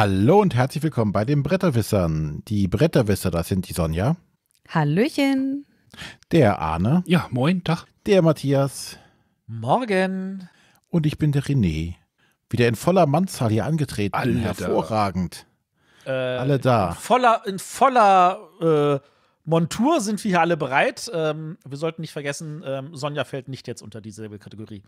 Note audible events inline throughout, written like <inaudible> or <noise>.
Hallo und herzlich willkommen bei den Bretterwissern. Die Bretterwisser, das sind die Sonja. Hallöchen. Der Arne. Ja, moin, Tag. Der Matthias. Morgen. Und ich bin der René. Wieder in voller Mannzahl hier angetreten. Alle Hervorragend. Da. Äh, alle da. In voller, in voller äh, Montur sind wir hier alle bereit. Ähm, wir sollten nicht vergessen, ähm, Sonja fällt nicht jetzt unter dieselbe Kategorie.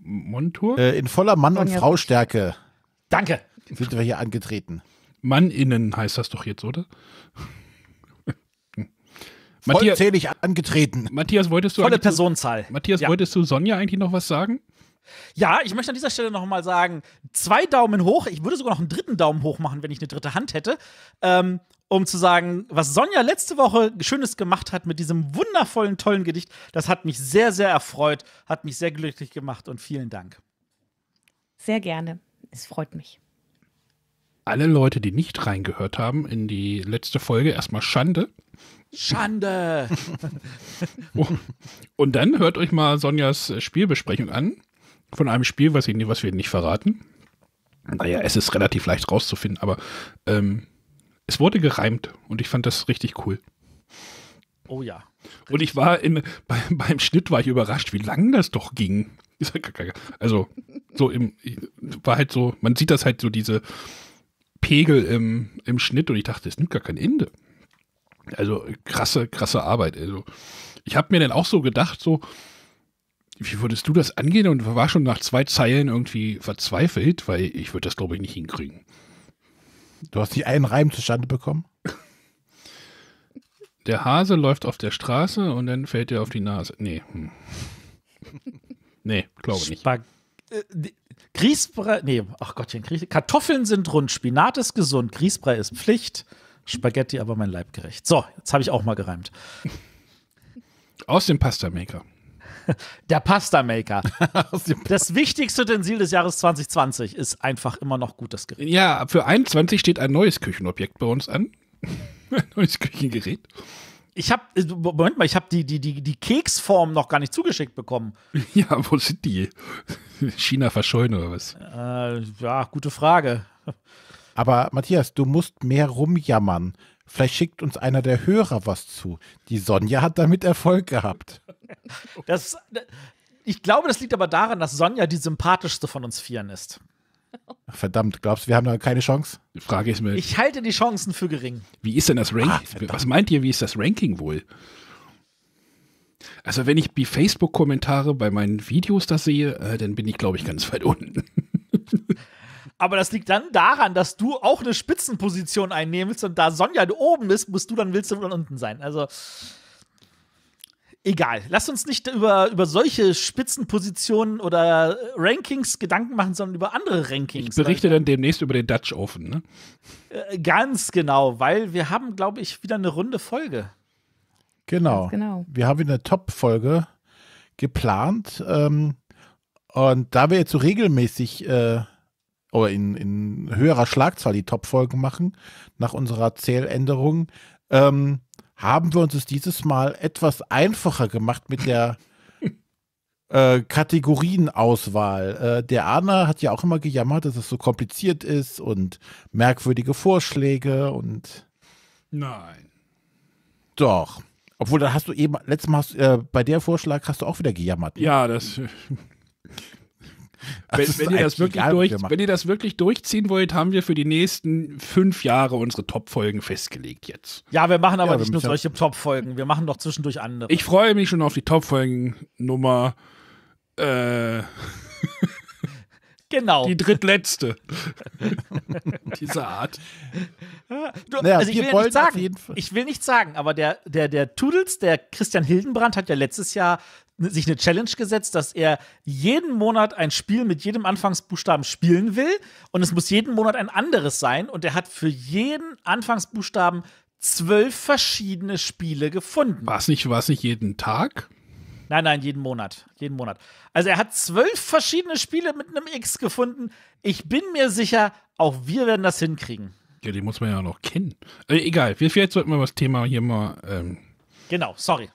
Montur? Äh, in voller Mann- und Fraustärke. stärke Danke. Sind wir hier angetreten? MannInnen heißt das doch jetzt, oder? <laughs> Matthias, Vollzählig angetreten. Matthias, wolltest du. Volle Personenzahl. Matthias, ja. wolltest du Sonja eigentlich noch was sagen? Ja, ich möchte an dieser Stelle noch mal sagen, zwei Daumen hoch. Ich würde sogar noch einen dritten Daumen hoch machen, wenn ich eine dritte Hand hätte. Ähm, um zu sagen, was Sonja letzte Woche Schönes gemacht hat mit diesem wundervollen, tollen Gedicht, das hat mich sehr, sehr erfreut, hat mich sehr glücklich gemacht und vielen Dank. Sehr gerne. Es freut mich alle Leute, die nicht reingehört haben, in die letzte Folge erstmal Schande. Schande! <laughs> Oh. Und dann hört euch mal Sonjas Spielbesprechung an. Von einem Spiel, was, ich, was wir nicht verraten. Naja, es ist relativ leicht rauszufinden, aber ähm, es wurde gereimt und ich fand das richtig cool. Oh ja. Richtig. Und ich war in, bei, beim Schnitt war ich überrascht, wie lang das doch ging. Also, so im, war halt so, man sieht das halt so, diese Pegel im, im Schnitt und ich dachte, es nimmt gar kein Ende. Also krasse, krasse Arbeit. Also, ich habe mir dann auch so gedacht, so, wie würdest du das angehen? Und war schon nach zwei Zeilen irgendwie verzweifelt, weil ich würde das, glaube ich, nicht hinkriegen. Du hast nicht einen Reim zustande bekommen? Der Hase läuft auf der Straße und dann fällt er auf die Nase. Nee. Hm. Nee, glaube ich nicht. Spag äh, Grießbrei, nee, ach Gottchen, Grieß Kartoffeln sind rund, Spinat ist gesund, Grießbrei ist Pflicht, Spaghetti aber mein Leibgericht. So, jetzt habe ich auch mal gereimt. Aus dem Pasta Maker. <laughs> Der Pasta Maker. <laughs> das wichtigste Utensil des Jahres 2020 ist einfach immer noch gut das Gerät. Ja, für 21 steht ein neues Küchenobjekt bei uns an. <laughs> ein neues Küchengerät. Ich habe, äh, Moment mal, ich habe die, die, die, die Keksform noch gar nicht zugeschickt bekommen. <laughs> Ja, wo sind die? <laughs> China verschollen oder was? Äh, ja, gute Frage. Aber Matthias, du musst mehr rumjammern. Vielleicht schickt uns einer der Hörer was zu. Die Sonja hat damit Erfolg gehabt. Das, ich glaube, das liegt aber daran, dass Sonja die sympathischste von uns Vieren ist. Verdammt, glaubst du, wir haben da keine Chance? Frage ist mir. Ich halte die Chancen für gering. Wie ist denn das Ranking? Ah, Was meint ihr, wie ist das Ranking wohl? Also, wenn ich die Facebook-Kommentare bei meinen Videos das sehe, äh, dann bin ich, glaube ich, ganz weit unten. Aber das liegt dann daran, dass du auch eine Spitzenposition einnehmen willst und da Sonja oben ist, musst du dann willst du dann unten sein. Also egal. Lasst uns nicht über, über solche Spitzenpositionen oder Rankings Gedanken machen, sondern über andere Rankings. Ich berichte dann demnächst über den Dutch Open, ne? Äh, ganz genau, weil wir haben, glaube ich, wieder eine runde Folge. Genau. genau. Wir haben wieder eine Top-Folge geplant. Ähm, und da wir jetzt so regelmäßig äh, oder in, in höherer Schlagzahl die Top-Folgen machen, nach unserer Zähländerung, ähm, haben wir uns es dieses Mal etwas einfacher gemacht mit der <laughs> äh, Kategorienauswahl. Äh, der Arne hat ja auch immer gejammert, dass es so kompliziert ist und merkwürdige Vorschläge und. Nein. Doch. Obwohl, da hast du eben, letztes Mal hast, äh, bei der Vorschlag hast du auch wieder gejammert. Ne? Ja, das wenn, wenn, ihr das wirklich egal, durch, wenn ihr das wirklich durchziehen wollt, haben wir für die nächsten fünf Jahre unsere Top-Folgen festgelegt jetzt. Ja, wir machen aber ja, nicht nur solche Top-Folgen, wir machen doch zwischendurch andere. Ich freue mich schon auf die Top-Folgen-Nummer. Äh. Genau. Die drittletzte. <laughs> Diese Art. Du, naja, also ich, will ja nicht sagen, ich will nicht sagen, aber der, der, der Tudels, der Christian Hildenbrand, hat ja letztes Jahr sich eine Challenge gesetzt, dass er jeden Monat ein Spiel mit jedem Anfangsbuchstaben spielen will und es muss jeden Monat ein anderes sein und er hat für jeden Anfangsbuchstaben zwölf verschiedene Spiele gefunden. War es nicht, nicht jeden Tag? Nein, nein, jeden Monat. Jeden Monat. Also er hat zwölf verschiedene Spiele mit einem X gefunden. Ich bin mir sicher, auch wir werden das hinkriegen. Ja, die muss man ja noch kennen. Also egal, vielleicht sollten wir das Thema hier mal. Ähm genau, sorry.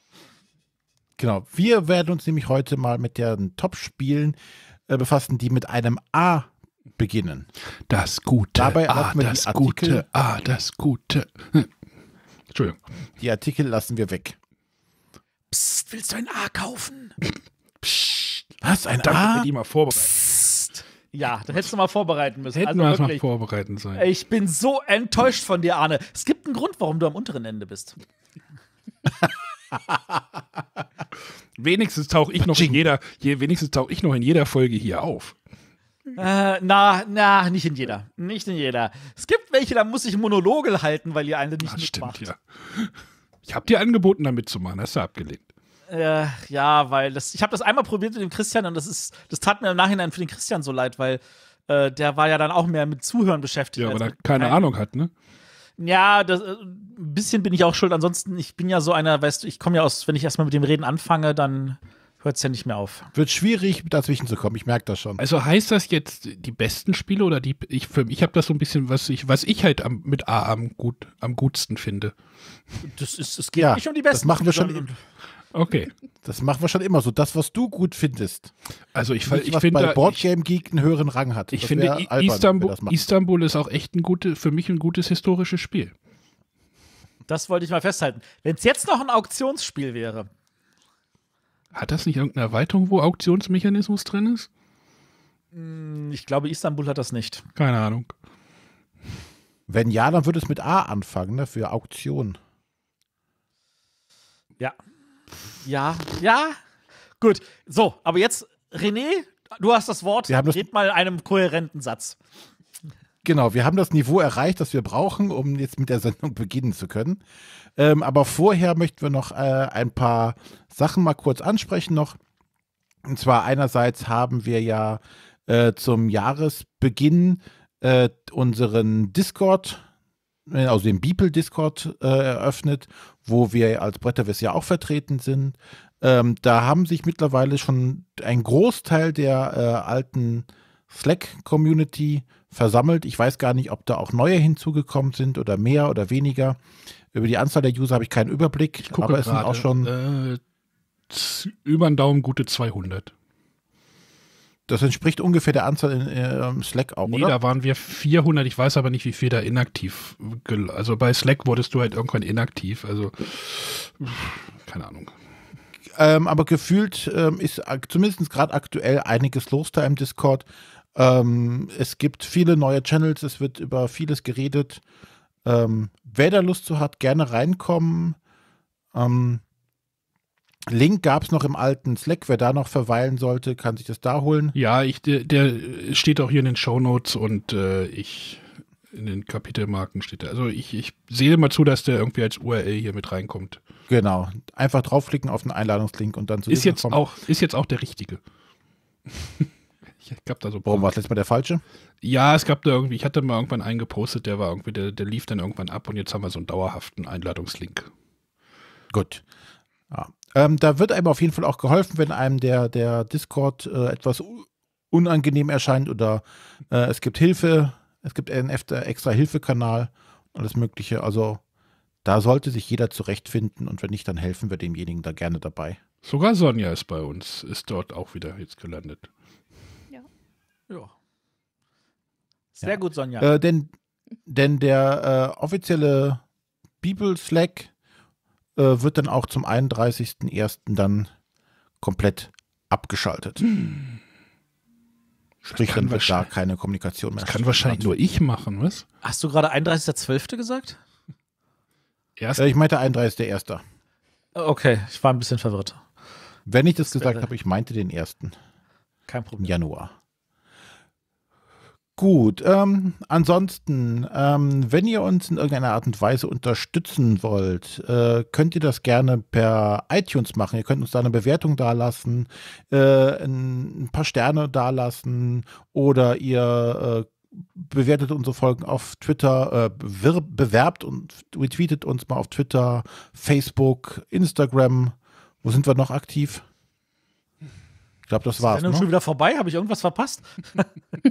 Genau. Wir werden uns nämlich heute mal mit den Top-Spielen äh, befassen, die mit einem A beginnen. Das Gute. Dabei A, wir das Artikel, Gute. A, das Gute. Hm. Entschuldigung. Die Artikel lassen wir weg. Psst, willst du ein A kaufen? Psst. Was? Ein Dann A? Ich die mal vorbereiten. Psst. Ja, da hättest du mal vorbereiten müssen. Hätten also wir wirklich, mal vorbereiten sollen. Ich bin so enttäuscht von dir, Arne. Es gibt einen Grund, warum du am unteren Ende bist. <laughs> wenigstens tauche ich noch in jeder, je, wenigstens tauche ich noch in jeder Folge hier auf. Äh, na, na, nicht in jeder. Nicht in jeder. Es gibt welche, da muss ich Monologe halten, weil ihr eine nicht Ach, mitmacht. Stimmt, ja. Ich habe dir angeboten, da mitzumachen, hast du abgelehnt. Äh, ja, weil das, ich habe das einmal probiert mit dem Christian und das ist, das tat mir im Nachhinein für den Christian so leid, weil äh, der war ja dann auch mehr mit Zuhören beschäftigt. Ja, weil er keine Ahnung hat, ne? Ja, das, äh, ein bisschen bin ich auch schuld. Ansonsten, ich bin ja so einer, weißt du, ich komme ja aus, wenn ich erstmal mit dem Reden anfange, dann hört es ja nicht mehr auf. Wird schwierig, dazwischen zu kommen, ich merke das schon. Also heißt das jetzt die besten Spiele oder die, ich, ich habe das so ein bisschen, was ich, was ich halt am, mit A am, gut, am gutsten finde. Das ist, es geht ja, nicht um die besten. Das machen wir schon. Okay. Das machen wir schon immer so. Das, was du gut findest. Also ich, Nicht, ich was finde bei Boardgame Geek einen höheren Rang hat. Ich das finde albern, Istanbul, Istanbul, ist auch echt ein gute, für mich ein gutes historisches Spiel. Das wollte ich mal festhalten. Wenn es jetzt noch ein Auktionsspiel wäre. Hat das nicht irgendeine Erweiterung, wo Auktionsmechanismus drin ist? Hm, ich glaube, Istanbul hat das nicht. Keine Ahnung. Wenn ja, dann würde es mit A anfangen, ne, für Auktion. Ja, ja, ja. Gut. So, aber jetzt, René, du hast das Wort. Wir haben das Geht mal einem kohärenten Satz. Genau, wir haben das Niveau erreicht, das wir brauchen, um jetzt mit der Sendung beginnen zu können. Ähm, aber vorher möchten wir noch äh, ein paar Sachen mal kurz ansprechen noch. Und zwar einerseits haben wir ja äh, zum Jahresbeginn äh, unseren Discord also den Beeple-Discord äh, eröffnet, wo wir als Bretterwiss ja auch vertreten sind. Ähm, da haben sich mittlerweile schon ein Großteil der äh, alten Slack-Community versammelt. Ich weiß gar nicht, ob da auch neue hinzugekommen sind oder mehr oder weniger. Über die Anzahl der User habe ich keinen Überblick, ich gucke aber es grade, sind auch schon. Äh, über den Daumen gute 200. Das entspricht ungefähr der Anzahl in äh, ähm, Slack auch, nee, oder? da waren wir 400. Ich weiß aber nicht, wie viel da inaktiv. Also bei Slack wurdest du halt irgendwann inaktiv. Also keine Ahnung. Ähm, aber gefühlt ähm, ist zumindest gerade aktuell einiges los da im Discord. Ähm, es gibt viele neue Channels, es wird über vieles geredet. Ähm, wer da Lust zu hat, gerne reinkommen. Ähm, Link gab es noch im alten Slack. Wer da noch verweilen sollte, kann sich das da holen. Ja, ich, der, der steht auch hier in den Show Notes und äh, ich in den Kapitelmarken steht da. Also ich, ich sehe mal zu, dass der irgendwie als URL hier mit reinkommt. Genau. Einfach draufklicken auf den Einladungslink und dann zu ist jetzt auch Ist jetzt auch der richtige. <laughs> ich gab da so. Warum war das letzte Mal der falsche? Ja, es gab da irgendwie, ich hatte mal irgendwann einen gepostet, der war irgendwie, der, der lief dann irgendwann ab und jetzt haben wir so einen dauerhaften Einladungslink. Gut. Ja. Ähm, da wird einem auf jeden Fall auch geholfen, wenn einem der, der Discord äh, etwas unangenehm erscheint oder äh, es gibt Hilfe, es gibt einen extra Hilfekanal, alles Mögliche. Also da sollte sich jeder zurechtfinden und wenn nicht, dann helfen wir demjenigen da gerne dabei. Sogar Sonja ist bei uns, ist dort auch wieder jetzt gelandet. Ja. Ja. Sehr ja. gut, Sonja. Äh, denn, denn der äh, offizielle Bibel-Slack äh, wird dann auch zum 31.01. dann komplett abgeschaltet. Hm. Sprich, dann wird da keine Kommunikation mehr. Das kann wahrscheinlich nur ich machen, was? Hast du gerade 31.12. gesagt? Erst? Äh, ich meinte 31.01. Okay, ich war ein bisschen verwirrt. Wenn ich das, das gesagt äh, habe, ich meinte den 1. Kein Problem. Januar. Gut, ähm, ansonsten, ähm, wenn ihr uns in irgendeiner Art und Weise unterstützen wollt, äh, könnt ihr das gerne per iTunes machen. Ihr könnt uns da eine Bewertung dalassen, äh, ein paar Sterne dalassen oder ihr äh, bewertet unsere Folgen auf Twitter, äh, bewerbt und retweetet uns mal auf Twitter, Facebook, Instagram. Wo sind wir noch aktiv? Ich glaube, das war's. Ist die ne? schon wieder vorbei? Habe ich irgendwas verpasst? <laughs>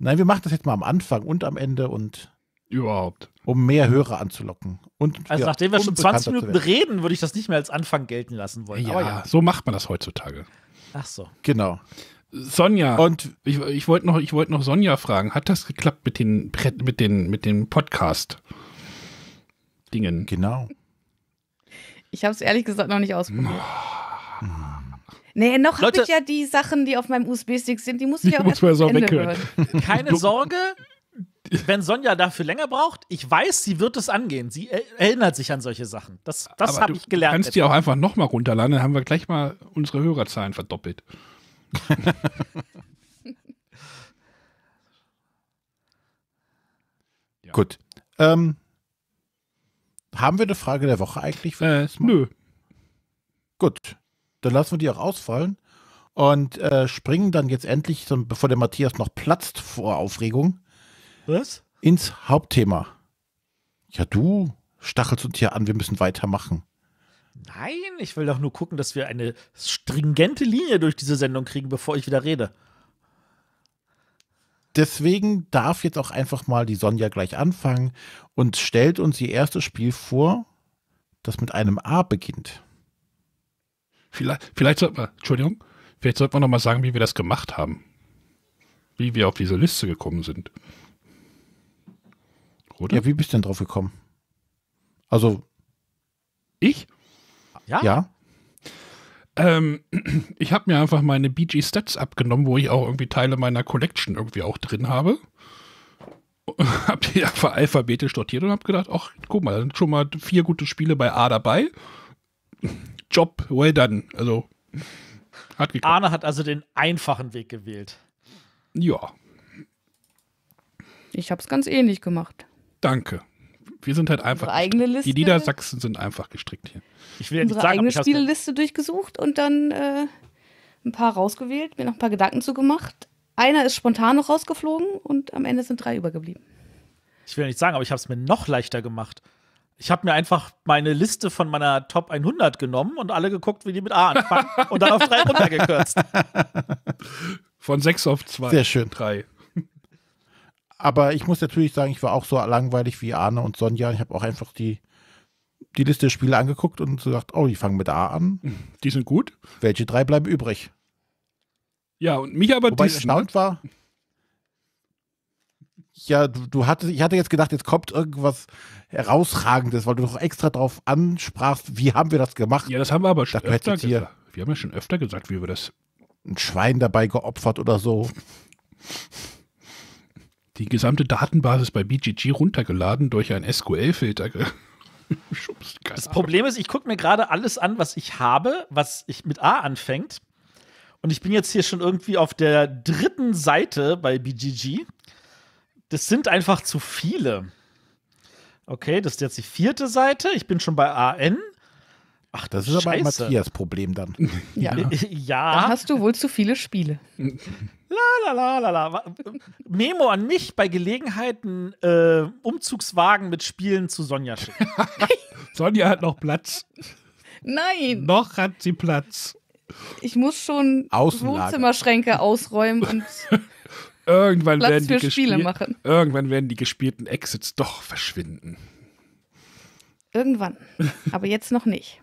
Nein, wir machen das jetzt mal am Anfang und am Ende und. Überhaupt. Um mehr Hörer anzulocken. Und, also, ja, nachdem wir schon 20 Minuten reden, würde ich das nicht mehr als Anfang gelten lassen wollen. Ja, Aber ja. so macht man das heutzutage. Ach so. Genau. Sonja. Und ich, ich wollte noch, wollt noch Sonja fragen. Hat das geklappt mit den, mit den, mit den Podcast-Dingen? Genau. Ich habe es ehrlich gesagt noch nicht ausprobiert. Nee, noch habe ich ja die Sachen, die auf meinem USB-Stick sind, die muss ich ja <laughs> auch erst so weghören. Keine Sorge, wenn Sonja dafür länger braucht, ich weiß, sie wird es angehen. Sie erinnert sich an solche Sachen. Das, das habe ich gelernt. Du kannst die auch einfach nochmal runterladen, dann haben wir gleich mal unsere Hörerzahlen verdoppelt. <laughs> ja. Gut. Ähm, haben wir eine Frage der Woche eigentlich? Äh, nö. Gut dann lassen wir die auch ausfallen und äh, springen dann jetzt endlich, bevor der Matthias noch platzt vor Aufregung, Was? ins Hauptthema. Ja, du stachelst uns hier an, wir müssen weitermachen. Nein, ich will doch nur gucken, dass wir eine stringente Linie durch diese Sendung kriegen, bevor ich wieder rede. Deswegen darf jetzt auch einfach mal die Sonja gleich anfangen und stellt uns ihr erstes Spiel vor, das mit einem A beginnt. Vielleicht, vielleicht sollte man, Entschuldigung, vielleicht sollte man nochmal sagen, wie wir das gemacht haben. Wie wir auf diese Liste gekommen sind. Oder? Ja, wie bist du denn drauf gekommen? Also. Ich? Ja. Ja. Ähm, <clears throat> ich habe mir einfach meine BG Stats abgenommen, wo ich auch irgendwie Teile meiner Collection irgendwie auch drin habe. <laughs> hab die einfach alphabetisch sortiert und hab gedacht, ach, guck mal, da sind schon mal vier gute Spiele bei A dabei. Job, well done. Also hat geklappt. Arne hat also den einfachen Weg gewählt. Ja. Ich habe es ganz ähnlich gemacht. Danke. Wir sind halt einfach. Eigene Liste. Die Niedersachsen sind einfach gestrickt hier. Ich will ja unsere sagen, eigene Spieleliste durchgesucht und dann äh, ein paar rausgewählt, mir noch ein paar Gedanken zugemacht. Einer ist spontan noch rausgeflogen und am Ende sind drei übergeblieben. Ich will ja nicht sagen, aber ich habe es mir noch leichter gemacht. Ich habe mir einfach meine Liste von meiner Top 100 genommen und alle geguckt, wie die mit A anfangen <laughs> und dann auf drei runtergekürzt. Von sechs auf zwei. Sehr schön. Drei. Aber ich muss natürlich sagen, ich war auch so langweilig wie Arne und Sonja. Ich habe auch einfach die, die Liste der Spiele angeguckt und gesagt, oh, die fangen mit A an. Die sind gut. Welche drei bleiben übrig? Ja, und mich aber Wobei diesen, ich erstaunt war, ja, du, du hattest, ich hatte jetzt gedacht, jetzt kommt irgendwas herausragendes, weil du noch extra drauf ansprachst, wie haben wir das gemacht? Ja, das haben wir aber schon öfter gesagt. Wir haben ja schon öfter gesagt, wie wir das. Ein Schwein dabei geopfert oder so. Die gesamte Datenbasis bei BGG runtergeladen durch einen SQL-Filter. <laughs> Schubst, das Problem ist, ich gucke mir gerade alles an, was ich habe, was ich mit A anfängt. Und ich bin jetzt hier schon irgendwie auf der dritten Seite bei BGG. Das sind einfach zu viele. Okay, das ist jetzt die vierte Seite. Ich bin schon bei AN. Ach, das, ist Scheiße. aber ein Matthias-Problem dann. <laughs> Ja. ja. Da hast du wohl zu viele Spiele. La, la, la, la, Memo an mich bei Gelegenheiten äh, Umzugswagen mit Spielen zu Sonja schicken. <laughs> Sonja hat noch Platz. Nein. Noch hat sie Platz. Ich muss schon Wohnzimmerschränke ausräumen und Irgendwann Platz werden, die gespiel- Irgendwann werden die gespielten Exits doch verschwinden. Irgendwann. <laughs> Aber jetzt noch nicht.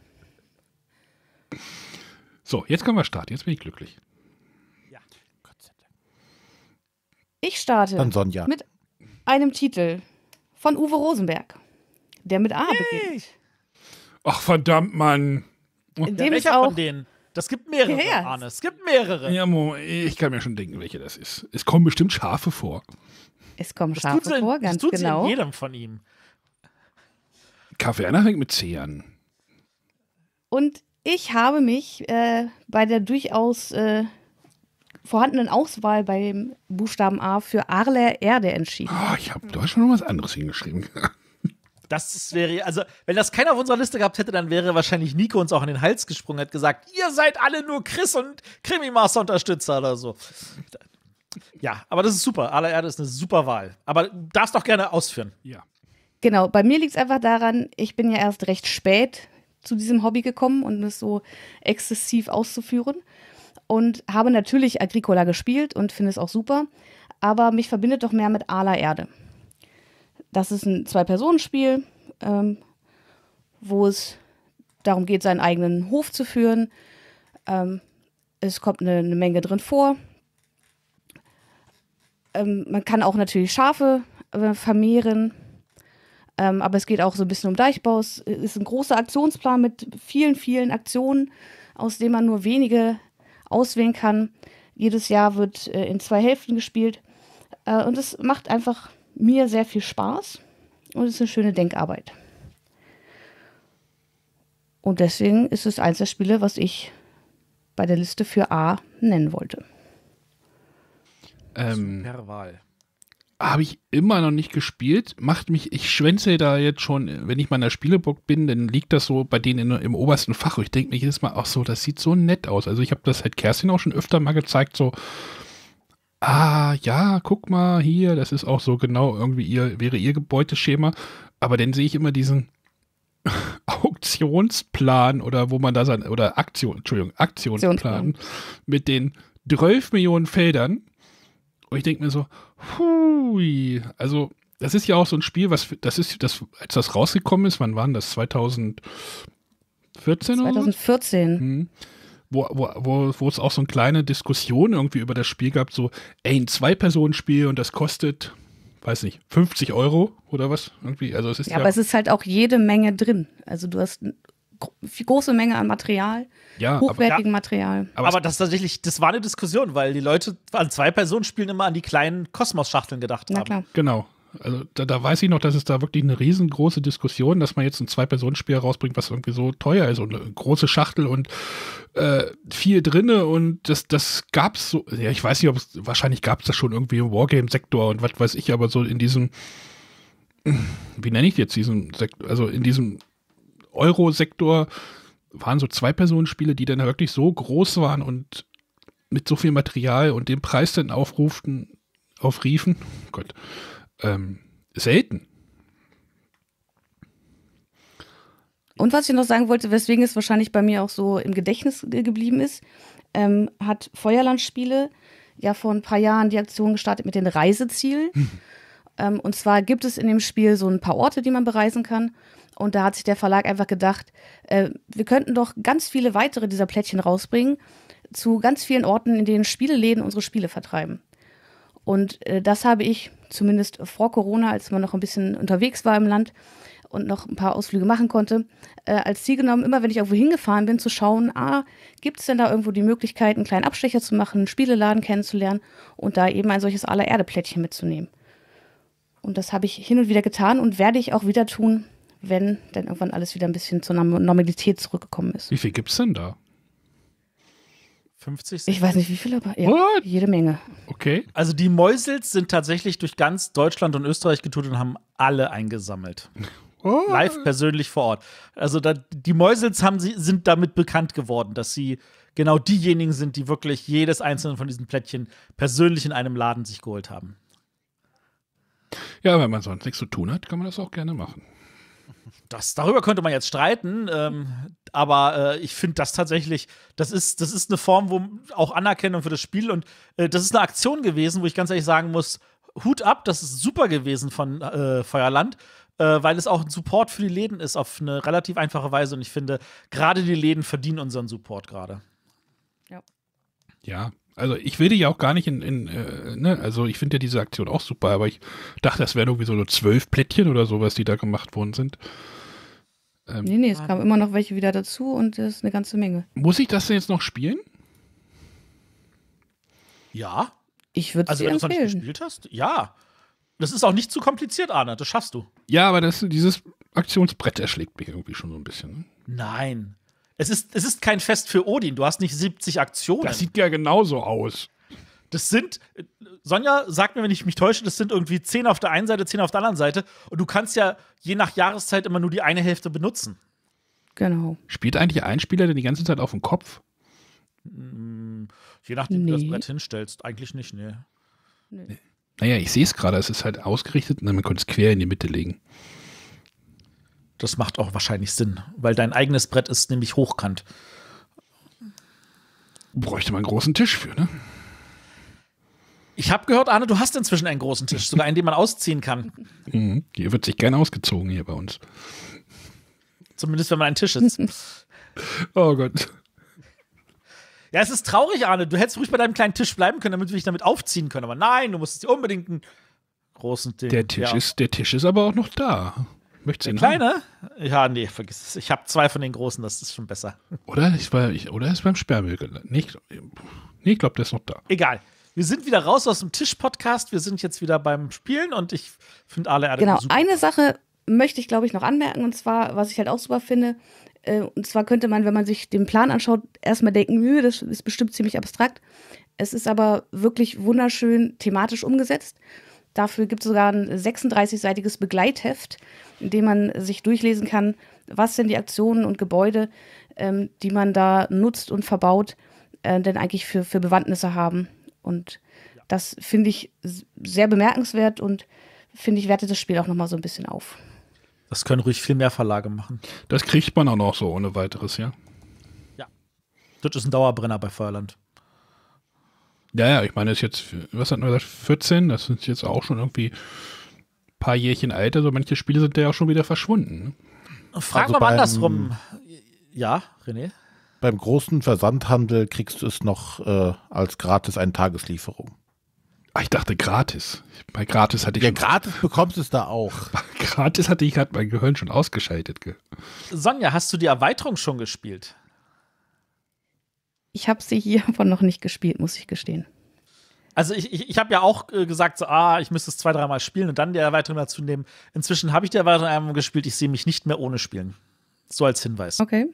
So, jetzt können wir starten. Jetzt bin ich glücklich. Ja. Gott sei Dank. Ich starte Dann Sonja. mit einem Titel von Uwe Rosenberg, der mit A Yay. beginnt. Ach, verdammt, Mann. Dem ja, ist auch, von denen? Das gibt mehrere, ja, ja. Arne. Es gibt mehrere. Ja, Mo, ich kann mir schon denken, welche das ist. Es kommen bestimmt Schafe vor. Es kommen das Schafe sie, vor, ganz das tut genau. Sie in jedem von ihm. Kaffee fängt mit C an. Und ich habe mich äh, bei der durchaus äh, vorhandenen Auswahl beim Buchstaben A für Arler Erde entschieden. Oh, ich habe, du hast schon noch was anderes hingeschrieben. <laughs> Das wäre, also, wenn das keiner auf unserer Liste gehabt hätte, dann wäre wahrscheinlich Nico uns auch in den Hals gesprungen, und hat gesagt, ihr seid alle nur Chris und Krimi-Master-Unterstützer oder so. Ja, aber das ist super. Erde ist eine super Wahl. Aber darfst doch gerne ausführen. Ja. Genau, bei mir liegt es einfach daran, ich bin ja erst recht spät zu diesem Hobby gekommen und es so exzessiv auszuführen. Und habe natürlich Agricola gespielt und finde es auch super. Aber mich verbindet doch mehr mit Ala Erde. Das ist ein Zwei-Personen-Spiel, ähm, wo es darum geht, seinen eigenen Hof zu führen. Ähm, es kommt eine, eine, Menge drin vor. Ähm, man kann auch natürlich Schafe äh, vermehren. Ähm, aber es geht auch so ein bisschen um Deichbau. Es ist ein großer Aktionsplan mit vielen, vielen Aktionen, aus denen man nur wenige auswählen kann. Jedes Jahr wird äh, in zwei Hälften gespielt. Äh, und es macht einfach mir sehr viel Spaß und es ist eine schöne Denkarbeit. Und deswegen ist es eins der Spiele, was ich bei der Liste für A nennen wollte. Ähm, Super Wahl. Habe ich immer noch nicht gespielt. Macht mich, ich schwänze da jetzt schon, wenn ich mal in der Spielebock bin, dann liegt das so bei denen in, im obersten Fach. Und ich denke mir jedes Mal, ach so, das sieht so nett aus. Also ich habe das halt Kerstin auch schon öfter mal gezeigt, so, ah ja, guck mal hier, das ist auch so genau irgendwie ihr, wäre ihr Gebäudeschema. Aber dann sehe ich immer diesen <laughs> Auktionsplan oder wo man da sein, oder Aktion, Entschuldigung, Aktionsplan, Aktionsplan. mit den 12 Millionen Feldern. Und ich denke mir so, hui, also das ist ja auch so ein Spiel, was das ist, das, als das rausgekommen ist, wann waren das? 2014 2014. Hm wo, wo, wo, es auch so eine kleine Diskussion irgendwie über das Spiel gab, so, ein Zwei-Personen-Spiel und das kostet, weiß nicht, 50 Euro oder was? Irgendwie. Also es ist ja, ja, aber es ist halt auch jede Menge drin. Also du hast eine große Menge an Material, ja, hochwertigen aber, Material. Aber, aber das tatsächlich, das war eine Diskussion, weil die Leute an zwei Personen spielen immer an die kleinen Kosmos-Schachteln gedacht Na, haben. Klar. Genau. Also da, da, weiß ich noch, dass es da wirklich eine riesengroße Diskussion, dass man jetzt ein Zwei-Personen-Spiel rausbringt, was irgendwie so teuer ist und eine große Schachtel und äh, viel drinne und das, das es so, ja, ich weiß nicht, ob es, wahrscheinlich gab es das schon irgendwie im Wargame-Sektor und was weiß ich, aber so in diesem, wie nenne ich jetzt diesen Sektor, also in diesem Euro-Sektor waren so Zwei-Personen-Spiele, die dann wirklich so groß waren und mit so viel Material und dem Preis dann aufruften, aufriefen, oh Gott, ähm, selten. Und was ich noch sagen wollte, weswegen es wahrscheinlich bei mir auch so im Gedächtnis geblieben ist, ähm, hat Feuerlandspiele ja vor ein paar Jahren die Aktion gestartet mit den Reisezielen. <laughs> Ähm, und zwar gibt es in dem Spiel so ein paar Orte, die man bereisen kann. Und da hat sich der Verlag einfach gedacht, äh, wir könnten doch ganz viele weitere dieser Plättchen rausbringen zu ganz vielen Orten, in denen Spieleläden unsere Spiele vertreiben. Und äh, das habe ich zumindest vor Corona, als man noch ein bisschen unterwegs war im Land und noch ein paar Ausflüge machen konnte, äh, als Ziel genommen, immer wenn ich irgendwo hingefahren bin, zu schauen, ah, gibt es denn da irgendwo die Möglichkeit, einen kleinen Abstecher zu machen, einen Spieleladen kennenzulernen und da eben ein solches Aller-Erde-Plättchen mitzunehmen. Und das habe ich hin und wieder getan und werde ich auch wieder tun, wenn dann irgendwann alles wieder ein bisschen zu einer Normalität zurückgekommen ist. Wie viel gibt es denn da? 50? 60? Ich weiß nicht, wie viele, aber ja, jede Menge. Okay. Also die Mäusels sind tatsächlich durch ganz Deutschland und Österreich getut und haben alle eingesammelt. Oh. Live persönlich vor Ort. Also da, die Mäusels haben, sind damit bekannt geworden, dass sie genau diejenigen sind, die wirklich jedes einzelne von diesen Plättchen persönlich in einem Laden sich geholt haben. Ja, wenn man sonst nichts zu tun hat, kann man das auch gerne machen. Das, darüber könnte man jetzt streiten, ähm, aber äh, ich finde das tatsächlich, das ist, das ist eine Form, wo auch Anerkennung für das Spiel und äh, das ist eine Aktion gewesen, wo ich ganz ehrlich sagen muss, Hut ab, das ist super gewesen von äh, Feuerland, äh, weil es auch ein Support für die Läden ist auf eine relativ einfache Weise und ich finde, gerade die Läden verdienen unseren Support gerade. Ja. Ja, also ich will die ja auch gar nicht in, in äh, ne, also ich finde ja diese Aktion auch super, aber ich dachte, das wären irgendwie so nur zwölf Plättchen oder sowas, die da gemacht worden sind. Ähm, nee, nee, es kamen immer noch welche wieder dazu und das ist eine ganze Menge. Muss ich das denn jetzt noch spielen? Ja. Ich würde also, wenn du es noch nicht gespielt hast, ja. Das ist auch nicht zu kompliziert, Arne, das schaffst du. Ja, aber das, dieses Aktionsbrett erschlägt mich irgendwie schon so ein bisschen. Ne? Nein. Es ist, es ist kein Fest für Odin, du hast nicht 70 Aktionen. Das sieht ja genauso aus. Das sind, Sonja sag mir, wenn ich mich täusche, das sind irgendwie zehn auf der einen Seite, zehn auf der anderen Seite. Und du kannst ja je nach Jahreszeit immer nur die eine Hälfte benutzen. Genau. Spielt eigentlich ein Spieler denn die ganze Zeit auf dem Kopf? Hm, je nachdem, nee. wie du das Brett hinstellst. Eigentlich nicht, nee. nee. Naja, ich sehe es gerade. Es ist halt ausgerichtet und man könnte es quer in die Mitte legen. Das macht auch wahrscheinlich Sinn, weil dein eigenes Brett ist nämlich hochkant. Bräuchte man einen großen Tisch für, ne? Ich habe gehört, Arne, du hast inzwischen einen großen Tisch, sogar einen, den man ausziehen kann. Mhm. Hier wird sich gern ausgezogen hier bei uns. Zumindest wenn man einen Tisch ist. <laughs> oh Gott. Ja, es ist traurig, Arne. Du hättest ruhig bei deinem kleinen Tisch bleiben können, damit wir dich damit aufziehen können. Aber nein, du musst unbedingt einen großen Tisch. Der Tisch, ja. ist, der Tisch ist aber auch noch da. Möchtest du den kleine? Haben? Ja, nee, vergiss es. Ich habe zwei von den großen, das ist schon besser. Oder? Ich war, ich, oder ist beim Sperrmüll Nee, ich, nee, ich glaube, der ist noch da. Egal. Wir sind wieder raus aus dem Tisch-Podcast. Wir sind jetzt wieder beim Spielen und ich finde alle Erde Genau, super. eine Sache möchte ich, glaube ich, noch anmerken und zwar, was ich halt auch super finde. Äh, und zwar könnte man, wenn man sich den Plan anschaut, erstmal denken, Mühe, das ist bestimmt ziemlich abstrakt. Es ist aber wirklich wunderschön thematisch umgesetzt. Dafür gibt es sogar ein 36-seitiges Begleitheft, in dem man sich durchlesen kann, was denn die Aktionen und Gebäude, ähm, die man da nutzt und verbaut, äh, denn eigentlich für, für Bewandtnisse haben. Und das finde ich sehr bemerkenswert und finde ich, wertet das Spiel auch nochmal so ein bisschen auf. Das können ruhig viel mehr Verlage machen. Das kriegt man auch noch so ohne weiteres, ja. Ja. Das ist ein Dauerbrenner bei Feuerland. Ja, ja, ich meine, das ist jetzt, was hat man gesagt, 14? Das sind jetzt auch schon irgendwie ein paar Jährchen alt. Also manche Spiele sind ja auch schon wieder verschwunden. Ne? Fragen also wir mal andersrum. Ja, René? Beim großen Versandhandel kriegst du es noch äh, als gratis eine Tageslieferung. Ah, ich dachte gratis. Bei gratis hatte ich. Ja, gratis bekommst du es da auch. <laughs> Bei gratis hatte ich gerade mein Gehirn schon ausgeschaltet. Sonja, hast du die Erweiterung schon gespielt? Ich habe sie hiervon <laughs> noch nicht gespielt, muss ich gestehen. Also ich, ich, ich habe ja auch äh, gesagt, so, ah, ich müsste es zwei, dreimal spielen und dann die Erweiterung dazu nehmen. Inzwischen habe ich die Erweiterung einmal gespielt, ich sehe mich nicht mehr ohne spielen. So als Hinweis. Okay.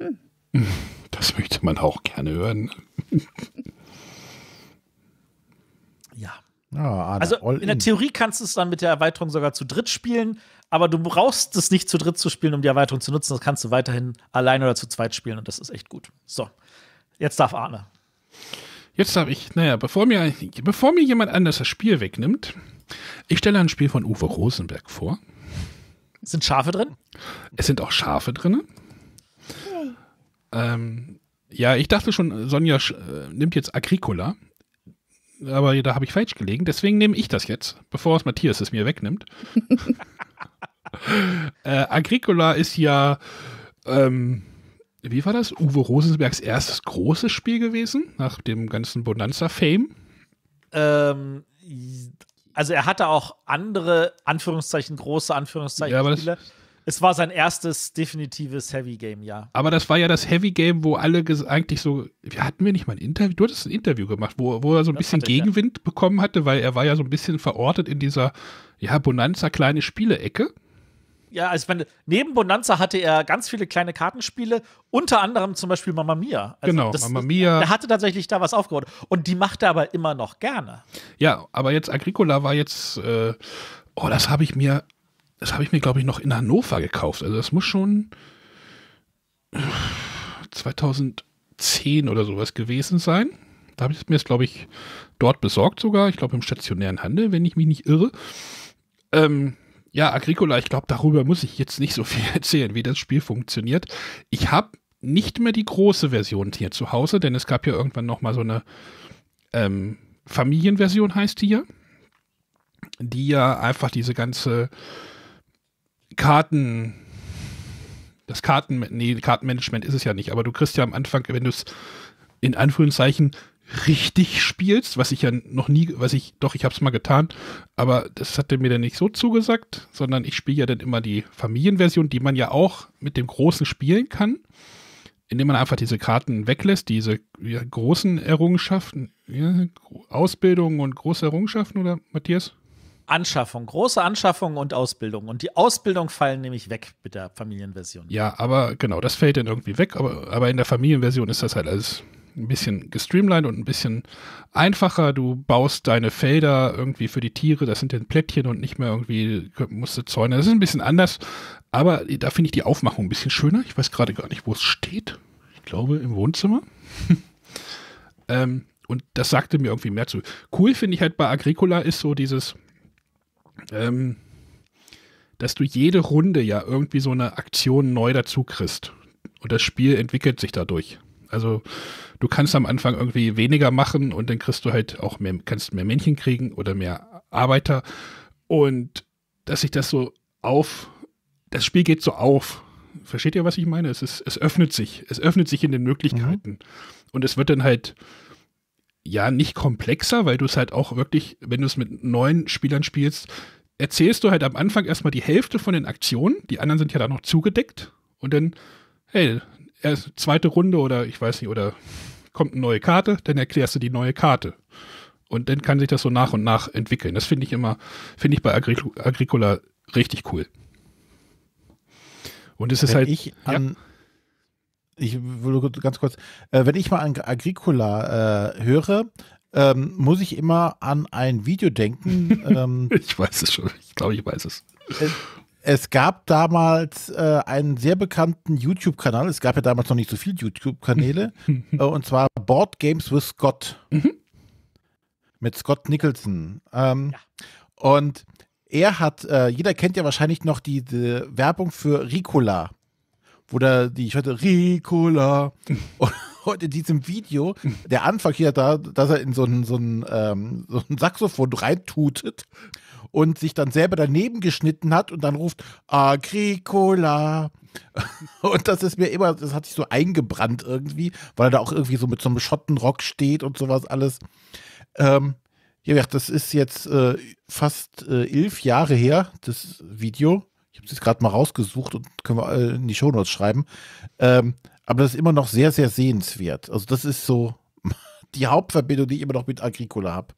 Hm. Das möchte man auch gerne hören. <laughs> ja. ja also in, in der Theorie kannst du es dann mit der Erweiterung sogar zu dritt spielen, aber du brauchst es nicht zu dritt zu spielen, um die Erweiterung zu nutzen. Das kannst du weiterhin allein oder zu zweit spielen und das ist echt gut. So, jetzt darf Arne. Jetzt darf ich, naja, bevor mir, bevor mir jemand anders das Spiel wegnimmt, ich stelle ein Spiel von Uwe Rosenberg vor. Sind Schafe drin? Es sind auch Schafe drin. Ähm, ja, ich dachte schon, Sonja äh, nimmt jetzt Agricola. Aber da habe ich falsch gelegen. Deswegen nehme ich das jetzt, bevor es Matthias es mir wegnimmt. <laughs> äh, Agricola ist ja, ähm, wie war das? Uwe Rosensbergs erstes großes Spiel gewesen, nach dem ganzen Bonanza-Fame. Ähm, also er hatte auch andere Anführungszeichen, große Anführungszeichen ja, Spiele. Das, es war sein erstes definitives Heavy Game, ja. Aber das war ja das Heavy Game, wo alle eigentlich so, wir hatten wir nicht mal ein Interview? Du hattest ein Interview gemacht, wo, wo er so ein das bisschen Gegenwind ja. bekommen hatte, weil er war ja so ein bisschen verortet in dieser, ja, Bonanza kleine Spielecke. Ja, also ich meine, neben Bonanza hatte er ganz viele kleine Kartenspiele, unter anderem zum Beispiel Mamma Mia. Also genau, das, Mamma Mia. Er hatte tatsächlich da was aufgebaut. Und die macht er aber immer noch gerne. Ja, aber jetzt Agricola war jetzt, äh, oh, das habe ich mir das habe ich mir, glaube ich, noch in Hannover gekauft. Also das muss schon 2010 oder sowas gewesen sein. Da habe ich mir es, glaube ich, dort besorgt sogar. Ich glaube, im stationären Handel, wenn ich mich nicht irre. Ähm, ja, Agricola, ich glaube, darüber muss ich jetzt nicht so <laughs> viel erzählen, wie das Spiel funktioniert. Ich habe nicht mehr die große Version hier zu Hause, denn es gab ja irgendwann nochmal so eine ähm, Familienversion, heißt die ja, die ja einfach diese ganze Karten, das Karten, nee, Kartenmanagement ist es ja nicht, aber du kriegst ja am Anfang, wenn du es in Anführungszeichen richtig spielst, was ich ja noch nie, was ich, doch, ich habe es mal getan, aber das hat er mir dann nicht so zugesagt, sondern ich spiele ja dann immer die Familienversion, die man ja auch mit dem Großen spielen kann, indem man einfach diese Karten weglässt, diese ja, großen Errungenschaften, ja, Ausbildungen und große Errungenschaften, oder Matthias? Anschaffung, große Anschaffung und Ausbildung. Und die Ausbildung fallen nämlich weg mit der Familienversion. Ja, aber genau, das fällt dann irgendwie weg. Aber, aber in der Familienversion ist das halt alles ein bisschen gestreamlined und ein bisschen einfacher. Du baust deine Felder irgendwie für die Tiere, das sind dann Plättchen und nicht mehr irgendwie musst du Zäune. Das ist ein bisschen anders, aber da finde ich die Aufmachung ein bisschen schöner. Ich weiß gerade gar nicht, wo es steht. Ich glaube, im Wohnzimmer. <laughs> ähm, und das sagte mir irgendwie mehr zu. Cool finde ich halt bei Agricola ist so dieses, ähm, dass du jede Runde ja irgendwie so eine Aktion neu dazu kriegst. Und das Spiel entwickelt sich dadurch. Also du kannst am Anfang irgendwie weniger machen und dann kriegst du halt auch mehr, kannst mehr Männchen kriegen oder mehr Arbeiter. Und dass sich das so auf, das Spiel geht so auf. Versteht ihr, was ich meine? Es, ist, es öffnet sich. Es öffnet sich in den mhm. Möglichkeiten. Mhm. Und es wird dann halt, ja nicht komplexer, weil du es halt auch wirklich, wenn du es mit neuen Spielern spielst, erzählst du halt am Anfang erstmal die Hälfte von den Aktionen, die anderen sind ja dann noch zugedeckt und dann, hey, zweite Runde oder ich weiß nicht, oder kommt eine neue Karte, dann erklärst du die neue Karte. Und dann kann sich das so nach und nach entwickeln. Das finde ich immer, finde ich bei Agric Agricola richtig cool. Und es ist halt. Ich ja ich würde ganz kurz, äh, wenn ich mal an Agricola äh, höre, ähm, muss ich immer an ein Video denken. <laughs> Ähm, ich weiß es schon, ich glaube, ich weiß es. Äh, es. gab damals äh, einen sehr bekannten YouTube-Kanal, es gab ja damals noch nicht so viele YouTube-Kanäle, <laughs> äh, und zwar Board Games with Scott. Mhm. mit Scott Nicholson. Ähm, ja. Und er hat, äh, jeder kennt ja wahrscheinlich noch die, die Werbung für Ricola wo da die, ich hörte Ricola. <laughs> Und heute in diesem Video, der Anfang hier da, dass er in so ein, so ähm, so Saxophon reintutet und sich dann selber daneben geschnitten hat und dann ruft Agricola. Ah, <laughs> und das ist mir immer, das hat sich so eingebrannt irgendwie, weil er da auch irgendwie so mit so einem Schottenrock steht und sowas alles. Ähm, ja, das ist jetzt äh, fast äh, elf Jahre her, das Video. Ich habe es jetzt gerade mal rausgesucht und können wir in die Shownotes schreiben. Ähm, aber das ist immer noch sehr, sehr sehenswert. Also das ist so <laughs> die Hauptverbindung, die ich immer noch mit Agricola habe.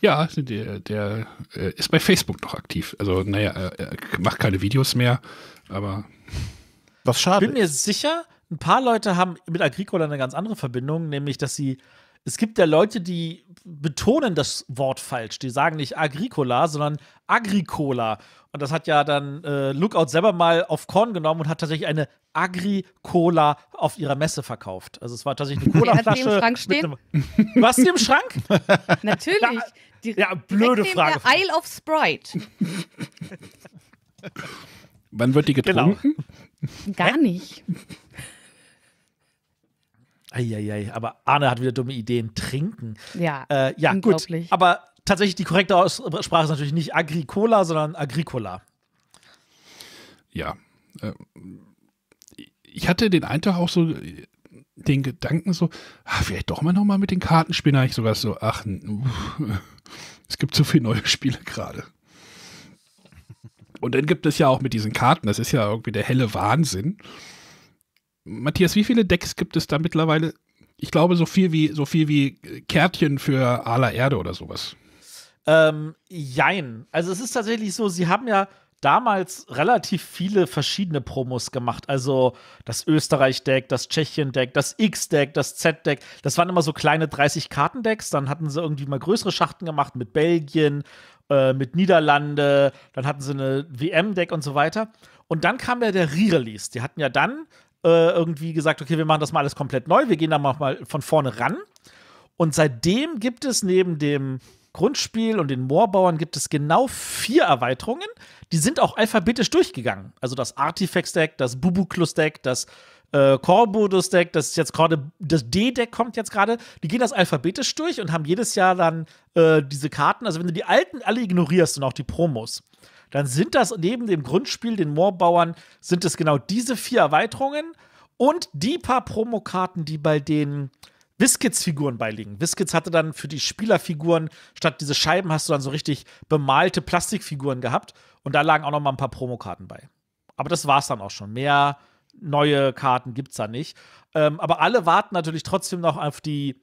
Ja, der, der, äh, ist bei Facebook noch aktiv. Also, naja, er macht keine Videos mehr, aber. Was schade. Ich bin mir sicher, ein paar Leute haben mit Agricola eine ganz andere Verbindung, nämlich, dass sie es gibt ja Leute, die betonen das Wort falsch. Die sagen nicht Agricola, sondern Agricola. Und das hat ja dann äh, Lookout selber mal auf Korn genommen und hat tatsächlich eine Agricola auf ihrer Messe verkauft. Also es war tatsächlich eine <laughs> Cola-Flasche. im Schrank stehen? <laughs> Was die im Schrank? Natürlich. Die ja, blöde Frage. Der Isle of Sprite. Wann wird die genau. getrunken? Genau. Gar nicht. Eieiei, aber Arne hat wieder dumme Ideen. Trinken. Ja, äh, ja gut. Aber tatsächlich die korrekte Aussprache ist natürlich nicht Agricola, sondern Agricola. Ja. Äh, ich hatte den Eintrag auch so den Gedanken so, ach, vielleicht doch mal nochmal mit den Karten spielen. Eigentlich sogar so, ach, <laughs> es gibt so viele neue Spiele gerade. Und dann gibt es ja auch mit diesen Karten, das ist ja irgendwie der helle Wahnsinn. Matthias, wie viele Decks gibt es da mittlerweile? Ich glaube, so viel wie, so viel wie Kärtchen für aller Erde oder sowas. Ähm, jein. Also es ist tatsächlich so, sie haben ja damals relativ viele verschiedene Promos gemacht. Also das Österreich-Deck, das Tschechien-Deck, das X-Deck, das Z-Deck. Das waren immer so kleine 30-Karten-Decks. Dann hatten sie irgendwie mal größere Schachten gemacht mit Belgien, äh, mit Niederlande. Dann hatten sie eine WM-Deck und so weiter. Und dann kam ja der Re-Release. Die hatten ja dann äh, irgendwie gesagt, okay, wir machen das mal alles komplett neu, wir gehen da mal von vorne ran. Und seitdem gibt es neben dem Grundspiel und den Moorbauern gibt es genau vier Erweiterungen. Die sind auch alphabetisch durchgegangen. Also das Artifacts-Deck, das Bubuklus-Deck, das äh, Corbodus-Deck, das ist jetzt gerade, das D-Deck kommt jetzt gerade. Die gehen das alphabetisch durch und haben jedes Jahr dann äh, diese Karten. Also wenn du die alten alle ignorierst und auch die Promos, dann sind das neben dem Grundspiel, den Moorbauern, sind es genau diese vier Erweiterungen und die paar Promokarten, die bei den Wiskits-Figuren beiliegen. Wiskits hatte dann für die Spielerfiguren, statt diese Scheiben hast du dann so richtig bemalte Plastikfiguren gehabt. Und da lagen auch noch mal ein paar Promokarten bei. Aber das war es dann auch schon. Mehr neue Karten gibt es da nicht. Ähm, aber alle warten natürlich trotzdem noch auf die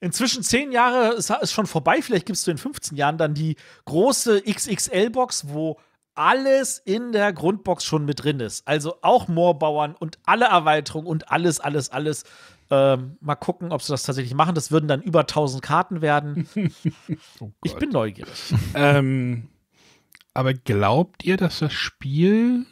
Inzwischen zehn Jahre ist, schon vorbei. Vielleicht gibst du in 15 Jahren dann die große XXL-Box, wo alles in der Grundbox schon mit drin ist. Also auch Moorbauern und alle Erweiterungen und alles, alles, alles. Ähm, mal gucken, ob sie das tatsächlich machen. Das würden dann über 1000 Karten werden. <laughs> oh ich bin neugierig. ähm, aber glaubt ihr, dass das Spiel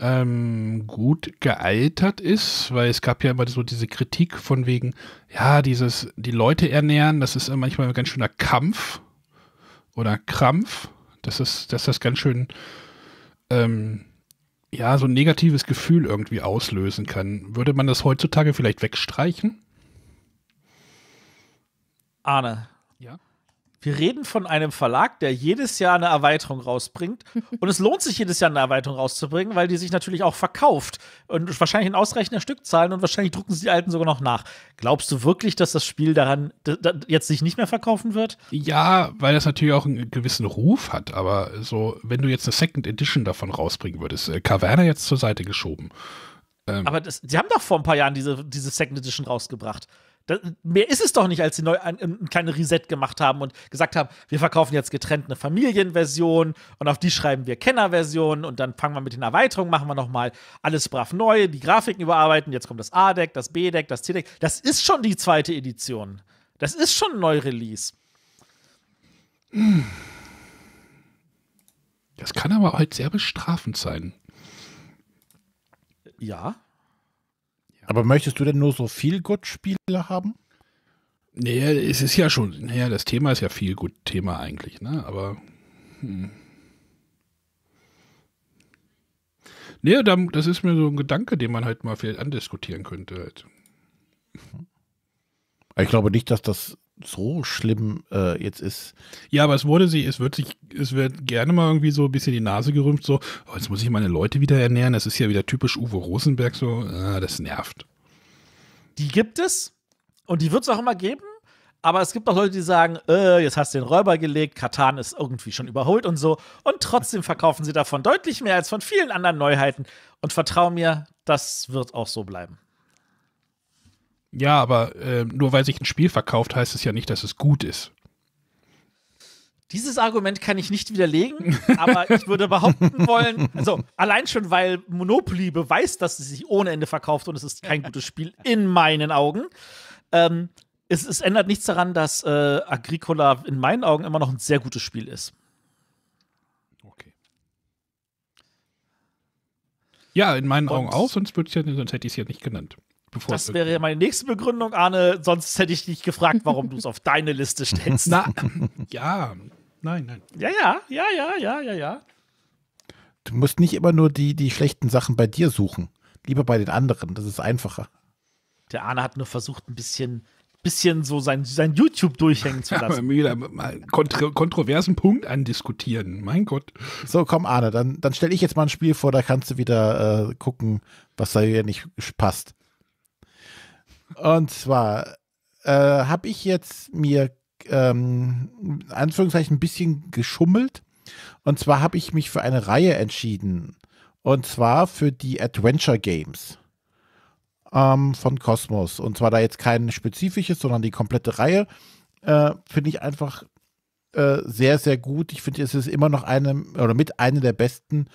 ähm, gut gealtert ist, weil es gab ja immer so diese Kritik von wegen, ja, dieses, die Leute ernähren, das ist manchmal ein ganz schöner Kampf oder Krampf, dass das, dass das ganz schön, ähm, ja, so ein negatives Gefühl irgendwie auslösen kann. Würde man das heutzutage vielleicht wegstreichen? Arne. Ja. Wir reden von einem Verlag, der jedes Jahr eine Erweiterung rausbringt. Und es lohnt sich jedes Jahr eine Erweiterung rauszubringen, weil die sich natürlich auch verkauft. Und wahrscheinlich in ausreichender Stückzahlen und wahrscheinlich drucken sie die alten sogar noch nach. Glaubst du wirklich, dass das Spiel daran jetzt sich nicht mehr verkaufen wird? Ja, weil das natürlich auch einen gewissen Ruf hat. Aber so, wenn du jetzt eine Second Edition davon rausbringen würdest, äh, Caverna jetzt zur Seite geschoben. Ähm, aber das, die haben doch vor ein paar Jahren diese, diese Second Edition rausgebracht. Das, mehr ist es doch nicht, als sie neu ein, ein, ein kleines Reset gemacht haben und gesagt haben, wir verkaufen jetzt getrennt eine Familienversion und auf die schreiben wir Kennerversion und dann fangen wir mit den Erweiterungen, machen wir nochmal alles brav neu, die Grafiken überarbeiten, jetzt kommt das A-Deck, das B-Deck, das C-Deck. Das ist schon die zweite Edition. Das ist schon ein Neu-Release. Das kann aber heute halt sehr bestrafend sein. Ja. Aber möchtest du denn nur so viel Good-Spiele haben? Nee, es ist ja schon, naja, das Thema ist ja viel gut Thema eigentlich, ne? Aber. Hm. Nee, das ist mir so ein Gedanke, den man halt mal vielleicht andiskutieren könnte. Halt. Ich glaube nicht, dass das so schlimm äh, jetzt ist. Ja, aber es wurde sie, es wird sich, es wird gerne mal irgendwie so ein bisschen die Nase gerümpft, so, oh, jetzt muss ich meine Leute wieder ernähren, das ist ja wieder typisch Uwe Rosenberg, so, ah, das nervt. Die gibt es und die wird es auch immer geben, aber es gibt auch Leute, die sagen, äh, jetzt hast du den Räuber gelegt, Katan ist irgendwie schon überholt und so und trotzdem verkaufen sie davon deutlich mehr als von vielen anderen Neuheiten und vertrau mir, das wird auch so bleiben. Ja, aber äh, nur weil sich ein Spiel verkauft, heißt es ja nicht, dass es gut ist. Dieses Argument kann ich nicht widerlegen, aber ich würde behaupten <laughs> wollen, also allein schon, weil Monopoly beweist, dass es sich ohne Ende verkauft und es ist kein gutes Spiel in meinen Augen. Ähm, es, es, ändert nichts daran, dass äh, Agricola in meinen Augen immer noch ein sehr gutes Spiel ist. Okay. Ja, in meinen und Augen auch, sonst, sonst hätte ich es ja nicht genannt. Bevor das wäre meine nächste Begründung, Arne. Sonst hätte ich dich gefragt, warum du es auf deine Liste stellst. Na, <laughs> ja, nein, nein. Ja, ja, ja, ja, ja, ja, ja. Du musst nicht immer nur die, die schlechten Sachen bei dir suchen. Lieber bei den anderen. Das ist einfacher. Der Arne hat nur versucht, ein bisschen, bisschen so sein, sein YouTube durchhängen zu <laughs> lassen. Ja, mal mal kontro kontroversen Punkt andiskutieren. Mein Gott. So, komm, Arne, dann, dann stelle ich jetzt mal ein Spiel vor, da kannst du wieder äh, gucken, was da hier nicht passt. Und zwar äh, habe ich jetzt mir ähm, Anführungszeichen ein bisschen geschummelt. Und zwar habe ich mich für eine Reihe entschieden. Und zwar für die Adventure Games ähm, von Cosmos. Und zwar da jetzt kein spezifisches, sondern die komplette Reihe. Äh, Finde ich einfach äh, sehr, sehr gut. Ich finde, es ist immer noch eine oder mit einer der besten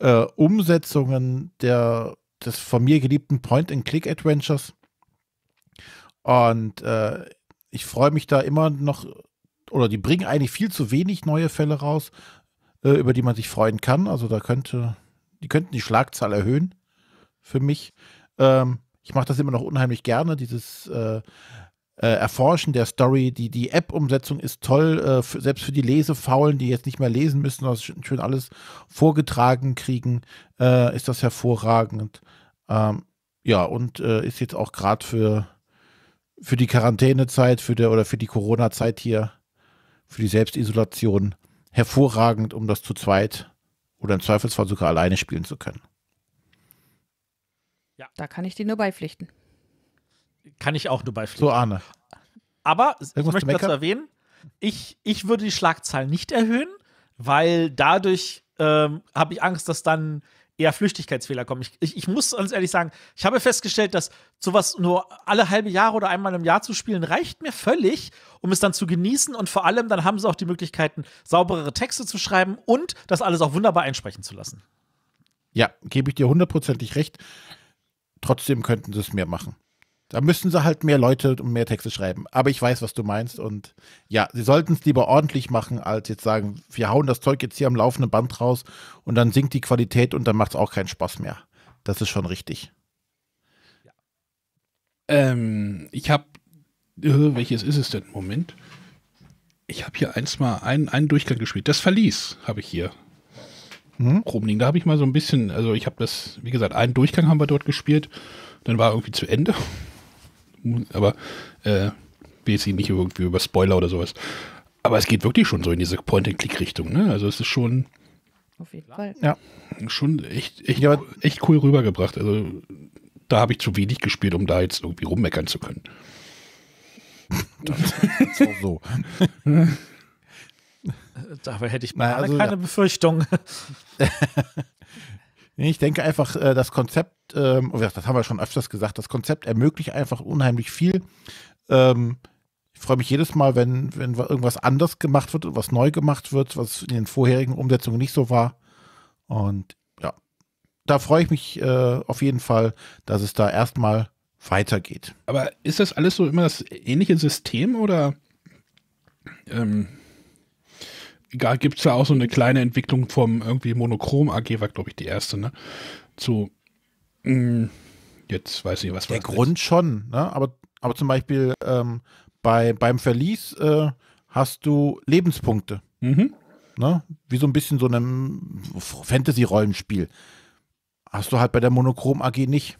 äh, Umsetzungen der, des von mir geliebten Point-and-Click-Adventures. Und äh, ich freue mich da immer noch, oder die bringen eigentlich viel zu wenig neue Fälle raus, äh, über die man sich freuen kann. Also da könnte, die könnten die Schlagzahl erhöhen für mich. Ähm, ich mache das immer noch unheimlich gerne, dieses äh, äh Erforschen der Story. Die, die App-Umsetzung ist toll, äh, für, selbst für die Lesefaulen, die jetzt nicht mehr lesen müssen, das schön alles vorgetragen kriegen, äh, ist das hervorragend. Ähm, ja, und ist jetzt auch gerade für für die Quarantänezeit für der, oder für die Corona-Zeit hier, für die Selbstisolation hervorragend, um das zu zweit oder im Zweifelsfall sogar alleine spielen zu können. Ja. Da kann ich dir nur beipflichten. Kann ich auch nur beipflichten. So, Arne. Aber ich möchte dazu erwähnen, ich, ich würde die Schlagzahl nicht erhöhen, weil dadurch ähm, habe ich Angst, dass dann eher Flüchtigkeitsfehler kommen. Ich, ich, ich muss ganz ehrlich sagen, ich habe festgestellt, dass sowas nur alle halbe Jahre oder einmal im Jahr zu spielen, reicht mir völlig, um es dann zu genießen. Und vor allem, dann haben sie auch die Möglichkeiten, sauberere Texte zu schreiben und das alles auch wunderbar einsprechen zu lassen. Ja, gebe ich dir hundertprozentig recht. Trotzdem könnten sie es mehr machen. Da müssten sie halt mehr Leute und mehr Texte schreiben. Aber ich weiß, was du meinst. Und ja, sie sollten es lieber ordentlich machen, als jetzt sagen, wir hauen das Zeug jetzt hier am laufenden Band raus und dann sinkt die Qualität und dann macht es auch keinen Spaß mehr. Das ist schon richtig. Ja. Ähm, ich habe, äh, welches ist es denn? Moment. Ich habe hier eins mal einen, einen Durchgang gespielt. Das Verlies habe ich hier. Hm? Da habe ich mal so ein bisschen, also ich habe das, wie gesagt, einen Durchgang haben wir dort gespielt. Dann war irgendwie zu Ende aber äh, will jetzt nicht irgendwie über Spoiler oder sowas. Aber es geht wirklich schon so in diese Point-and-Click-Richtung, ne? Also es ist schon. Auf jeden Fall. Ja, schon echt, echt, ja. echt cool rübergebracht. Also da habe ich zu wenig gespielt, um da jetzt irgendwie rummeckern zu können. Das, das war so. <laughs> Dabei hätte ich mal naja, also, keine ja. Befürchtung. <laughs> Ich denke einfach, äh, das Konzept, ähm, oh das haben wir schon öfters gesagt, das Konzept ermöglicht einfach unheimlich viel. Ähm, ich freue mich jedes Mal, wenn, wenn irgendwas anders gemacht wird, was neu gemacht wird, was in den vorherigen Umsetzungen nicht so war. Und ja, da freue ich mich äh, auf jeden Fall, dass es da erstmal weitergeht. Aber ist das alles so immer das ähnliche System oder ähm, gibt es ja auch so eine kleine Entwicklung vom irgendwie Monochrom AG, war glaube ich die erste, ne? Zu, mh, mm, jetzt weiß ich, was war Der Grund jetzt? schon, ne? Aber, aber zum Beispiel ähm, bei, beim Verlies äh, hast du Lebenspunkte. Mhm. Ne? Wie so ein bisschen so einem Fantasy-Rollenspiel. Hast du halt bei der Monochrom AG nicht.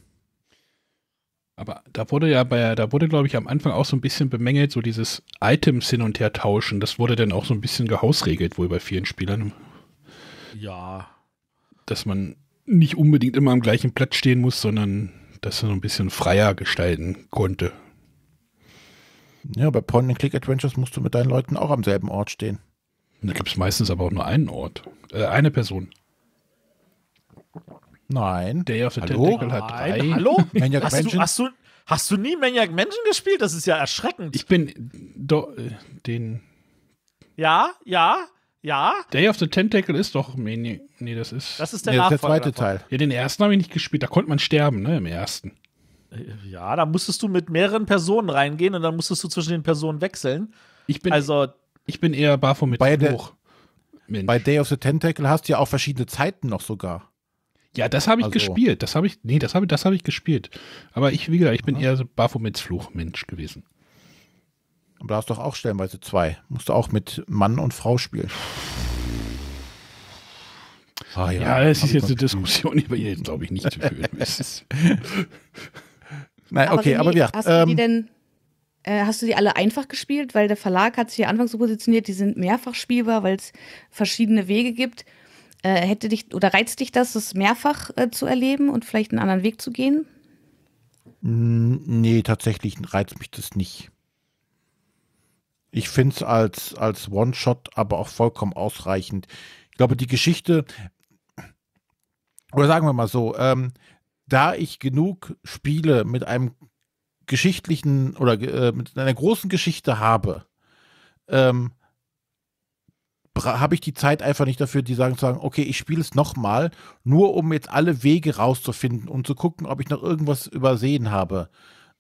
Aber da wurde ja bei, da wurde, glaube ich, am Anfang auch so ein bisschen bemängelt, so dieses Items hin und her tauschen. Das wurde dann auch so ein bisschen gehausregelt, wohl bei vielen Spielern. Ja. Dass man nicht unbedingt immer am gleichen Platz stehen muss, sondern dass man so ein bisschen freier gestalten konnte. Ja, bei Point-and-Click-Adventures musst du mit deinen Leuten auch am selben Ort stehen. Da gibt es meistens aber auch nur einen Ort. Äh, eine Person. Nein. Day of the Hallo? Tentacle hat drei. Nein. Hallo? Maniac hast, Mansion? Du, hast, du, hast du nie Maniac Mansion gespielt? Das ist ja erschreckend. Ich bin äh, do, äh, den. Ja, ja, ja. Day of the Tentacle ist doch Maniac. Nee, das ist. Das ist der, nee, das ist der zweite davon. Teil. Ja, den ersten habe ich nicht gespielt. Da konnte man sterben, ne, im ersten. Äh, ja, da musstest du mit mehreren Personen reingehen und dann musstest du zwischen den Personen wechseln. Ich bin, also, ich bin eher Baphomet hoch. Mensch. Bei Day of the Tentacle hast du ja auch verschiedene Zeiten noch sogar. Ja, das habe ich also. gespielt. Das habe ich, nee, das habe das hab ich gespielt. Aber ich, wie gesagt, ich Aha. bin eher so Baphomets Fluchmensch gewesen. Aber da hast du auch stellenweise zwei. Musst du auch mit Mann und Frau spielen. Ah, ja, es ist jetzt eine Diskussion, <laughs> die wir jetzt, glaube ich, nicht <laughs> führen müssen. Nein, aber okay, die, aber ja. Hast, ähm, du die ähm, denn, äh, hast du die alle einfach gespielt? Weil der Verlag hat sich ja anfangs so positioniert, die sind mehrfach spielbar, weil es verschiedene Wege gibt. Äh, hätte dich oder reizt dich das, das mehrfach äh, zu erleben und vielleicht einen anderen Weg zu gehen? Hm, nee, tatsächlich reizt mich das nicht. Ich finde es als, als One-Shot aber auch vollkommen ausreichend. Ich glaube, die Geschichte, oder sagen wir mal so, ähm, da ich genug Spiele mit einem geschichtlichen oder äh, mit einer großen Geschichte habe, ähm, habe ich die Zeit einfach nicht dafür, die sagen, zu sagen okay, ich spiele es nochmal, nur um jetzt alle Wege rauszufinden und zu gucken, ob ich noch irgendwas übersehen habe.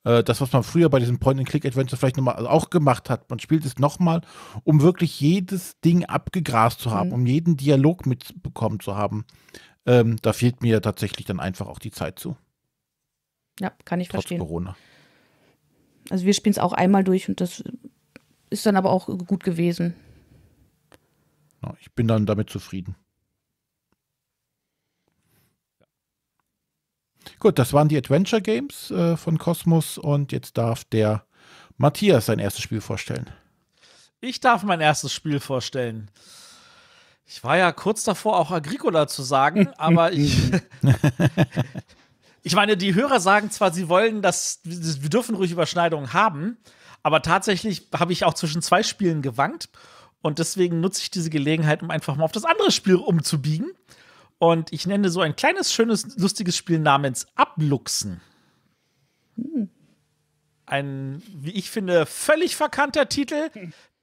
Äh, das, was man früher bei diesem Point-and-Click-Adventure vielleicht nochmal also auch gemacht hat. Man spielt es nochmal, um wirklich jedes Ding abgegrast zu haben, mhm. um jeden Dialog mitbekommen zu haben. Ähm, da fehlt mir tatsächlich dann einfach auch die Zeit zu. Ja, kann ich Trotz verstehen. Corona. Also wir spielen es auch einmal durch und das ist dann aber auch gut gewesen ich bin dann damit zufrieden. Gut, das waren die Adventure Games äh, von Kosmos und jetzt darf der Matthias sein erstes Spiel vorstellen. Ich darf mein erstes Spiel vorstellen. Ich war ja kurz davor, auch Agricola zu sagen, <laughs> aber ich. <laughs> ich meine, die Hörer sagen zwar, sie wollen, dass wir dürfen ruhig Überschneidungen haben, aber tatsächlich habe ich auch zwischen zwei Spielen gewankt und deswegen nutze ich diese Gelegenheit, um einfach mal auf das andere Spiel umzubiegen. Und ich nenne so ein kleines, schönes, lustiges Spiel namens Abluxen. Ein, wie ich finde, völlig verkannter Titel,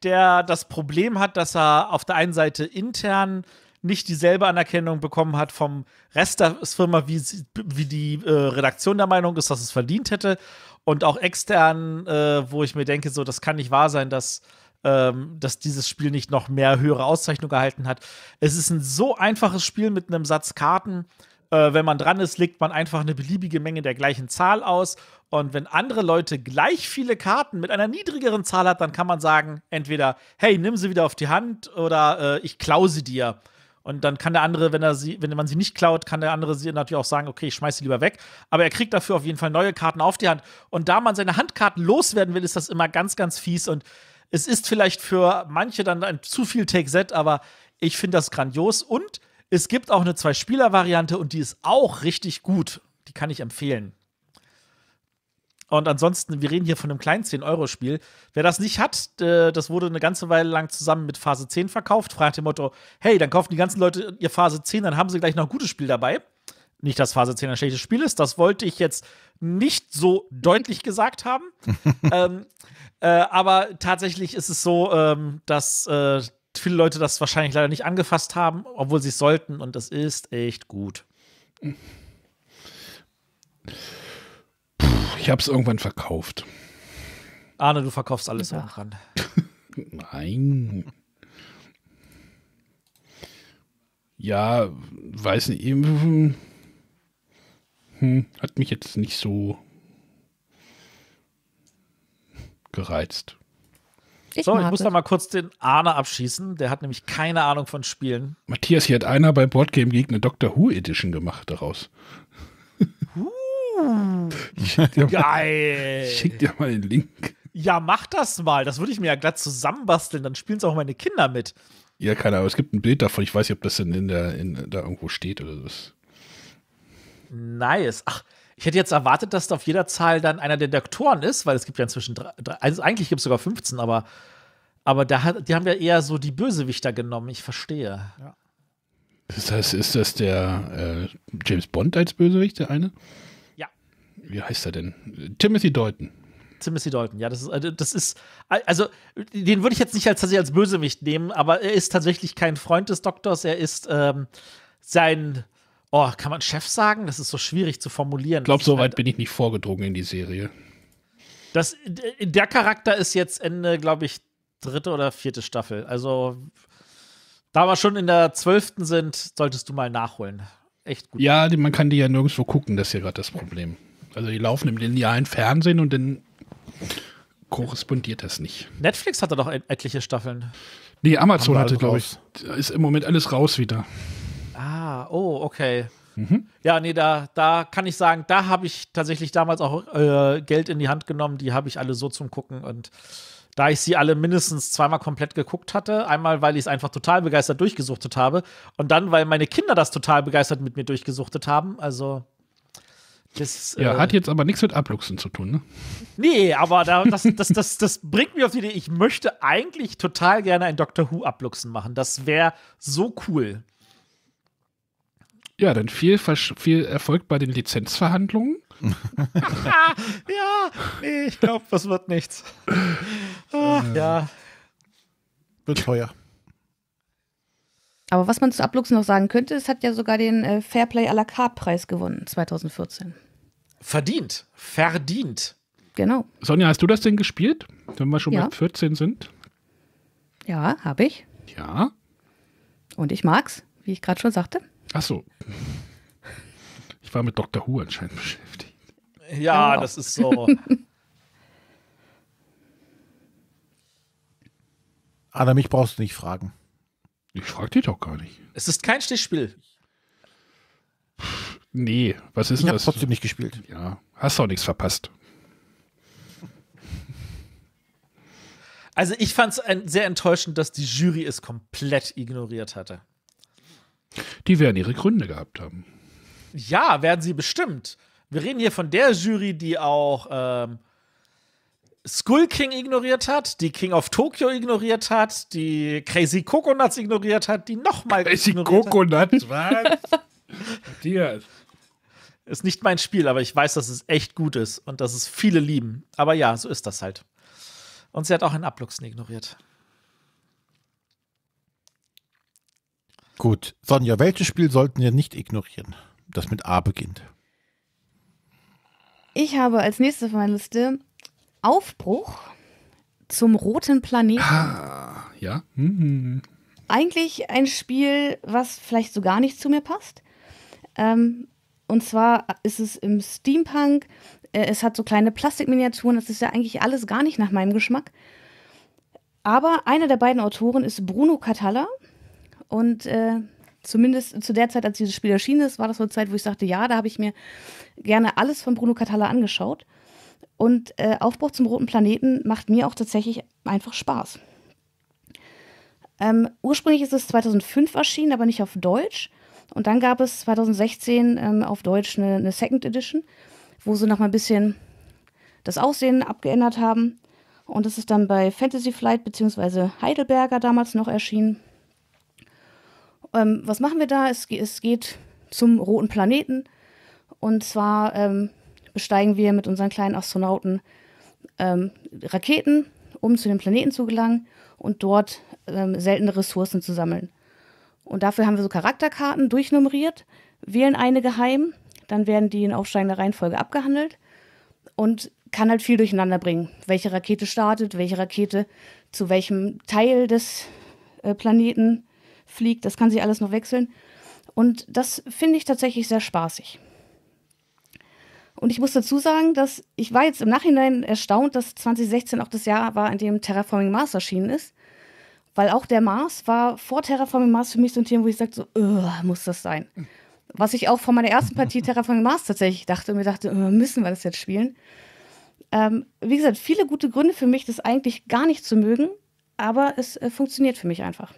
der das Problem hat, dass er auf der einen Seite intern nicht dieselbe Anerkennung bekommen hat vom Rest der Firma, wie, wie die äh, Redaktion der Meinung ist, dass es verdient hätte. Und auch extern, äh, wo ich mir denke, so, das kann nicht wahr sein, dass ähm, dass dieses Spiel nicht noch mehr höhere Auszeichnung erhalten hat. Es ist ein so einfaches Spiel mit einem Satz Karten. Äh, wenn man dran ist, legt man einfach eine beliebige Menge der gleichen Zahl aus. Und wenn andere Leute gleich viele Karten mit einer niedrigeren Zahl hat, dann kann man sagen, entweder, hey, nimm sie wieder auf die Hand oder äh, ich klaue sie dir. Und dann kann der andere, wenn er sie, wenn man sie nicht klaut, kann der andere sie natürlich auch sagen, okay, ich schmeiß sie lieber weg. Aber er kriegt dafür auf jeden Fall neue Karten auf die Hand. Und da man seine Handkarten loswerden will, ist das immer ganz, ganz fies. Und es ist vielleicht für manche dann ein zu viel take Z, aber ich finde das grandios. Und es gibt auch eine Zwei-Spieler-Variante und die ist auch richtig gut. Die kann ich empfehlen. Und ansonsten, wir reden hier von einem kleinen 10-Euro-Spiel. Wer das nicht hat, das wurde eine ganze Weile lang zusammen mit Phase 10 verkauft. Fragt dem Motto: Hey, dann kaufen die ganzen Leute ihr Phase 10, dann haben sie gleich noch ein gutes Spiel dabei nicht, dass Phase 10 ein schlechtes Spiel ist. Das wollte ich jetzt nicht so deutlich gesagt haben. <laughs> ähm, äh, aber tatsächlich ist es so, ähm, dass äh, viele Leute das wahrscheinlich leider nicht angefasst haben, obwohl sie es sollten. Und es ist echt gut. Puh, ich habe es irgendwann verkauft. Arne, du verkaufst alles ja. irgendwann. <laughs> Nein. Ja, weiß nicht. Hm, hat mich jetzt nicht so gereizt. Ich so, ich muss da mal kurz den Arne abschießen. Der hat nämlich keine Ahnung von Spielen. Matthias, hier hat einer bei Boardgame Geek eine Doctor Who Edition gemacht daraus. Uh, hm. schick <laughs> mal, Schick dir mal den Link. Ja, mach das mal. Das würde ich mir ja glatt zusammenbasteln. Dann spielen es auch meine Kinder mit. Ja, keine Ahnung. Es gibt ein Bild davon. Ich weiß nicht, ob das denn in der, in, da irgendwo steht oder so. Nice. Ach, ich hätte jetzt erwartet, dass da auf jeder Zahl dann einer der Doktoren ist, weil es gibt ja inzwischen drei, also eigentlich gibt es sogar 15, aber, aber da hat, die haben ja eher so die Bösewichter genommen, ich verstehe. Ja. Ist das, ist das der äh, James Bond als Bösewicht, der eine? Ja. Wie heißt er denn? Timothy Dalton. Timothy Dalton, ja, das ist, also, das ist, also, den würde ich jetzt nicht als, tatsächlich als Bösewicht nehmen, aber er ist tatsächlich kein Freund des Doktors, er ist ähm, sein Oh, kann man Chef sagen? Das ist so schwierig zu formulieren. Ich glaube, so äh, weit bin ich nicht vorgedrungen in die Serie. Das, der Charakter ist jetzt Ende, glaube ich, dritte oder vierte Staffel. Also, da wir schon in der zwölften sind, solltest du mal nachholen. Echt gut. Ja, man kann die ja nirgendwo gucken, das ist ja gerade das Problem. Also, die laufen im linearen Fernsehen und dann korrespondiert das nicht. Netflix hatte doch etliche Staffeln. Nee, Amazon hatte, glaube ich, ist im Moment alles raus wieder. Ah, oh, okay. Mhm. Ja, nee, da, da kann ich sagen, da habe ich tatsächlich damals auch äh, Geld in die Hand genommen. Die habe ich alle so zum Gucken. Und da ich sie alle mindestens zweimal komplett geguckt hatte, einmal, weil ich es einfach total begeistert durchgesuchtet habe und dann, weil meine Kinder das total begeistert mit mir durchgesuchtet haben. Also. Das, ja, äh, hat jetzt aber nichts mit Abluchsen zu tun, ne? Nee, aber da, das, das, das, das bringt mich auf die Idee, ich möchte eigentlich total gerne ein Doctor Who Abluchsen machen. Das wäre so cool. Ja, dann viel, viel Erfolg bei den Lizenzverhandlungen. <laughs> ja, nee, ich glaube, das wird nichts. Ach, ja. Wird teuer. Aber was man zu Ablux noch sagen könnte, es hat ja sogar den äh, Fairplay à la carte Preis gewonnen 2014. Verdient. Verdient. Genau. Sonja, hast du das denn gespielt, wenn wir schon ja. bei 14 sind? Ja, habe ich. Ja. Und ich mag's, wie ich gerade schon sagte. Ach so. Ich war mit Dr. Who anscheinend beschäftigt. Ja, genau. das ist so. <laughs> Anna, mich brauchst du nicht fragen. Ich frag dich doch gar nicht. Es ist kein Stichspiel. Nee, was ist ich das? Ich trotzdem nicht gespielt. Ja, hast auch nichts verpasst. Also ich fand es sehr enttäuschend, dass die Jury es komplett ignoriert hatte. Die werden ihre Gründe gehabt haben. Ja, werden sie bestimmt. Wir reden hier von der Jury, die auch ähm, Skull King ignoriert hat, die King of Tokyo ignoriert hat, die Crazy Coconuts ignoriert hat, die nochmal Crazy Coconuts, <laughs> was? Matthias. Ist nicht mein Spiel, aber ich weiß, dass es echt gut ist und dass es viele lieben. Aber ja, so ist das halt. Und sie hat auch einen Abluchsen ignoriert. Gut. Sonja, welches Spiel sollten wir nicht ignorieren, das mit A beginnt? Ich habe als nächstes auf meiner Liste Aufbruch zum roten Planeten. Ah, ja. Mhm. Eigentlich ein Spiel, was vielleicht so gar nicht zu mir passt. Ähm, und zwar ist es im Steampunk. Äh, es hat so kleine Plastikminiaturen. Das ist ja eigentlich alles gar nicht nach meinem Geschmack. Aber einer der beiden Autoren ist Bruno Catalla. Und äh, zumindest zu der Zeit, als dieses Spiel erschienen ist, war das so eine Zeit, wo ich sagte, ja, da habe ich mir gerne alles von Bruno Catala angeschaut. Und äh, Aufbruch zum Roten Planeten macht mir auch tatsächlich einfach Spaß. Ähm, ursprünglich ist es 2005 erschienen, aber nicht auf Deutsch. Und dann gab es 2016 ähm, auf Deutsch eine, eine, Second Edition, wo sie nochmal ein bisschen das Aussehen abgeändert haben. Und es ist dann bei Fantasy Flight bzw. Heidelberger damals noch erschienen. Ähm, was machen wir da? Es, es, geht zum roten Planeten. Und zwar ähm, besteigen wir mit unseren kleinen Astronauten ähm, Raketen, um zu dem Planeten zu gelangen und dort ähm, seltene Ressourcen zu sammeln. Und dafür haben wir so Charakterkarten durchnummeriert, wählen eine geheim, dann werden die in aufsteigender Reihenfolge abgehandelt und kann halt viel durcheinander bringen, welche Rakete startet, welche Rakete zu welchem Teil des äh, Planeten fliegt. Das kann sich alles noch wechseln. Und das finde ich tatsächlich sehr spaßig. Und ich muss dazu sagen, dass ich war jetzt im Nachhinein erstaunt, dass 2016 auch das Jahr war, in dem Terraforming Mars erschienen ist. Weil auch der Mars war vor Terraforming Mars für mich so ein Thema, wo ich sagte, so, muss das sein. Was ich auch vor meiner ersten Partie Terraforming Mars tatsächlich dachte und mir dachte, müssen wir das jetzt spielen. Ähm, wie gesagt, viele gute Gründe für mich, das eigentlich gar nicht zu mögen, aber es äh, funktioniert für mich einfach.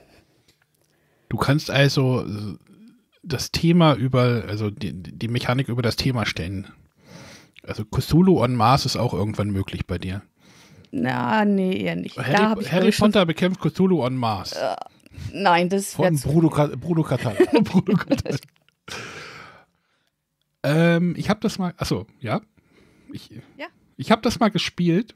Du kannst also äh, das Thema über, also die, die Mechanik über das Thema stellen. Also Cthulhu on Mars ist auch irgendwann möglich bei dir. Na, nee, eher nicht. Harry, Harry Potter bekämpft Cthulhu on Mars. Uh, äh, nein, das wäre Von Bruno, Bruno Katal. <laughs> <laughs> Bruno Katal. ähm, ich habe das mal, achso, ja? Ich, ja. Ich habe das mal gespielt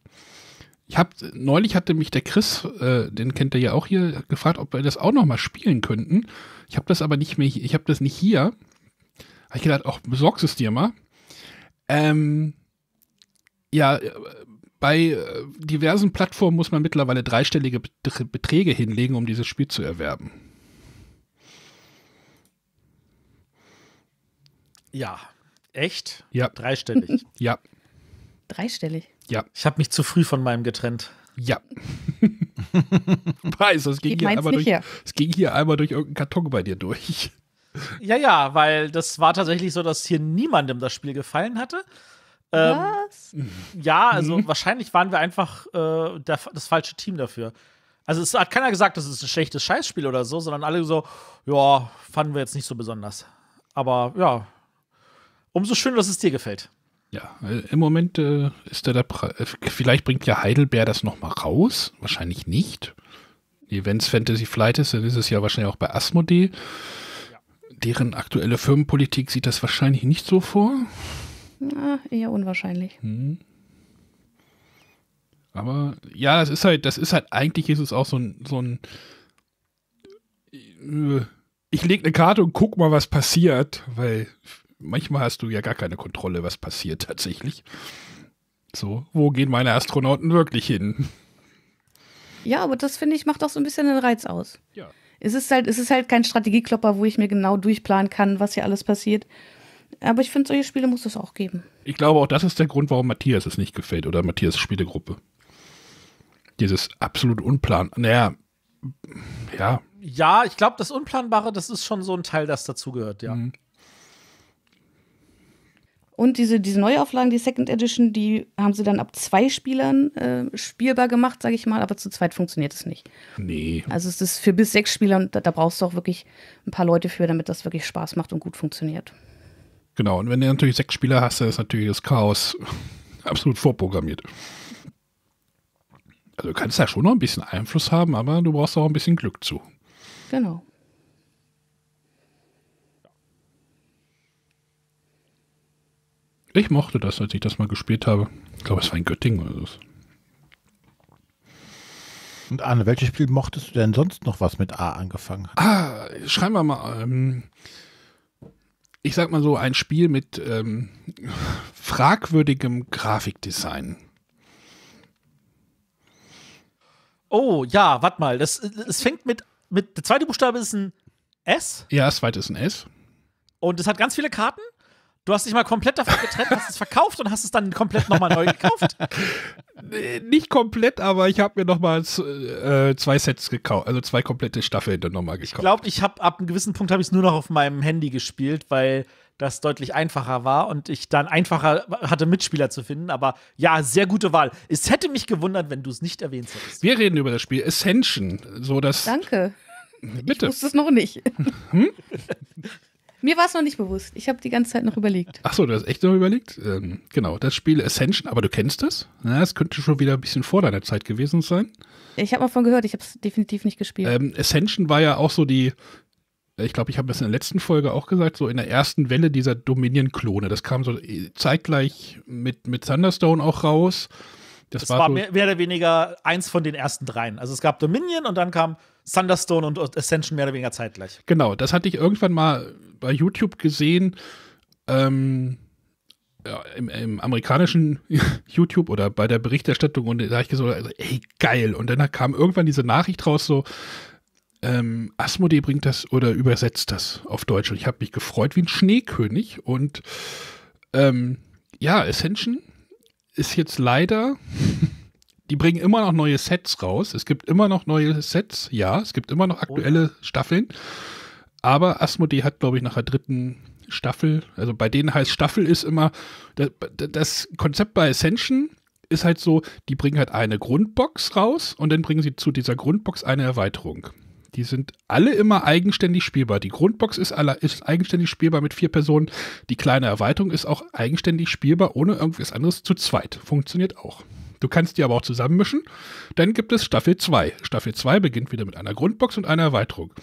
ich habe neulich hatte mich der Chris, äh, den kennt ihr ja auch hier, gefragt, ob wir das auch noch mal spielen könnten. Ich habe das aber nicht mehr, ich habe das nicht hier. Habe ich gedacht, auch besorgst es dir mal. Ähm, ja, äh, bei äh, diversen Plattformen muss man mittlerweile dreistellige Beträge hinlegen, um dieses Spiel zu erwerben. Ja, echt? Ja. Dreistellig. ja. Dreistellig. Ja. Ich habe mich zu früh von meinem getrennt. Ja. <laughs> Weiß, es ging, hier einmal durch, ging hier einmal durch irgendeinen Karton bei dir durch. Ja, ja, weil das war tatsächlich so, dass hier niemandem das Spiel gefallen hatte. Ähm, Was? Ja, also mhm. wahrscheinlich waren wir einfach äh, der, das falsche Team dafür. Also es hat keiner gesagt, das ist ein schlechtes Scheißspiel oder so, sondern alle so, ja, fanden wir jetzt nicht so besonders. Aber ja, umso schöner, dass es dir gefällt. Ja, im Moment äh, ist er da. Äh, vielleicht bringt ja Heidelberg das nochmal raus. Wahrscheinlich nicht. Wenn es Fantasy Flight ist, dann ist es ja wahrscheinlich auch bei Asmodee. Ja. Deren aktuelle Firmenpolitik sieht das wahrscheinlich nicht so vor. Na, eher unwahrscheinlich. Hm. Aber ja, das ist halt, das ist halt, eigentlich ist es auch so ein, so ein äh, ich lege eine Karte und guck mal, was passiert, weil manchmal hast du ja gar keine Kontrolle, was passiert tatsächlich. So, wo gehen meine Astronauten wirklich hin? Ja, aber das finde ich macht auch so ein bisschen den Reiz aus. Ja. Es ist halt, es ist halt kein Strategieklopper, wo ich mir genau durchplanen kann, was hier alles passiert. Aber ich finde, solche Spiele muss es auch geben. Ich glaube, auch das ist der Grund, warum Matthias es nicht gefällt oder Matthias Spielegruppe. Dieses absolut unplan. Naja, ja. Ja, ich glaube, das Unplanbare, das ist schon so ein Teil, das dazugehört, ja. Mhm. Und diese, diese Neuauflagen, die Second Edition, die haben sie dann ab zwei Spielern äh, spielbar gemacht, sage ich mal, aber zu zweit funktioniert es nicht. Nee. Also es ist für bis sechs Spieler und da, da brauchst du auch wirklich ein paar Leute für, damit das wirklich Spaß macht und gut funktioniert. Genau, und wenn du natürlich sechs Spieler hast, dann ist natürlich das Chaos absolut vorprogrammiert. Also du kannst da schon noch ein bisschen Einfluss haben, aber du brauchst auch ein bisschen Glück zu. Genau. Ich mochte das, als ich das mal gespielt habe. Ich glaube, es war in Göttingen oder so. Und Anne, welches Spiel mochtest du denn sonst noch, was mit A angefangen hat? Ah, schreiben wir mal. Ähm, ich sag mal so, ein Spiel mit ähm, fragwürdigem Grafikdesign. Oh, ja, warte mal. Das, es fängt mit, mit. Der zweite Buchstabe ist ein S. Ja, das zweite ist ein S. Und es hat ganz viele Karten? Du hast dich mal komplett davon getrennt, hast es verkauft und hast es dann komplett nochmal neu gekauft. Nicht komplett, aber ich habe mir nochmal äh, zwei Sets gekauft, also zwei komplette Staffeln dann nochmal gekauft. Ich glaube, ich habe ab einem gewissen Punkt habe ich es nur noch auf meinem Handy gespielt, weil das deutlich einfacher war und ich dann einfacher hatte, Mitspieler zu finden. Aber ja, sehr gute Wahl. Es hätte mich gewundert, wenn du es nicht erwähnt hättest. Wir reden über das Spiel Ascension, so dass. Danke. Bitte. Ich wusste es noch nicht. Hm? <laughs> Mir war es noch nicht bewusst. Ich habe die ganze Zeit noch überlegt. Achso, du hast echt noch überlegt? Ähm, genau, das Spiel Ascension, aber du kennst es. es könnte schon wieder ein bisschen vor deiner Zeit gewesen sein. Ich habe mal von gehört, ich habe es definitiv nicht gespielt. Ähm, Ascension war ja auch so die, äh, ich glaube, ich habe das in der letzten Folge auch gesagt, so in der ersten Welle dieser Dominion-Klone. Das kam so äh, zeitgleich mit, mit Thunderstone auch raus. Das, das war, war so mehr, mehr, oder weniger eins von den ersten dreien. Also es gab Dominion und dann kam Thunderstone und Ascension mehr oder weniger zeitgleich. Genau, das hatte ich irgendwann mal bei YouTube gesehen, ähm, ja, im, im, amerikanischen <laughs> YouTube oder bei der Berichterstattung und da ich gesagt, also, ey, geil. Und dann kam irgendwann diese Nachricht raus, so, ähm, Asmodee bringt das oder übersetzt das auf Deutsch. Und ich habe mich gefreut wie ein Schneekönig. Und ähm, ja, Ascension ist jetzt leider, <laughs> die bringen immer noch neue Sets raus. Es gibt immer noch neue Sets, ja, es gibt immer noch aktuelle oh. Staffeln. Aber Asmodee hat, glaube ich, nach der dritten Staffel, also bei denen heißt Staffel ist immer, das, das Konzept bei Ascension ist halt so, die bringen halt eine Grundbox raus und dann bringen sie zu dieser Grundbox eine Erweiterung. Die sind alle immer eigenständig spielbar. Die Grundbox ist, alle, ist eigenständig spielbar mit vier Personen. Die kleine Erweiterung ist auch eigenständig spielbar, ohne irgendwas anderes zu zweit. Funktioniert auch. Du kannst die aber auch zusammenmischen. Dann gibt es Staffel 2. Staffel 2 beginnt wieder mit einer Grundbox und einer Erweiterung.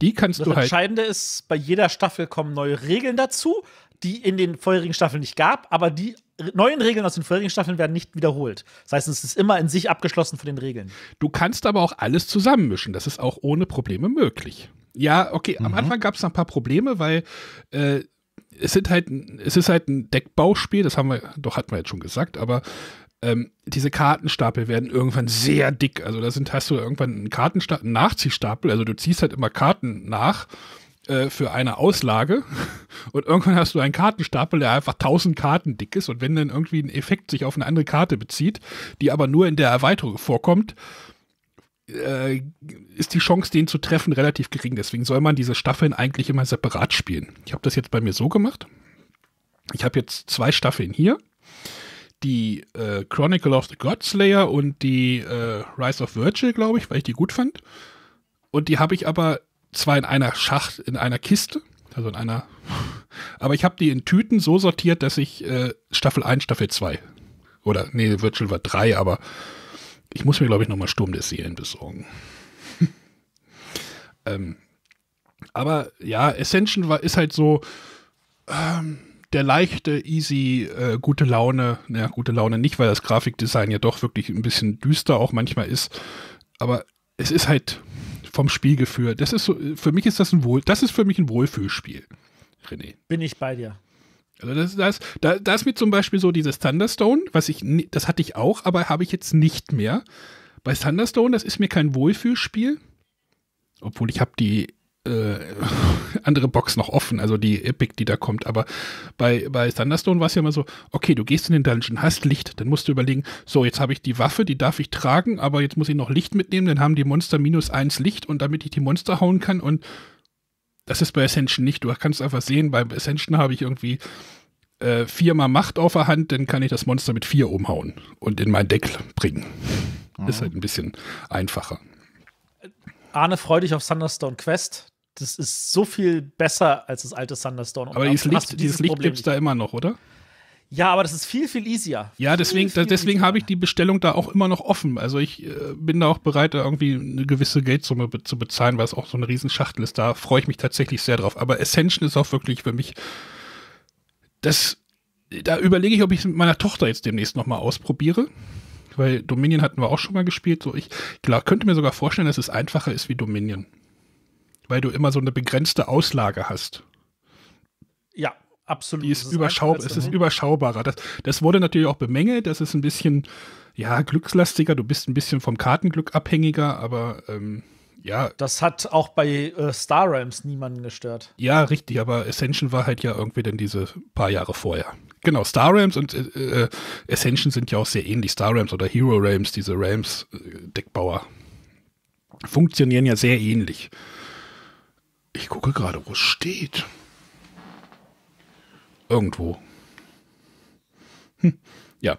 Die kannst das du halt. Das Entscheidende ist, bei jeder Staffel kommen neue Regeln dazu, die in den vorherigen Staffeln nicht gab, aber die neuen Regeln aus den vorherigen Staffeln werden nicht wiederholt. Das heißt, es ist immer in sich abgeschlossen von den Regeln. Du kannst aber auch alles zusammenmischen. Das ist auch ohne Probleme möglich. Ja, okay, mhm. am Anfang gab es ein paar Probleme, weil äh, es, sind halt, es ist halt ein Deckbauspiel, das haben wir, doch hatten wir jetzt schon gesagt, aber ähm, diese Kartenstapel werden irgendwann sehr dick. Also da sind, hast du irgendwann einen Kartenstapel, einen Nachziehstapel. Also du ziehst halt immer Karten nach äh, für eine Auslage <laughs> und irgendwann hast du einen Kartenstapel, der einfach 1000 Karten dick ist und wenn dann irgendwie ein Effekt sich auf eine andere Karte bezieht, die aber nur in der Erweiterung vorkommt, äh, ist die Chance, den zu treffen, relativ gering. Deswegen soll man diese Staffeln eigentlich immer separat spielen. Ich habe das jetzt bei mir so gemacht. Ich habe jetzt zwei Staffeln hier die äh, Chronicle of the Godslayer und die äh, Rise of Virgil, glaube ich, weil ich die gut fand. Und die habe ich aber zwar in einer Schacht, in einer Kiste, also in einer, <laughs> aber ich habe die in Tüten so sortiert, dass ich äh, Staffel 1, Staffel 2 oder nee, Virgil war 3, aber ich muss mir, glaube ich, nochmal Sturm der Seelen besorgen. <laughs> ähm, aber ja, Ascension war, ist halt so, ähm, der leichte, easy, äh, gute Laune, naja, gute Laune nicht, weil das Grafikdesign ja doch wirklich ein bisschen düster auch manchmal ist. Aber es ist halt vom Spielgefühl. Das ist so, für mich ist das ein Wohl, das ist für mich ein Wohlfühlspiel, René. Bin ich bei dir. Also das, das, da, da ist mir zum Beispiel so dieses Thunderstone, was ich, das hatte ich auch, aber habe ich jetzt nicht mehr. Bei Thunderstone, das ist mir kein Wohlfühlspiel, obwohl ich habe die äh, <laughs> andere Box noch offen, also die Epic, die da kommt. Aber bei, bei Thunderstone war es ja immer so, okay, du gehst in den Dungeon, hast Licht, dann musst du überlegen, so, jetzt habe ich die Waffe, die darf ich tragen, aber jetzt muss ich noch Licht mitnehmen, dann haben die Monster minus eins Licht und damit ich die Monster hauen kann und das ist bei Ascension nicht. Du kannst einfach sehen, bei Ascension habe ich irgendwie äh, viermal Macht auf der Hand, dann kann ich das Monster mit vier umhauen und in mein Deck bringen. Mhm. Ist halt ein bisschen einfacher. Arne, freu dich auf Thunderstone Quest das ist so viel besser als das alte Thunderstorm. Aber dieses Licht, dieses Licht gibt es da immer noch, oder? Ja, aber das ist viel, viel easier. Ja, deswegen, viel, viel deswegen habe ich die Bestellung da auch immer noch offen. Also ich äh, bin da auch bereit, da irgendwie eine gewisse Geldsumme be zu bezahlen, weil es auch so eine Riesenschachtel ist. Da freue ich mich tatsächlich sehr drauf. Aber Ascension ist auch wirklich für mich das. Da überlege ich, ob ich es mit meiner Tochter jetzt demnächst nochmal ausprobiere. Weil Dominion hatten wir auch schon mal gespielt. So ich klar, könnte mir sogar vorstellen, dass es einfacher ist wie Dominion weil du immer so eine begrenzte Auslage hast. Ja, absolut. Die ist, ist es ist überschaubarer. Das, das wurde natürlich auch bemängelt, das ist ein bisschen, ja, glückslastiger, du bist ein bisschen vom Kartenglück abhängiger, aber ähm, ja. Das hat auch bei äh, Star Realms niemanden gestört. Ja, richtig, aber Ascension war halt ja irgendwie dann diese paar Jahre vorher. Genau, Star Realms und äh, äh Ascension sind ja auch sehr ähnlich. Star Realms oder Hero Realms, diese Realms-Deckbauer, äh, funktionieren ja sehr ähnlich. Ich gucke gerade, wo es steht. Irgendwo. Hm. Ja.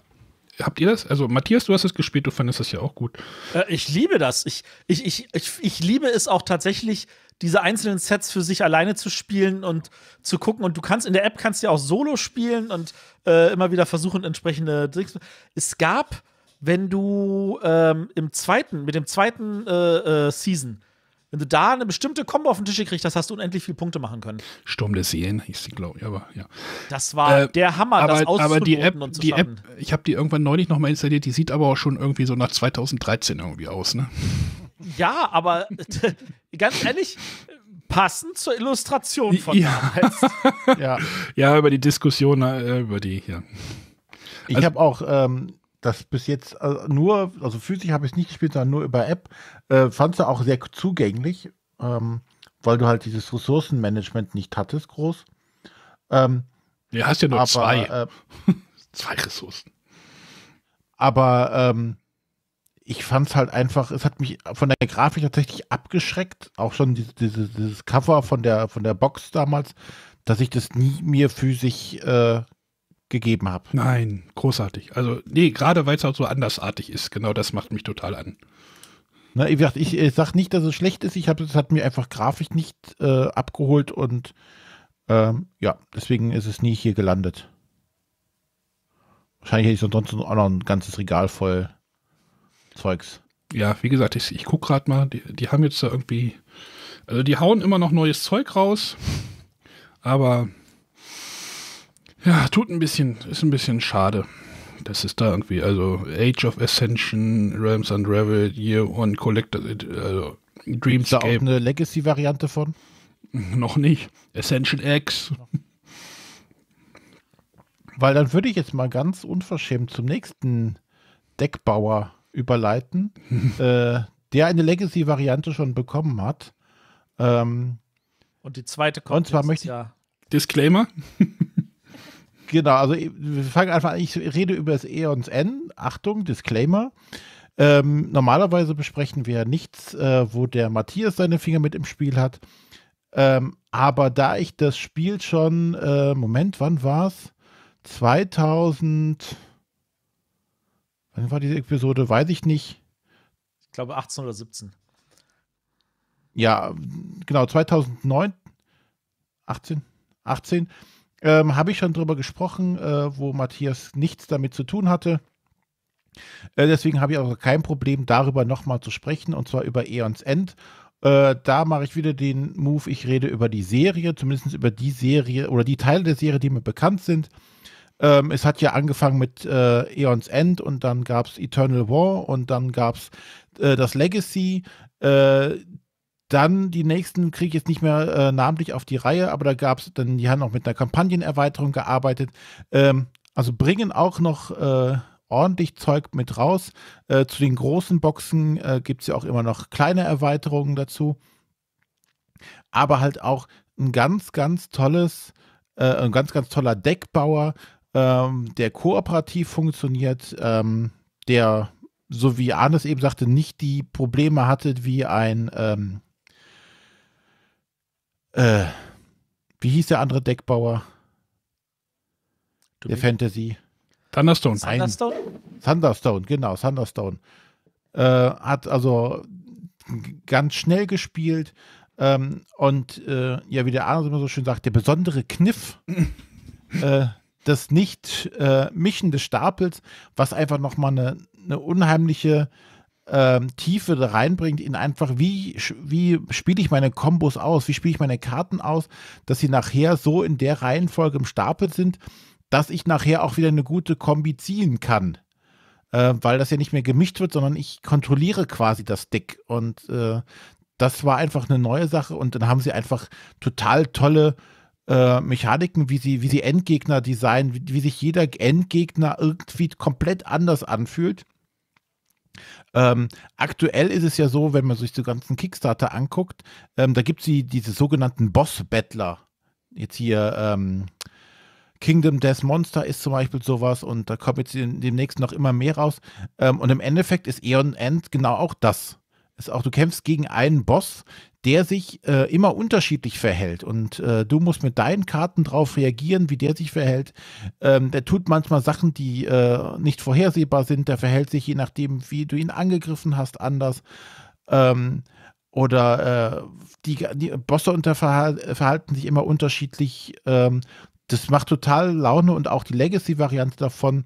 Habt ihr das? Also, Matthias, du hast es gespielt, du fandest das ja auch gut. Äh, ich liebe das. Ich, ich, ich, ich, ich liebe es auch tatsächlich, diese einzelnen Sets für sich alleine zu spielen und zu gucken. Und du kannst in der App kannst ja auch solo spielen und äh, immer wieder versuchen, entsprechende Drinks. Es gab, wenn du ähm, im zweiten, mit dem zweiten äh, äh Season, wenn du da eine bestimmte Kombo auf den Tisch gekriegt hast, hast du unendlich viele Punkte machen können. Sturm des Jen hieß die, glaube ich, aber ja. Das war äh, der Hammer, aber, das Aber die App, die App ich habe die irgendwann neulich nochmal installiert, die sieht aber auch schon irgendwie so nach 2013 irgendwie aus, ne? Ja, aber <laughs> ganz ehrlich, passend zur Illustration von ja. <laughs> ja. ja, über die Diskussion, äh, über die, ja. Also, ich habe auch ähm, das bis jetzt äh, nur, also physisch habe ich es nicht gespielt, sondern nur über App, äh, fand es auch sehr zugänglich, ähm, weil du halt dieses Ressourcenmanagement nicht hattest, groß. Ähm, ja, hast ja nur aber, zwei. Äh, <laughs> zwei Ressourcen. Aber ähm, ich fand es halt einfach, es hat mich von der Grafik tatsächlich abgeschreckt, auch schon diese, diese, dieses Cover von der, von der Box damals, dass ich das nie mir physisch äh, gegeben habe. Nein, großartig. Also, nee, gerade weil es auch so andersartig ist. Genau das macht mich total an. Na, wie gesagt, ich, ich äh, sage nicht, dass es schlecht ist. Ich habe es hat mir einfach grafisch nicht äh, abgeholt und ähm, ja, deswegen ist es nie hier gelandet. Wahrscheinlich hätte ich sonst auch noch ein ganzes Regal voll Zeugs. Ja, wie gesagt, ich, ich gucke gerade mal, die, die haben jetzt da irgendwie, also die hauen immer noch neues Zeug raus, aber ja, tut ein bisschen, ist ein bisschen schade. Das ist da irgendwie, also Age of Ascension, Realms Unraveled, Year One Collector, also Dreams. Da auch eine Legacy-Variante von? <laughs> Noch nicht. Ascension X. <laughs> Weil dann würde ich jetzt mal ganz unverschämt zum nächsten Deckbauer überleiten, <laughs> äh, der eine Legacy-Variante schon bekommen hat. Ähm, und die zweite kommt. Und zwar möchte ich. Ja. Disclaimer. Genau, also wir fangen einfach an. Ich rede über das Eons N. Achtung, Disclaimer. Ähm, normalerweise besprechen wir nichts, äh, wo der Matthias seine Finger mit im Spiel hat. Ähm, aber da ich das Spiel schon, äh, Moment, wann war es? 2000. Wann war diese Episode? Weiß ich nicht. Ich glaube 18 oder 17. Ja, genau, 2009, 18, 18 ähm, Habe ich schon drüber gesprochen, äh, wo Matthias nichts damit zu tun hatte. Äh, deswegen habe ich auch kein Problem, darüber nochmal zu sprechen, und zwar über Eons End. Äh, da mache ich wieder den Move, ich rede über die Serie, zumindest über die Serie oder die Teile der Serie, die mir bekannt sind. Ähm, es hat ja angefangen mit äh, Eons End und dann gab es Eternal War und dann gab es äh, das Legacy. Äh, dann die nächsten kriege ich jetzt nicht mehr äh, namentlich auf die Reihe, aber da gab es dann, die haben auch mit einer Kampagnenerweiterung gearbeitet. Ähm, also bringen auch noch äh, ordentlich Zeug mit raus. Äh, zu den großen Boxen äh, gibt es ja auch immer noch kleine Erweiterungen dazu. Aber halt auch ein ganz, ganz tolles, äh, ein ganz, ganz toller Deckbauer, ähm, der kooperativ funktioniert, ähm, der so wie Arnes eben sagte, nicht die Probleme hatte wie ein ähm, äh, wie hieß der andere Deckbauer? der Fantasy. Thunderstone. Nein. Thunderstone? Thunderstone, genau, Thunderstone. Äh, hat also ganz schnell gespielt ähm, und äh, ja, wie der Arnold immer so schön sagt, der besondere Kniff <laughs> äh, des nicht äh, Mischen des Stapels, was einfach nochmal eine, eine unheimliche ähm, Tiefe reinbringt in einfach, wie, wie spiele ich meine Kombos aus, wie spiele ich meine Karten aus, dass sie nachher so in der Reihenfolge im Stapel sind, dass ich nachher auch wieder eine gute Kombi ziehen kann. Äh, weil das ja nicht mehr gemischt wird, sondern ich kontrolliere quasi das Deck. Und äh, das war einfach eine neue Sache. Und dann haben sie einfach total tolle äh, Mechaniken, wie sie, wie sie Endgegner designen, wie, wie sich jeder Endgegner irgendwie komplett anders anfühlt ähm, aktuell ist es ja so, wenn man sich die ganzen Kickstarter anguckt, ähm, da gibt es die, diese sogenannten boss battler Jetzt hier ähm, Kingdom Death Monster ist zum Beispiel sowas und da kommt jetzt demnächst noch immer mehr raus. Ähm, und im Endeffekt ist Eon End genau auch das. Ist auch, du kämpfst gegen einen Boss, der sich äh, immer unterschiedlich verhält und äh, du musst mit deinen Karten darauf reagieren, wie der sich verhält. Ähm, der tut manchmal Sachen, die äh, nicht vorhersehbar sind. Der verhält sich je nachdem, wie du ihn angegriffen hast, anders. Ähm, oder äh, die, die, Bosse unter verhalten sich immer unterschiedlich. Ähm, das macht total Laune und auch die Legacy-Variante davon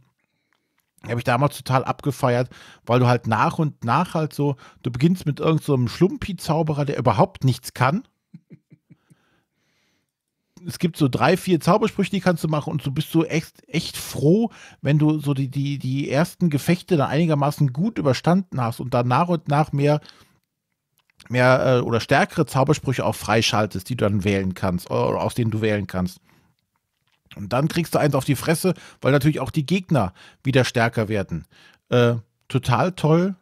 habe ich damals total abgefeiert, weil du halt nach und nach halt so, du beginnst mit irgendeinem so Schlumpi-Zauberer, der überhaupt nichts kann. Es gibt so drei, vier Zaubersprüche, die kannst du machen und so bist du echt, echt froh, wenn du so die, die, die ersten Gefechte dann einigermaßen gut überstanden hast und dann nach und nach mehr, mehr äh, oder stärkere Zaubersprüche auch freischaltest, die du dann wählen kannst äh, oder aus denen du wählen kannst. Und dann kriegst du eins auf die Fresse, weil natürlich auch die Gegner wieder stärker werden. Äh, total toll.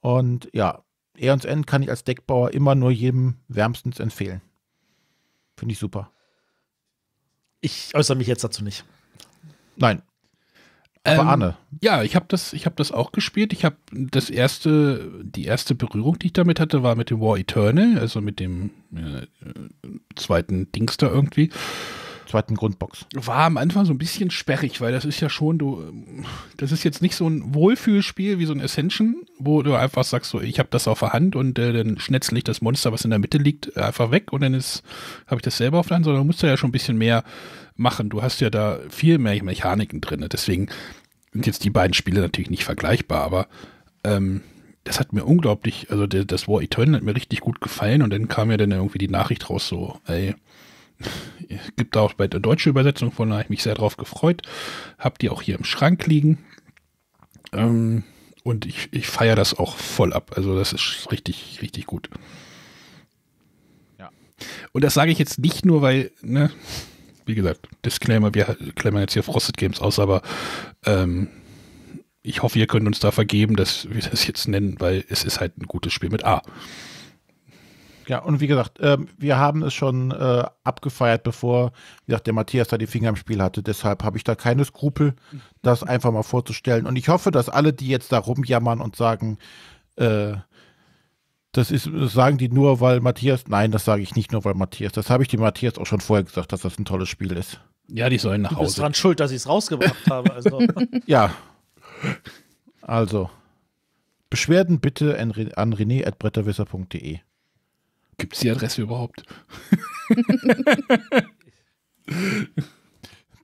Und ja, Eons End kann ich als Deckbauer immer nur jedem wärmstens empfehlen. Finde ich super. Ich äußere mich jetzt dazu nicht. Nein. Aber ähm, Arne. Ja, ich habe das, hab das auch gespielt. Ich habe das erste, die erste Berührung, die ich damit hatte, war mit dem War Eternal, also mit dem äh, äh zweiten Dings da irgendwie zweiten Grundbox. War am Anfang so ein bisschen sperrig, weil das ist ja schon, du, das ist jetzt nicht so ein Wohlfühlspiel wie so ein Ascension, wo du einfach sagst, so, ich habe das auf der Hand und äh, dann schnetzel ich das Monster, was in der Mitte liegt, einfach weg und dann ist, habe ich das selber auf der Hand, sondern du musst ja schon ein bisschen mehr machen. Du hast ja da viel mehr Mechaniken drin. Ne? Deswegen sind jetzt die beiden Spiele natürlich nicht vergleichbar, aber ähm, das hat mir unglaublich, also das War Eternal hat mir richtig gut gefallen und dann kam ja dann irgendwie die Nachricht raus, so, ey, es gibt auch bei der deutschen Übersetzung, von da habe ich mich sehr drauf gefreut. Hab die auch hier im Schrank liegen. Ähm, und ich, ich feiere das auch voll ab. Also das ist richtig, richtig gut. Ja. Und das sage ich jetzt nicht nur, weil, ne, wie gesagt, Disclaimer, wir klammern jetzt hier Frosted Games aus, aber ähm, ich hoffe, ihr könnt uns da vergeben, dass wir das jetzt nennen, weil es ist halt ein gutes Spiel mit A. Ja, und wie gesagt, ähm, wir haben es schon äh, abgefeiert, bevor, wie gesagt, der Matthias da die Finger im Spiel hatte. Deshalb habe ich da keine Skrupel, das einfach mal vorzustellen. Und ich hoffe, dass alle, die jetzt da rumjammern und sagen, äh, das ist, das sagen die nur, weil Matthias. Nein, das sage ich nicht nur, weil Matthias. Das habe ich dem Matthias auch schon vorher gesagt, dass das ein tolles Spiel ist. Ja, die sollen nach Hause. Du bist dran schuld, dass ich es rausgebracht habe. Also. <laughs> ja. Also. Beschwerden bitte an rené.bretterwisser.de. Gibt es die Adresse überhaupt? <laughs>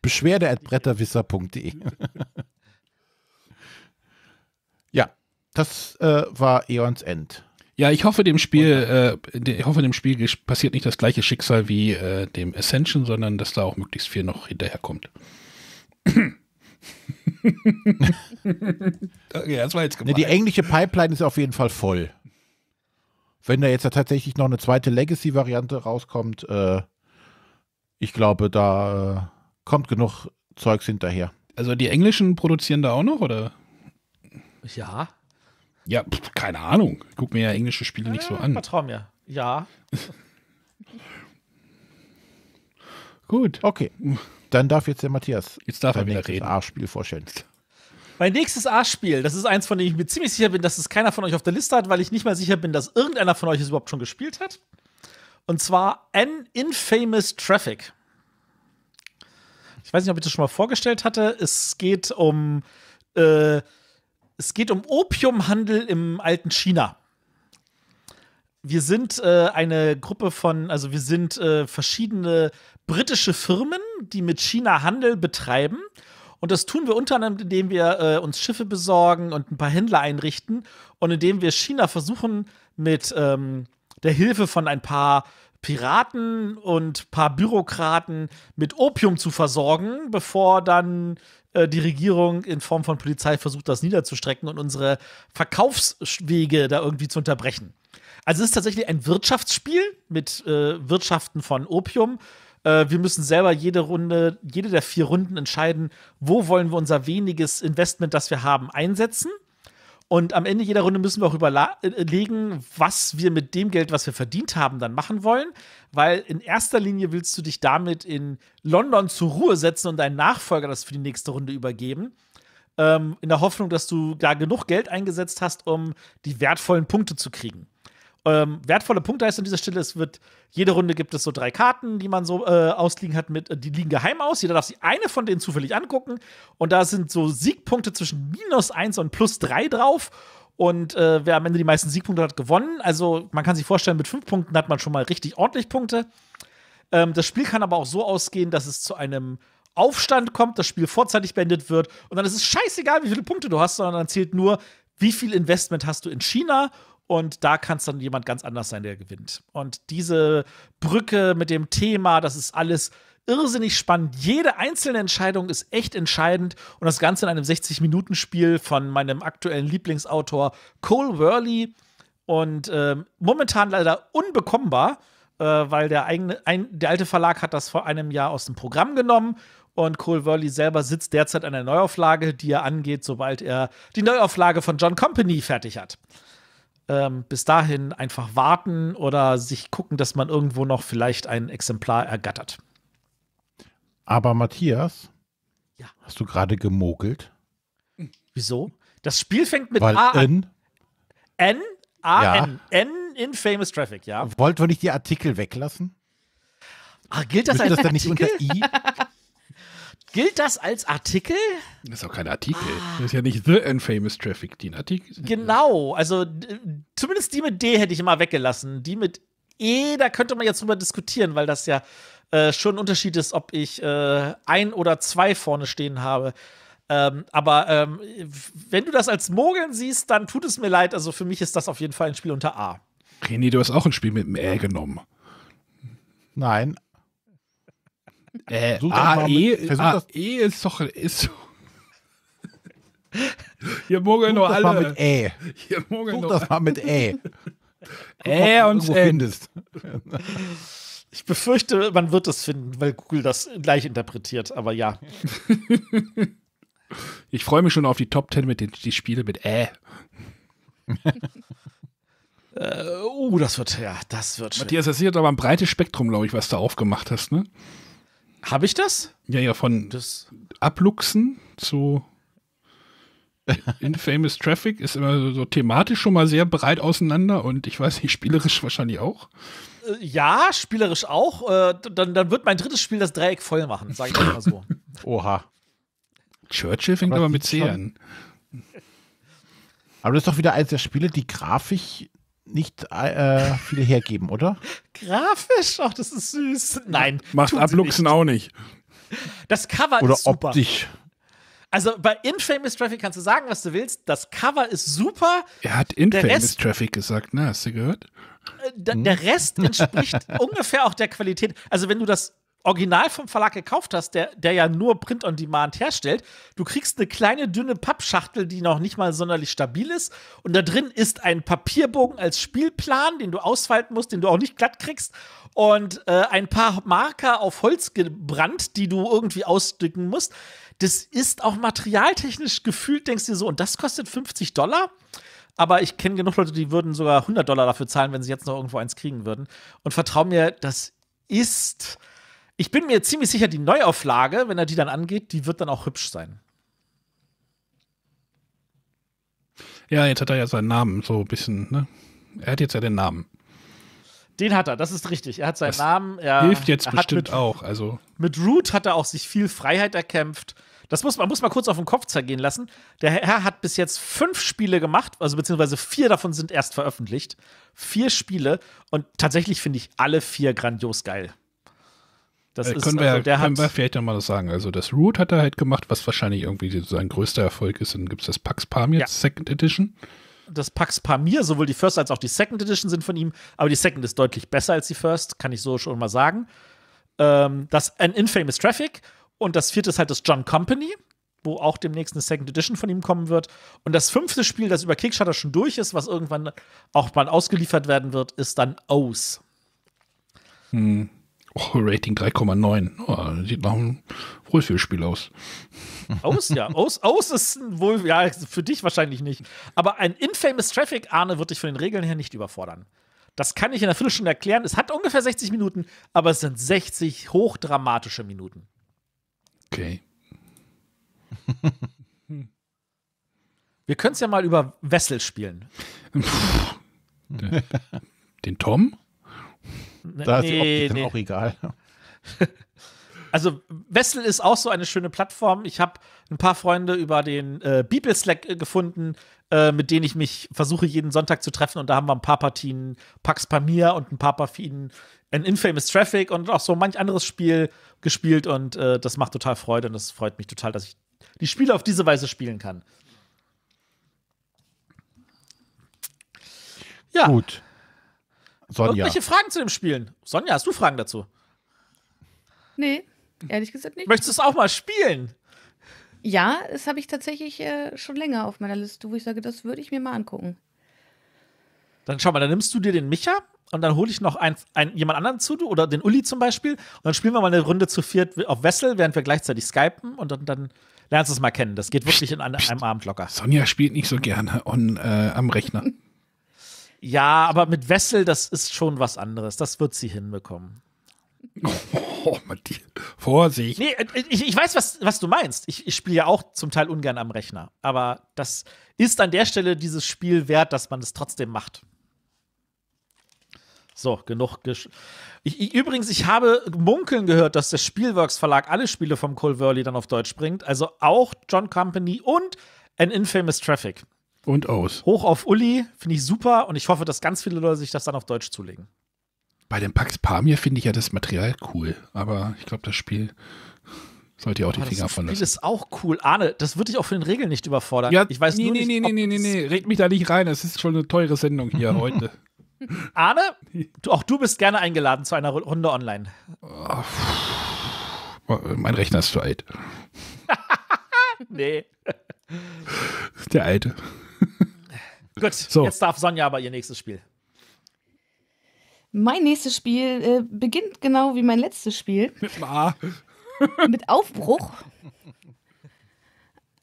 Beschwerde at bretterwisser.de. <laughs> Ja, das äh, war Eons End. Ja, ich hoffe, dem Spiel, äh, ich hoffe, dem Spiel passiert nicht das gleiche Schicksal wie äh, dem Ascension, sondern dass da auch möglichst viel noch hinterherkommt. okay, <laughs> das war jetzt gemein. die englische Pipeline ist auf jeden Fall voll wenn da jetzt tatsächlich noch eine zweite Legacy-Variante rauskommt, äh, ich glaube, da äh, kommt genug Zeugs hinterher. Also die Englischen produzieren da auch noch, oder? Ja. Ja, pff, keine Ahnung. Ich guck mir ja englische Spiele ja, nicht so äh, an. Vertrau mir. Ja. <laughs> Gut. Okay. Dann darf jetzt der Matthias. Jetzt darf er wieder reden. A-Spiel vorstellen. <laughs> Mein nächstes A-Spiel, das ist eins, von dem ich mir ziemlich sicher bin, dass es keiner von euch auf der Liste hat, weil ich nicht mal sicher bin, dass irgendeiner von euch es überhaupt schon gespielt hat. Und zwar An Infamous Traffic. Ich weiß nicht, ob ich das schon mal vorgestellt hatte. Es geht um, äh, es geht um Opiumhandel im alten China. Wir sind äh, eine Gruppe von, also wir sind äh, verschiedene britische Firmen, die mit China Handel betreiben und das tun wir unter anderem, indem wir äh, uns Schiffe besorgen und ein paar Händler einrichten und indem wir China versuchen, mit ähm, der Hilfe von ein paar Piraten und ein paar Bürokraten mit Opium zu versorgen, bevor dann äh, die Regierung in Form von Polizei versucht, das niederzustrecken und unsere Verkaufswege da irgendwie zu unterbrechen. Also es ist tatsächlich ein Wirtschaftsspiel mit äh, Wirtschaften von Opium äh, wir müssen selber jede Runde, jede der vier Runden entscheiden, wo wollen wir unser weniges Investment, das wir haben, einsetzen. Und am Ende jeder Runde müssen wir auch überlegen, äh, was wir mit dem Geld, was wir verdient haben, dann machen wollen. Weil in erster Linie willst du dich damit in London zur Ruhe setzen und deinen Nachfolger das für die nächste Runde übergeben. Ähm, in der Hoffnung, dass du da genug Geld eingesetzt hast, um die wertvollen Punkte zu kriegen. Ähm, wertvolle Punkte heißt an dieser Stelle, es wird, jede Runde gibt es so drei Karten, die man so äh, ausliegen hat mit, äh, die liegen geheim aus. Jeder darf sich eine von denen zufällig angucken. Und da sind so Siegpunkte zwischen minus eins und plus drei drauf. Und äh, wer am Ende die meisten Siegpunkte hat, gewonnen. Also man kann sich vorstellen, mit fünf Punkten hat man schon mal richtig ordentlich Punkte. Ähm, das Spiel kann aber auch so ausgehen, dass es zu einem Aufstand kommt, das Spiel vorzeitig beendet wird und dann ist es scheißegal, wie viele Punkte du hast, sondern dann zählt nur, wie viel Investment hast du in China und da kann es dann jemand ganz anders sein, der gewinnt. Und diese Brücke mit dem Thema, das ist alles irrsinnig spannend. Jede einzelne Entscheidung ist echt entscheidend und das Ganze in einem 60-Minuten-Spiel von meinem aktuellen Lieblingsautor Cole Worley und äh, momentan leider unbekommbar, äh, weil der, eigene, ein, der alte Verlag hat das vor einem Jahr aus dem Programm genommen und Cole Worley selber sitzt derzeit an der Neuauflage, die er angeht, sobald er die Neuauflage von John Company fertig hat ähm, bis dahin einfach warten oder sich gucken, dass man irgendwo noch vielleicht ein Exemplar ergattert. Aber Matthias, ja. hast du gerade gemogelt? Wieso? Das Spiel fängt mit Weil A an. N? A, ja. N. N in Famous Traffic, ja. Wollten wir nicht die Artikel weglassen? Ach, gilt das Müssen als das dann nicht unter I? <laughs> Gilt das als Artikel? Das ist auch kein Artikel. Ah. Das ist ja nicht The Infamous Traffic, die ein Artikel ist. Genau, also zumindest die mit D hätte ich immer weggelassen. Die mit E, da könnte man jetzt drüber diskutieren, weil das ja äh, schon ein Unterschied ist, ob ich äh, ein oder zwei vorne stehen habe. Ähm, aber ähm, wenn du das als Mogeln siehst, dann tut es mir leid. Also für mich ist das auf jeden Fall ein Spiel unter A. René, du hast auch ein Spiel mit dem E genommen. Nein, äh, AE, mit, AE ist doch. Ist <laughs> Hier mogeln nur alle. Mal mit Ä. Hier mogeln nur. das mal mit E. <laughs> Ä und du findest. <laughs> Ich befürchte, man wird es finden, weil Google das gleich interpretiert, aber ja. Ich freue mich schon auf die Top 10 mit den die Spiele mit Ä. äh, oh, das wird, ja, das wird schön. Matthias, das ist aber ein breites Spektrum, glaube ich, was du aufgemacht hast, ne? Habe ich das? Ja, ja, von das Abluchsen zu Infamous Traffic ist immer so, so, thematisch schon mal sehr breit auseinander und ich weiß nicht, spielerisch wahrscheinlich auch. Äh, ja, spielerisch auch. Äh, dann, dann wird mein drittes Spiel das Dreieck voll machen, sage ich mal so. <laughs> Oha. Churchill fängt aber, aber mit C an. Aber das ist doch wieder eines der Spiele, die grafisch nicht äh, viel hergeben, oder? <laughs> Grafisch? Ach, das ist süß. Nein. Macht Abluxen auch nicht. Das Cover oder ist super. Optisch. Also bei Infamous Traffic kannst du sagen, was du willst. Das Cover ist super. Er hat Infamous Rest, Traffic gesagt, ne? Hast du gehört? Äh, der, der hm? Rest entspricht <laughs> ungefähr auch der Qualität. Also wenn du das original vom Verlag gekauft hast, der, der ja nur Print on Demand herstellt, du kriegst eine kleine dünne Pappschachtel, die noch nicht mal sonderlich stabil ist. Und da drin ist ein Papierbogen als Spielplan, den du ausfalten musst, den du auch nicht glatt kriegst. Und äh, ein paar Marker auf Holz gebrannt, die du irgendwie ausdücken musst. Das ist auch materialtechnisch gefühlt, denkst du dir so, und das kostet 50 Dollar? aber ich kenne genug Leute, die würden sogar 100 Dollar dafür zahlen, wenn sie jetzt noch irgendwo eins kriegen würden. Und vertrau mir, das ist ich bin mir ziemlich sicher, die Neuauflage, wenn er die dann angeht, die wird dann auch hübsch sein. Ja, jetzt hat er ja seinen Namen so ein bisschen, ne? Er hat jetzt ja den Namen. Den hat er, das ist richtig. Er hat seinen das Namen. hilft jetzt bestimmt mit, auch. Also. Mit Root hat er auch sich viel Freiheit erkämpft. Das muss man muss mal kurz auf den Kopf zergehen lassen. Der Herr hat bis jetzt fünf Spiele gemacht, also beziehungsweise vier davon sind erst veröffentlicht. Vier Spiele und tatsächlich finde ich alle vier grandios geil. Das äh, können ist, wir, also der können hat, wir vielleicht nochmal das sagen. Also das Root hat er halt gemacht, was wahrscheinlich irgendwie sein größter Erfolg ist. Dann gibt es das Pax Pamir ja. Second Edition. Das Pax Pamir, sowohl die First als auch die Second Edition sind von ihm, aber die Second ist deutlich besser als die First, kann ich so schon mal sagen. Ähm, das An Infamous Traffic und das vierte ist halt das John Company, wo auch demnächst eine Second Edition von ihm kommen wird. Und das fünfte Spiel, das über Kickstarter schon durch ist, was irgendwann auch mal ausgeliefert werden wird, ist dann Aus. Hm. Oh, Rating 3,9. Oh, sieht nach einem Wohlfühlspiel aus. Aus, ja. Aus, aus ist wohl, ja, für dich wahrscheinlich nicht. Aber ein Infamous Traffic, Arne, wird dich von den Regeln her nicht überfordern. Das kann ich in der Viertelstunde erklären. Es hat ungefähr 60 Minuten, aber es sind 60 hochdramatische Minuten. Okay. <laughs> Wir können es ja mal über Wessel spielen. Den Tom? Ne, da nee, ist die Optik dann auch egal. <laughs> Also Wessel ist auch so eine schöne Plattform. Ich habe ein paar Freunde über den äh, Beeple Slack äh, gefunden, äh, mit denen ich mich versuche jeden Sonntag zu treffen und da haben wir ein paar Partien Pax Pamir und ein paar Partien An Infamous Traffic und auch so manch anderes Spiel gespielt und äh, das macht total Freude und das freut mich total, dass ich die Spiele auf diese Weise spielen kann. Ja. Gut. Sonja. Irgendwelche Fragen zu dem Spielen? Sonja, hast du Fragen dazu? Nee, ehrlich gesagt nicht. Möchtest du es auch mal spielen? Ja, das habe ich tatsächlich äh, schon länger auf meiner Liste, wo ich sage, das würde ich mir mal angucken. Dann schau mal, dann nimmst du dir den Micha und dann hole ich noch ein, ein, jemand anderen zu, du, oder den Uli zum Beispiel, und dann spielen wir mal eine Runde zu viert auf Wessel, während wir gleichzeitig skypen und dann, dann lernst du es mal kennen. Das geht wirklich in einem, einem Abend locker. Sonja spielt nicht so gerne on, äh, am Rechner. Ja, aber mit Wessel, das ist schon was anderes. Das wird sie hinbekommen. <laughs> Oh, Matthias, Vorsicht. Nee, äh, ich, ich weiß, was, was du meinst. Ich, ich spiele ja auch zum Teil ungern am Rechner. Aber das ist an der Stelle dieses Spiel wert, dass man es trotzdem macht. So, genug. Gesch ich, ich, übrigens, ich habe munkeln gehört, dass der Spielworks Verlag alle Spiele vom Cole Verley dann auf Deutsch bringt. Also auch John Company und An Infamous Traffic. Und aus. Hoch auf Uli, finde ich super und ich hoffe, dass ganz viele Leute sich das dann auf Deutsch zulegen. Bei dem Pax Pamir finde ich ja das Material cool, aber ich glaube, das Spiel sollte ihr auch aber die Finger von lassen. Das ist auch cool. Arne, das würde dich auch für den Regeln nicht überfordern. Ja, ich weiß nee, nur nee, nicht, nee, nee, nee, nee, red mich da nicht rein. Es ist schon eine teure Sendung hier <laughs> heute. Arne, auch du bist gerne eingeladen zu einer Runde online. Oh, mein Rechner ist zu alt. <laughs> nee. Der alte. Gut, so. jetzt darf Sonja aber ihr nächstes Spiel. Mein nächstes Spiel äh, beginnt genau wie mein letztes Spiel. <laughs> Mit dem A. Mit Aufbruch.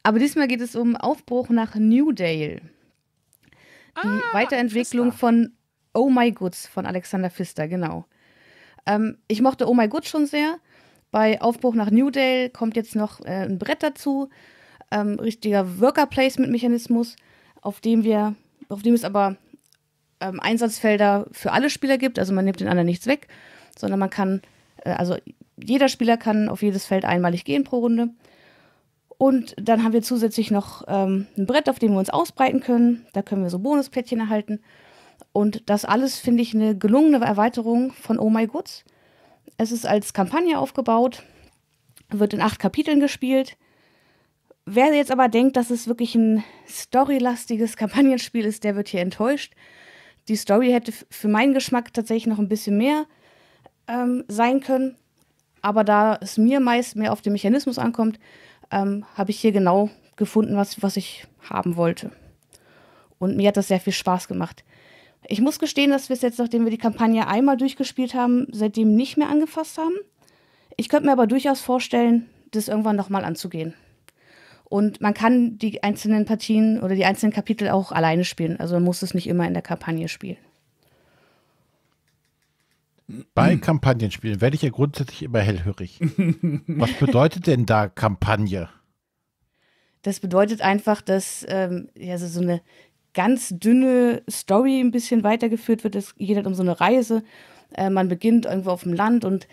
Aber diesmal geht es um Aufbruch nach Newdale. Die ah, Weiterentwicklung von Oh My Goods von Alexander Pfister, genau. Ähm, ich mochte Oh My Goods schon sehr. Bei Aufbruch nach Newdale kommt jetzt noch äh, ein Brett dazu. Ähm, richtiger Worker-Placement-Mechanismus auf dem wir, auf dem es aber ähm, Einsatzfelder für alle Spieler gibt. Also man nimmt den anderen nichts weg, sondern man kann, äh, also jeder Spieler kann auf jedes Feld einmalig gehen pro Runde. Und dann haben wir zusätzlich noch ähm, ein Brett, auf dem wir uns ausbreiten können. Da können wir so Bonusplättchen erhalten. Und das alles finde ich eine gelungene Erweiterung von Oh My Goods. Es ist als Kampagne aufgebaut, wird in acht Kapiteln gespielt. Wer jetzt aber denkt, dass es wirklich ein storylastiges <laughs> Kampagnenspiel ist, der wird hier enttäuscht. Die Story hätte für meinen Geschmack tatsächlich noch ein bisschen mehr ähm, sein können. Aber da es mir meist mehr auf den Mechanismus ankommt, ähm, habe ich hier genau gefunden, was, was ich haben wollte. Und mir hat das sehr viel Spaß gemacht. Ich muss gestehen, dass wir es jetzt, nachdem wir die Kampagne einmal durchgespielt haben, seitdem nicht mehr angefasst haben. Ich könnte mir aber durchaus vorstellen, das irgendwann nochmal anzugehen. Und man kann die einzelnen Partien oder die einzelnen Kapitel auch alleine spielen. Also man muss es nicht immer in der Kampagne spielen. Bei hm. Kampagnenspielen werde ich ja grundsätzlich immer hellhörig. Was bedeutet denn da Kampagne? Das bedeutet einfach, dass ähm, ja, so, so eine ganz dünne Story ein bisschen weitergeführt wird. Es geht halt um so eine Reise. Äh, man beginnt irgendwo auf dem Land und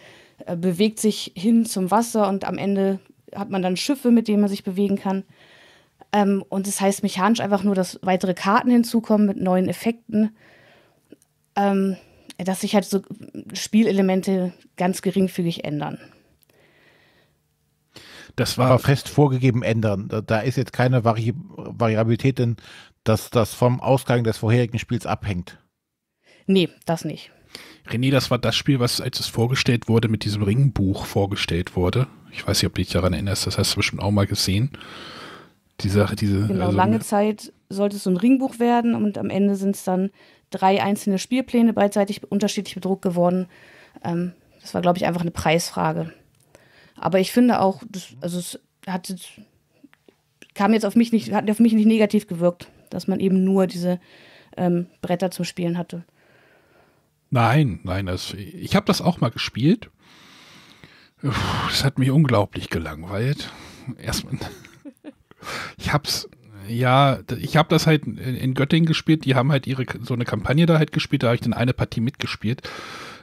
äh, bewegt sich hin zum Wasser und am Ende hat man dann Schiffe, mit denen man sich bewegen kann. Ähm, und das heißt mechanisch einfach nur, dass weitere Karten hinzukommen mit neuen Effekten. Ähm, dass sich halt so Spielelemente ganz geringfügig ändern. Das war fest vorgegeben ändern. Da ist jetzt keine Vari Variabilität drin, dass das vom Ausgang des vorherigen Spiels abhängt. Nee, das nicht. René, das war das Spiel, was, als es vorgestellt wurde, mit diesem Ringbuch vorgestellt wurde. Ich weiß nicht, ob du dich daran erinnerst, das hast du bestimmt auch mal gesehen. Die Sache, diese. Genau, also, lange Zeit sollte es so ein Ringbuch werden und am Ende sind es dann drei einzelne Spielpläne beidseitig unterschiedlich bedruckt geworden. Ähm, das war, glaube ich, einfach eine Preisfrage. Aber ich finde auch, das, also es hat, kam jetzt auf mich nicht, hat auf mich nicht negativ gewirkt, dass man eben nur diese ähm, Bretter zum Spielen hatte. Nein, nein, das, ich habe das auch mal gespielt. Es hat mich unglaublich gelangweilt. Erstmal. <laughs> Ich hab's, ja, ich habe das halt in Göttingen gespielt. Die haben halt ihre so eine Kampagne da halt gespielt. Da habe ich dann eine Partie mitgespielt.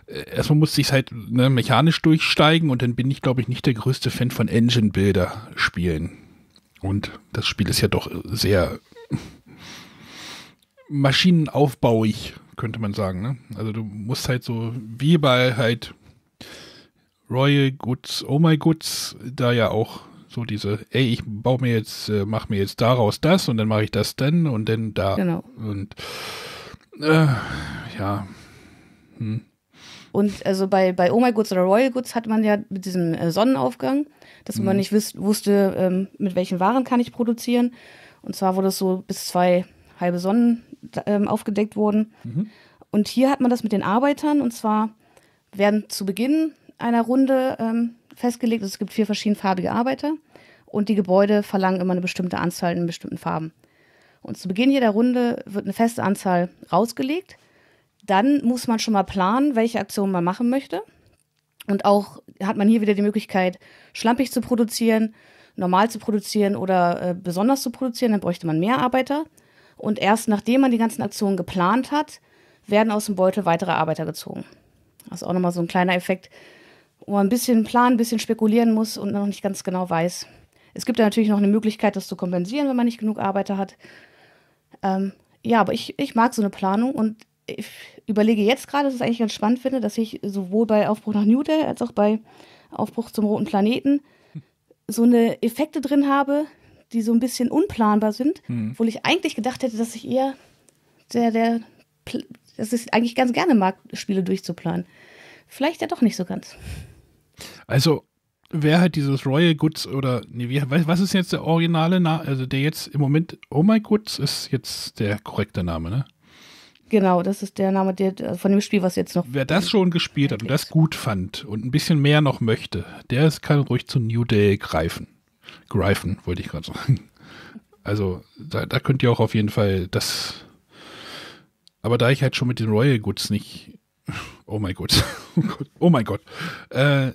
Äh, erstmal musste ich es halt ne, mechanisch durchsteigen und dann bin ich, glaube ich, nicht der größte Fan von Engine-Builder-Spielen. Und das Spiel ist ja doch sehr <laughs> maschinenaufbauig, könnte man sagen. Ne? Also du musst halt so wie bei halt Royal Goods, Oh My Goods, da ja auch so diese, ey, ich baue mir jetzt, äh, mache mir jetzt daraus das und dann mache ich das dann und dann da. Genau. Und äh, ja. Hm. Und also bei, bei Oh My Goods oder Royal Goods hat man ja mit diesem äh, Sonnenaufgang, dass hm. man mhm. nicht wiss, wusste, ähm, mit welchen Waren kann ich produzieren. Und zwar wurde es so bis zwei halbe Sonnen ähm, aufgedeckt wurden. Mhm. Und hier hat man das mit den Arbeitern und zwar werden zu Beginn einer Runde ähm, festgelegt. es gibt vier verschiedenfarbige Arbeiter und die Gebäude verlangen immer eine bestimmte Anzahl in bestimmten Farben. Und zu Beginn jeder Runde wird eine feste Anzahl rausgelegt. Dann muss man schon mal planen, welche Aktion man machen möchte. Und auch hat man hier wieder die Möglichkeit, schlampig zu produzieren, normal zu produzieren oder äh, besonders zu produzieren. Dann bräuchte man mehr Arbeiter. Und erst nachdem man die ganzen Aktionen geplant hat, werden aus dem Beutel weitere Arbeiter gezogen. Das ist auch nochmal so ein kleiner Effekt, wo man ein bisschen planen, ein bisschen spekulieren muss und noch nicht ganz genau weiß. Es gibt da natürlich noch eine Möglichkeit, das zu kompensieren, wenn man nicht genug Arbeiter hat. Ähm, ja, aber ich, ich mag so eine Planung und ich überlege jetzt gerade, dass ich es eigentlich ganz spannend finde, dass ich sowohl bei Aufbruch nach New Day als auch bei Aufbruch zum Roten Planeten so eine Effekte drin habe, die so ein bisschen unplanbar sind, mhm. obwohl ich eigentlich gedacht hätte, dass ich eher der, der, dass ich eigentlich ganz gerne mag, Spiele durchzuplanen. Vielleicht ja doch nicht so ganz. Also wer halt dieses Royal Goods oder nee, wie, was ist jetzt der originale Name? Also der jetzt im Moment Oh My Goods ist jetzt der korrekte Name, ne? Genau, das ist der Name der, äh, von dem Spiel, was jetzt noch. Wer das schon gespielt hat und das gut fand und ein bisschen mehr noch möchte, der kann ruhig zu New Day greifen. Greifen, wollte ich gerade sagen. Also da, da könnt ihr auch auf jeden Fall das. Aber da ich halt schon mit den Royal Goods nicht Oh mein <laughs> oh Gott. Oh mein Gott. Äh,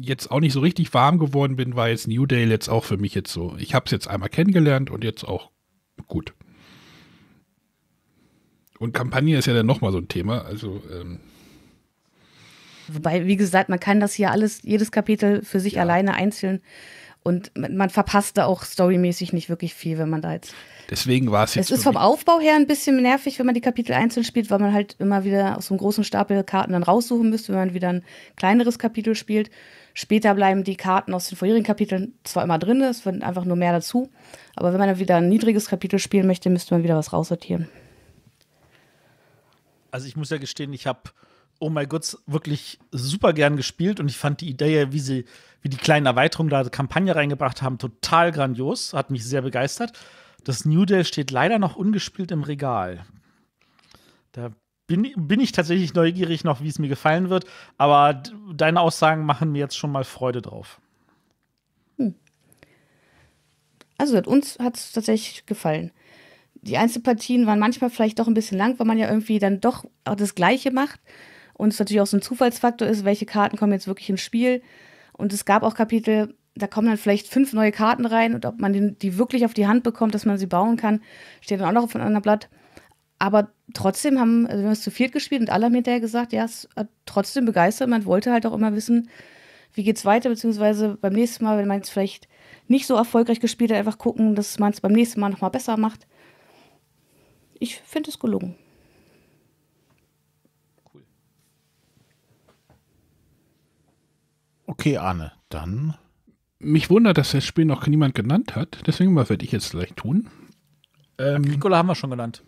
jetzt auch nicht so richtig warm geworden bin, war jetzt New Day jetzt auch für mich jetzt so. Ich habe es jetzt einmal kennengelernt und jetzt auch gut. Und Kampagne ist ja dann nochmal so ein Thema. Also. Ähm Wobei, wie gesagt, man kann das hier alles, jedes Kapitel für sich ja. alleine einzeln und man verpasst da auch storymäßig nicht wirklich viel, wenn man da jetzt Deswegen war es jetzt. Es ist vom Aufbau her ein bisschen nervig, wenn man die Kapitel einzeln spielt, weil man halt immer wieder aus so einem großen Stapel Karten dann raussuchen müsste, wenn man wieder ein kleineres Kapitel spielt. Später bleiben die Karten aus den vorherigen Kapiteln zwar immer drin, es wird einfach nur mehr dazu. Aber wenn man dann wieder ein niedriges Kapitel spielen möchte, müsste man wieder was raussortieren. Also ich muss ja gestehen, ich habe Oh mein Gott, wirklich super gern gespielt und ich fand die Idee, wie sie, wie die kleinen Erweiterungen da Kampagne reingebracht haben, total grandios, hat mich sehr begeistert. Das New Day steht leider noch ungespielt im Regal. Da bin, bin ich tatsächlich neugierig noch, wie es mir gefallen wird. Aber deine Aussagen machen mir jetzt schon mal Freude drauf. Hm. Also uns hat es tatsächlich gefallen. Die Einzelpartien waren manchmal vielleicht doch ein bisschen lang, weil man ja irgendwie dann doch auch das Gleiche macht. Und es natürlich auch so ein Zufallsfaktor ist, welche Karten kommen jetzt wirklich ins Spiel. Und es gab auch Kapitel, da kommen dann vielleicht fünf neue Karten rein und ob man den, die wirklich auf die Hand bekommt, dass man sie bauen kann, steht dann auch noch auf einem anderen Blatt. Aber trotzdem haben, also wir haben es zu viert gespielt und alle haben hinterher gesagt, ja, es hat trotzdem begeistert. Man wollte halt auch immer wissen, wie geht es weiter, beziehungsweise beim nächsten Mal, wenn man es vielleicht nicht so erfolgreich gespielt hat, einfach gucken, dass man es beim nächsten Mal nochmal besser macht. Ich finde es gelungen. Cool. Okay, Arne, dann mich wundert, dass das Spiel noch niemand genannt hat. Deswegen werde ich jetzt gleich tun. Ähm, Agricola haben wir schon genannt.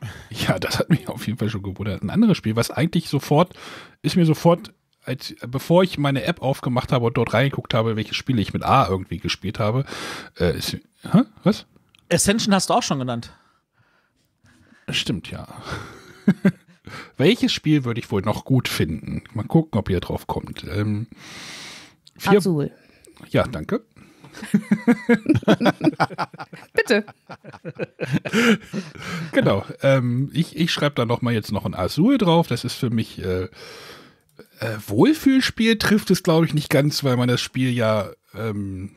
<laughs> Ja, das hat mich auf jeden Fall schon gewundert. Ein anderes Spiel, was eigentlich sofort, ist mir sofort, als, bevor ich meine App aufgemacht habe und dort reingeguckt habe, welche Spiele ich mit A irgendwie gespielt habe, äh, ist, hä? was? Ascension hast du auch schon genannt. Stimmt, ja. <laughs> welches Spiel würde ich wohl noch gut finden? Mal gucken, ob ihr drauf kommt. Ähm, vier, Azul. Ja, danke. <laughs> Bitte. genau. Ähm, ich ich schreibe da nochmal jetzt noch ein Azul drauf. Das ist für mich äh, äh, Wohlfühlspiel, trifft es glaube ich nicht ganz, weil man das Spiel ja ähm,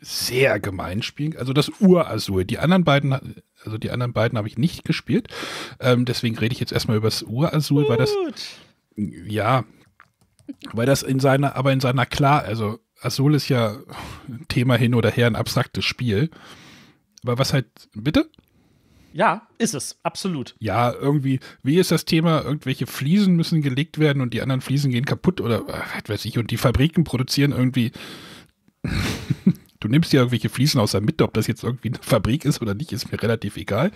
sehr gemein spielt. Also das Urazul. Die anderen beiden, also die anderen beiden habe ich nicht gespielt. Ähm, deswegen rede ich jetzt erstmal über das Ur-Azul, weil das. Ja. Weil das in seiner, aber in seiner klar, also Azul ist ja Thema hin oder her ein abstraktes Spiel. Aber was halt, bitte? Ja, ist es, absolut. Ja, irgendwie, wie ist das Thema, irgendwelche Fliesen müssen gelegt werden und die anderen Fliesen gehen kaputt oder was weiß ich, und die Fabriken produzieren irgendwie. <laughs> du nimmst dir irgendwelche Fliesen aus der Mitte, ob das jetzt irgendwie eine Fabrik ist oder nicht, ist mir relativ egal.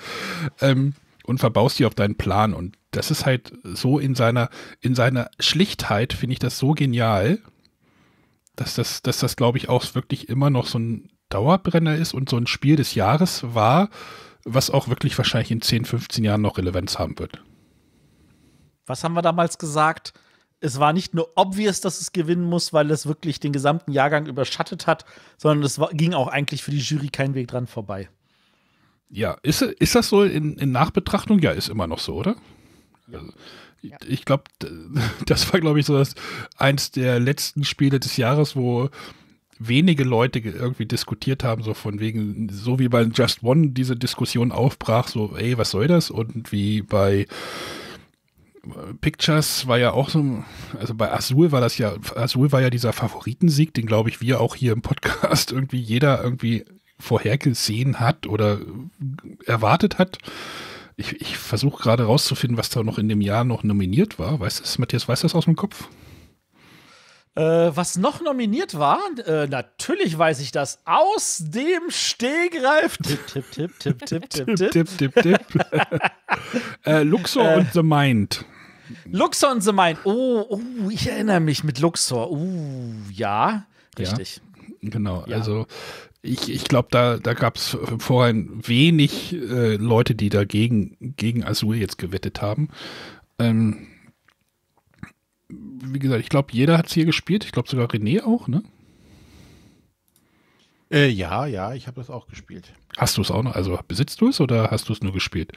Ähm, und verbaust die auf deinen Plan. Und das ist halt so in seiner, in seiner Schlichtheit, finde ich das so genial dass das, dass das glaube ich, auch wirklich immer noch so ein Dauerbrenner ist und so ein Spiel des Jahres war, was auch wirklich wahrscheinlich in 10, 15 Jahren noch Relevanz haben wird. Was haben wir damals gesagt? Es war nicht nur obvious, dass es gewinnen muss, weil es wirklich den gesamten Jahrgang überschattet hat, sondern es war, ging auch eigentlich für die Jury kein Weg dran vorbei. Ja, ist, ist das so in, in Nachbetrachtung? Ja, ist immer noch so, oder? Ja. Also, ja. Ich glaube, <laughs> das war, glaube ich, so das, eins der letzten Spiele des Jahres, wo wenige Leute irgendwie diskutiert haben, so von wegen, so wie bei Just One diese Diskussion aufbrach, so, ey, was soll das? Und wie bei äh, Pictures war ja auch so, also bei Azul war das ja, Azul war ja dieser Favoritensieg, den glaube ich wir auch hier im Podcast <laughs> irgendwie jeder irgendwie vorhergesehen hat oder erwartet hat. Ich, ich versuche gerade rauszufinden, was da noch in dem Jahr noch nominiert war. Weißt du, Matthias, weißt du das aus dem Kopf? Äh, was noch nominiert war, äh, natürlich weiß ich das, aus dem Stehgreif. Tipp, tipp, tipp, tipp, tipp, tipp, tipp, tipp, tipp, tipp. <laughs> äh, Luxor äh, und The Mind. Luxor und The Mind. Oh, oh, ich erinnere mich mit Luxor. Uh, ja, richtig. Ja, genau, ja. also ich, ich glaube, da, da gab es vorhin wenig äh, Leute, die dagegen gegen Azul jetzt gewettet haben. Ähm, wie gesagt, ich glaube, jeder hat es hier gespielt. Ich glaube sogar René auch, ne? Äh, ja, ja, ich habe das auch gespielt. Hast du es auch noch? Also besitzt du es oder hast du es nur gespielt?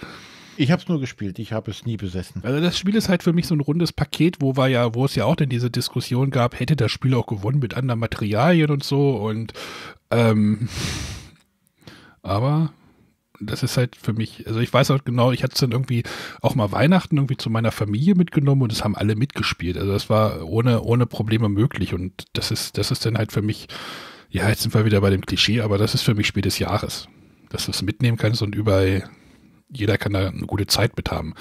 Ich habe es nur gespielt, ich habe es nie besessen. Also das Spiel ist halt für mich so ein rundes Paket, wo war ja, wo es ja auch denn diese Diskussion gab, hätte das Spiel auch gewonnen mit anderen Materialien und so und ähm, aber das ist halt für mich, also ich weiß halt genau, ich hatte es dann irgendwie auch mal Weihnachten irgendwie zu meiner Familie mitgenommen und es haben alle mitgespielt. Also das war ohne, ohne Probleme möglich und das ist, das ist dann halt für mich, ja, jetzt sind wir wieder bei dem Klischee, aber das ist für mich Spiel des Jahres. Dass du es mitnehmen kannst und überall jeder kann da eine gute Zeit mit haben.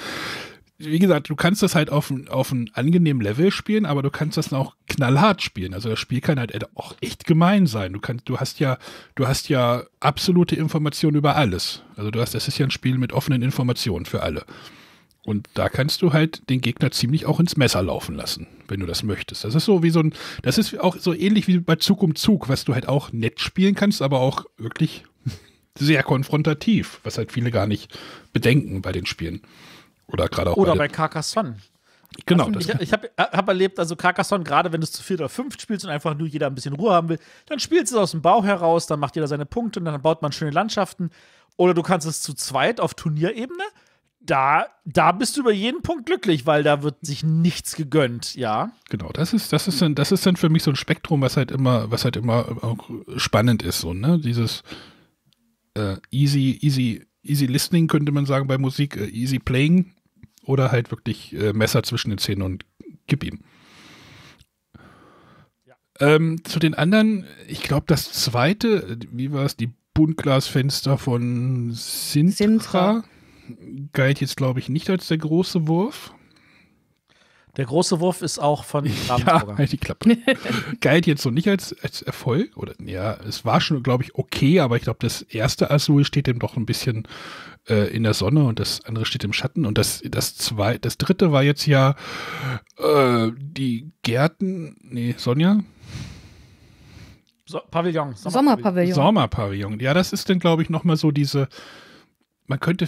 Wie gesagt, du kannst das halt auf, auf einem angenehmen Level spielen, aber du kannst das auch knallhart spielen. Also das Spiel kann halt auch echt gemein sein. Du kannst, du hast ja, du hast ja absolute Informationen über alles. Also du hast, das ist ja ein Spiel mit offenen Informationen für alle. Und da kannst du halt den Gegner ziemlich auch ins Messer laufen lassen, wenn du das möchtest. Das ist so wie so ein, das ist auch so ähnlich wie bei Zug um Zug, was du halt auch nett spielen kannst, aber auch wirklich sehr konfrontativ, was halt viele gar nicht bedenken bei den Spielen. Oder gerade auch Oder bei, bei Carcassonne. Genau. Also, ich ich habe hab erlebt, also Carcassonne, gerade wenn du es zu viert oder fünft spielst und einfach nur jeder ein bisschen Ruhe haben will, dann spielst du es aus dem Bau heraus, dann macht jeder seine Punkte und dann baut man schöne Landschaften. Oder du kannst es zu zweit auf Turnierebene. Da, da bist du über jeden Punkt glücklich, weil da wird sich nichts gegönnt, ja. Genau, das ist, das ist dann, das ist dann für mich so ein Spektrum, was halt immer, was halt immer äh, spannend ist, so, ne? Dieses, äh, easy, easy, easy listening könnte man sagen bei Musik, äh, easy playing oder halt wirklich äh, Messer zwischen den Zähnen und gib ihm. Ja. Ähm, zu den anderen, ich glaube, das zweite, äh, wie war es, die Buntglasfenster von Sintra, Sintra. galt jetzt, glaube ich, nicht als der große Wurf. Der große Wurf ist auch von <laughs> Ravensburger. Ja, die Klappe. <laughs> Galt jetzt so nicht als, als Erfolg. Oder ja, es war schon, glaube ich, okay, aber ich glaube, das erste Azul steht dem doch ein bisschen äh, in der Sonne und das andere steht im Schatten. Und das, das zweite, das dritte war jetzt ja äh, die Gärten. Nee, Sonja? So, Pavillon. Sommerpavillon. Sommerpavillon. Sommerpavillon. Ja, das ist dann, glaube ich, nochmal so diese. Man könnte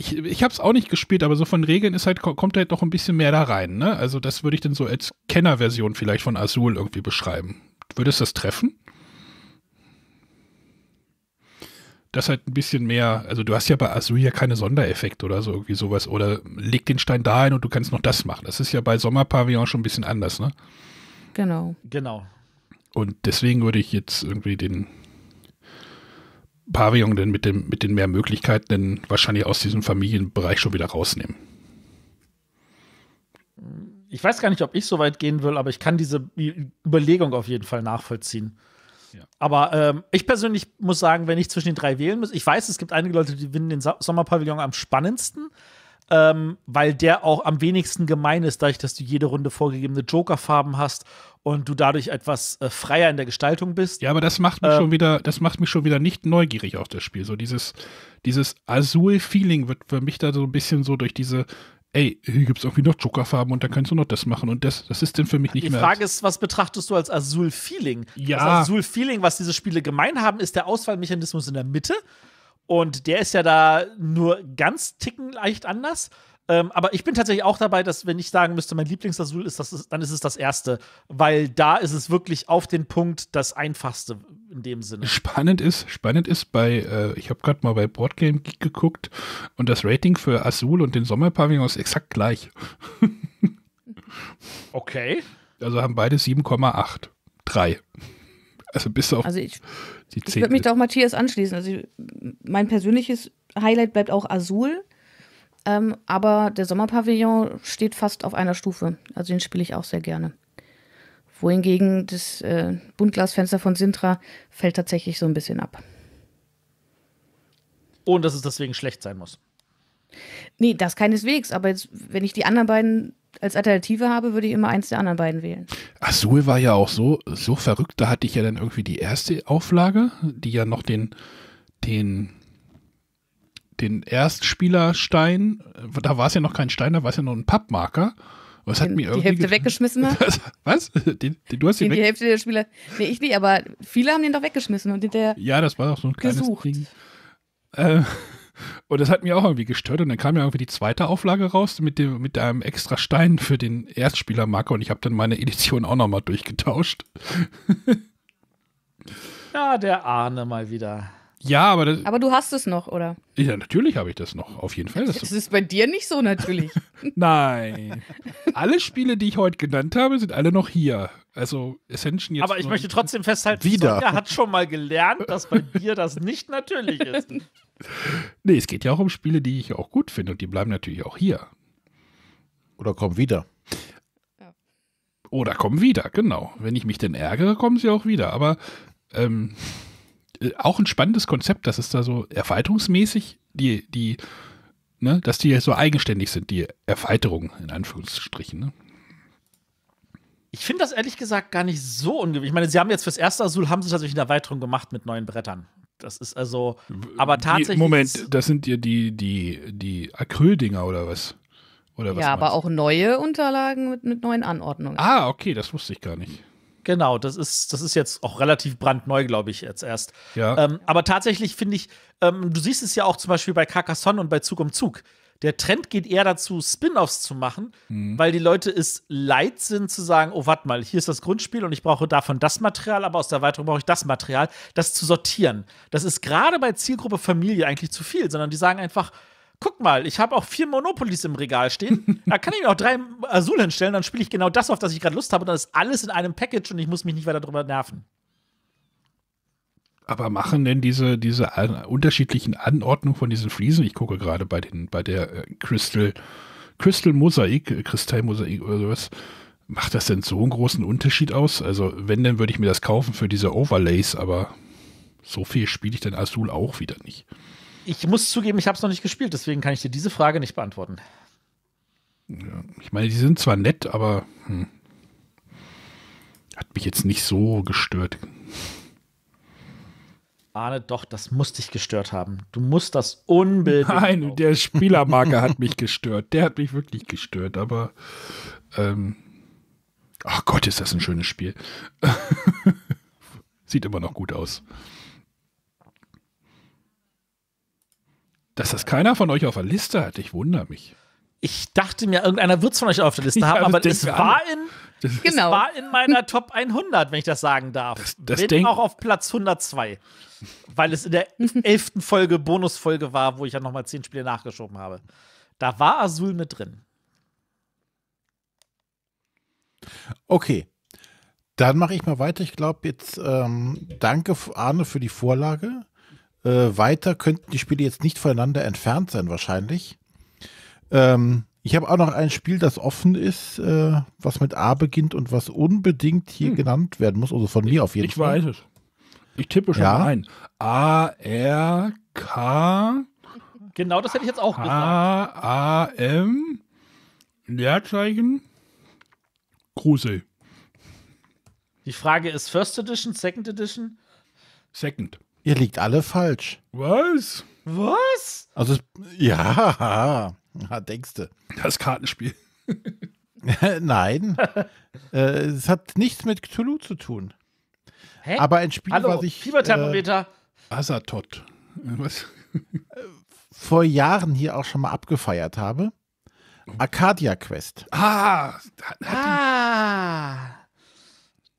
ich, ich habe es auch nicht gespielt, aber so von Regeln ist halt, kommt halt noch ein bisschen mehr da rein. Ne? Also das würde ich dann so als Kennerversion vielleicht von Azul irgendwie beschreiben. Würdest du das treffen? das halt ein bisschen mehr, also du hast ja bei Azul ja keine Sondereffekte oder so irgendwie sowas oder leg den Stein da hin und du kannst noch das machen. Das ist ja bei Sommerpavillon schon ein bisschen anders, ne? Genau. Genau. Und deswegen würde ich jetzt irgendwie den Pavillon denn mit, dem, mit den mehr Möglichkeiten denn wahrscheinlich aus diesem Familienbereich schon wieder rausnehmen? Ich weiß gar nicht, ob ich so weit gehen will, aber ich kann diese Überlegung auf jeden Fall nachvollziehen. Ja. Aber ähm, ich persönlich muss sagen, wenn ich zwischen den drei wählen muss, ich weiß, es gibt einige Leute, die finden den Sommerpavillon am spannendsten, ähm, weil der auch am wenigsten gemein ist, dadurch, dass du jede Runde vorgegebene Jokerfarben hast und du dadurch etwas äh, freier in der Gestaltung bist. Ja, aber das macht mich äh, schon ähm, wieder, das macht mich schon wieder nicht neugierig auf das Spiel. So dieses, dieses Azul-Feeling wird für mich da so ein bisschen so durch diese ey, hier gibt es irgendwie noch Jokerfarben und dann kannst du noch das machen und das, das ist denn für mich nicht mehr. Die Frage mehr ist, was betrachtest du als Azul-Feeling? Ja. Das Azul-Feeling, was diese Spiele gemein haben, ist der Auswahlmechanismus in der Mitte und der ist ja da nur ganz ticken leicht anders. Ähm, aber ich bin tatsächlich auch dabei, dass, wenn ich sagen müsste, mein Lieblingsasul ist, das dann ist es das erste. Weil da ist es wirklich auf den Punkt das einfachste in dem Sinne. Spannend ist, spannend ist bei, äh, ich habe gerade mal bei Boardgame Geek geguckt und das Rating für Asul und den Sommerpavillon ist exakt gleich. <laughs> okay. Also haben beide 7,8. Drei. Also bis auf also ich, die 10. Ich würde mich da auch Matthias anschließen. Also mein persönliches Highlight bleibt auch Azul. Ähm, aber der Sommerpavillon steht fast auf einer Stufe. Also den spiele ich auch sehr gerne. Wohingegen das äh, Buntglasfenster von Sintra fällt tatsächlich so ein bisschen ab. Ohne dass es deswegen schlecht sein muss. Nee, das keineswegs. Aber jetzt, wenn ich die anderen beiden als Alternative habe, würde ich immer eins der anderen beiden wählen. Azul war ja auch so, so verrückt. Da hatte ich ja dann irgendwie die erste Auflage, die ja noch den, den den Erstspielerstein, äh, da war es ja noch kein Stein, da war es ja nur ein Pappmarker. Was hat mir irgendwie die Hälfte weggeschmissen hat? <laughs> Was? Den, den, du hast den, den die Hälfte der Spieler. Nee, ich nicht, aber viele haben den doch weggeschmissen und hinterher. Ja, das war doch so ein kleines gesucht. Ding. Äh, <laughs> und das hat mir auch irgendwie gestört. Und dann kam ja irgendwie die zweite Auflage raus mit, dem, mit einem extra Stein für den Erstspielermarker. Und ich habe dann meine Edition auch nochmal durchgetauscht. <laughs> ja, der Ahne mal wieder. Ja, aber das, Aber du hast es noch, oder? Ja, natürlich habe ich das noch. Auf jeden Fall. Das ist bei dir nicht so natürlich. <laughs> Nein. alle Spiele, die ich heute genannt habe, sind alle noch hier. Also Ascension jetzt. Aber ich möchte trotzdem festhalten, wieder. Sonja hat schon mal gelernt, dass bei dir das nicht natürlich ist. <laughs> Nee, es geht ja auch um Spiele, die ich auch gut finde und die bleiben natürlich auch hier. Oder kommen wieder. Oder kommen wieder, genau. Wenn ich mich denn ärgere, kommen sie auch wieder. Aber ähm, äh, auch ein spannendes Konzept, dass es da so erweiterungsmäßig die, die, ne, dass die so eigenständig sind, die Erweiterung in Anführungsstrichen. Ne? Ich finde das ehrlich gesagt gar nicht so ungewöhnlich. Ich meine, sie haben jetzt fürs erste Asyl haben sie tatsächlich eine Erweiterung gemacht mit neuen Brettern. Das ist also, aber tatsächlich. Moment, das sind ja die, die, die Acryldinger oder was? Oder was ja, aber auch neue Unterlagen mit, mit neuen Anordnungen. Ah, okay, das wusste ich gar nicht. Genau, das ist, das ist jetzt auch relativ brandneu, glaube ich, jetzt erst. Ja. Ähm, aber tatsächlich finde ich, ähm, du siehst es ja auch zum Beispiel bei Carcassonne und bei Zug um Zug. Der Trend geht eher dazu, Spin-offs zu machen, mhm. weil die Leute es leid sind zu sagen, oh, warte mal, hier ist das Grundspiel und ich brauche davon das Material, aber aus der Erweiterung brauche ich das Material, das zu sortieren. Das ist gerade bei Zielgruppe Familie eigentlich zu viel, sondern die sagen einfach, guck mal, ich habe auch vier Monopolis im Regal stehen. da kann ich mir auch drei Azul hinstellen, dann spiele ich genau das, auf das ich gerade Lust habe. Und dann ist alles in einem Package und ich muss mich nicht weiter darüber nerven. Aber machen denn diese, diese an, unterschiedlichen Anordnungen von diesen Fliesen? Ich gucke gerade bei, bei der äh, Crystal, Crystal Mosaik, äh, Mosaik oder sowas. Macht das denn so einen großen Unterschied aus? Also, wenn, dann würde ich mir das kaufen für diese Overlays, aber so viel spiele ich dann Azul auch wieder nicht ich muss zugeben, ich habe es noch nicht gespielt, deswegen kann ich dir diese Frage nicht beantworten. Ja, ich meine, die sind zwar nett, aber hm, hat mich jetzt nicht so gestört. Ahne, doch, das muss dich gestört haben. Du musst das unbedingt. <laughs> Nein, auf. der Spielermarker <laughs> hat mich gestört. Der hat mich wirklich gestört, aber. Ähm, ach Gott, ist das ein schönes Spiel. <laughs> Sieht immer noch gut aus. Dass das keiner von euch auf der Liste hat, ich wundere mich. Ich dachte mir, irgendeiner wird es von euch auf der Liste ja, haben, also aber es war, in, das genau. es war in meiner Top 100, wenn ich das sagen darf. Das, das Bin auch auf Platz 102, weil es in der 11. <laughs> Folge, Bonusfolge war, wo ich ja nochmal 10 Spiele nachgeschoben habe. Da war Azul mit drin. Okay. Dann mache ich mal weiter. Ich glaube jetzt, ähm, danke Arne für die Vorlage äh, weiter könnten die Spiele jetzt nicht voneinander entfernt sein, wahrscheinlich. Ähm, ich habe auch noch ein Spiel, das offen ist, äh, was mit A beginnt und was unbedingt hier hm. genannt werden muss, also von mir auf jeden ich Fall. Ich weiß es. Ich tippe schon ja. ein. A, R, K. Genau, das hätte ich jetzt auch H, gesagt. A, M, Leerzeichen, Grusel. Die Frage ist First Edition, Second Edition? Second. Ihr liegt alle falsch. Was? Was? Also, ja, ja <laughs> du. Das Kartenspiel. <laughs> Nein, äh, es hat nichts mit Cthulhu zu tun. Hä? Aber ein Spiel, Hallo, was ich. Fieberthermometer. Äh, Azatot. Äh, was? <laughs> Äh, vor Jahren hier auch schon mal abgefeiert habe. Arcadia Quest. Ah! ah!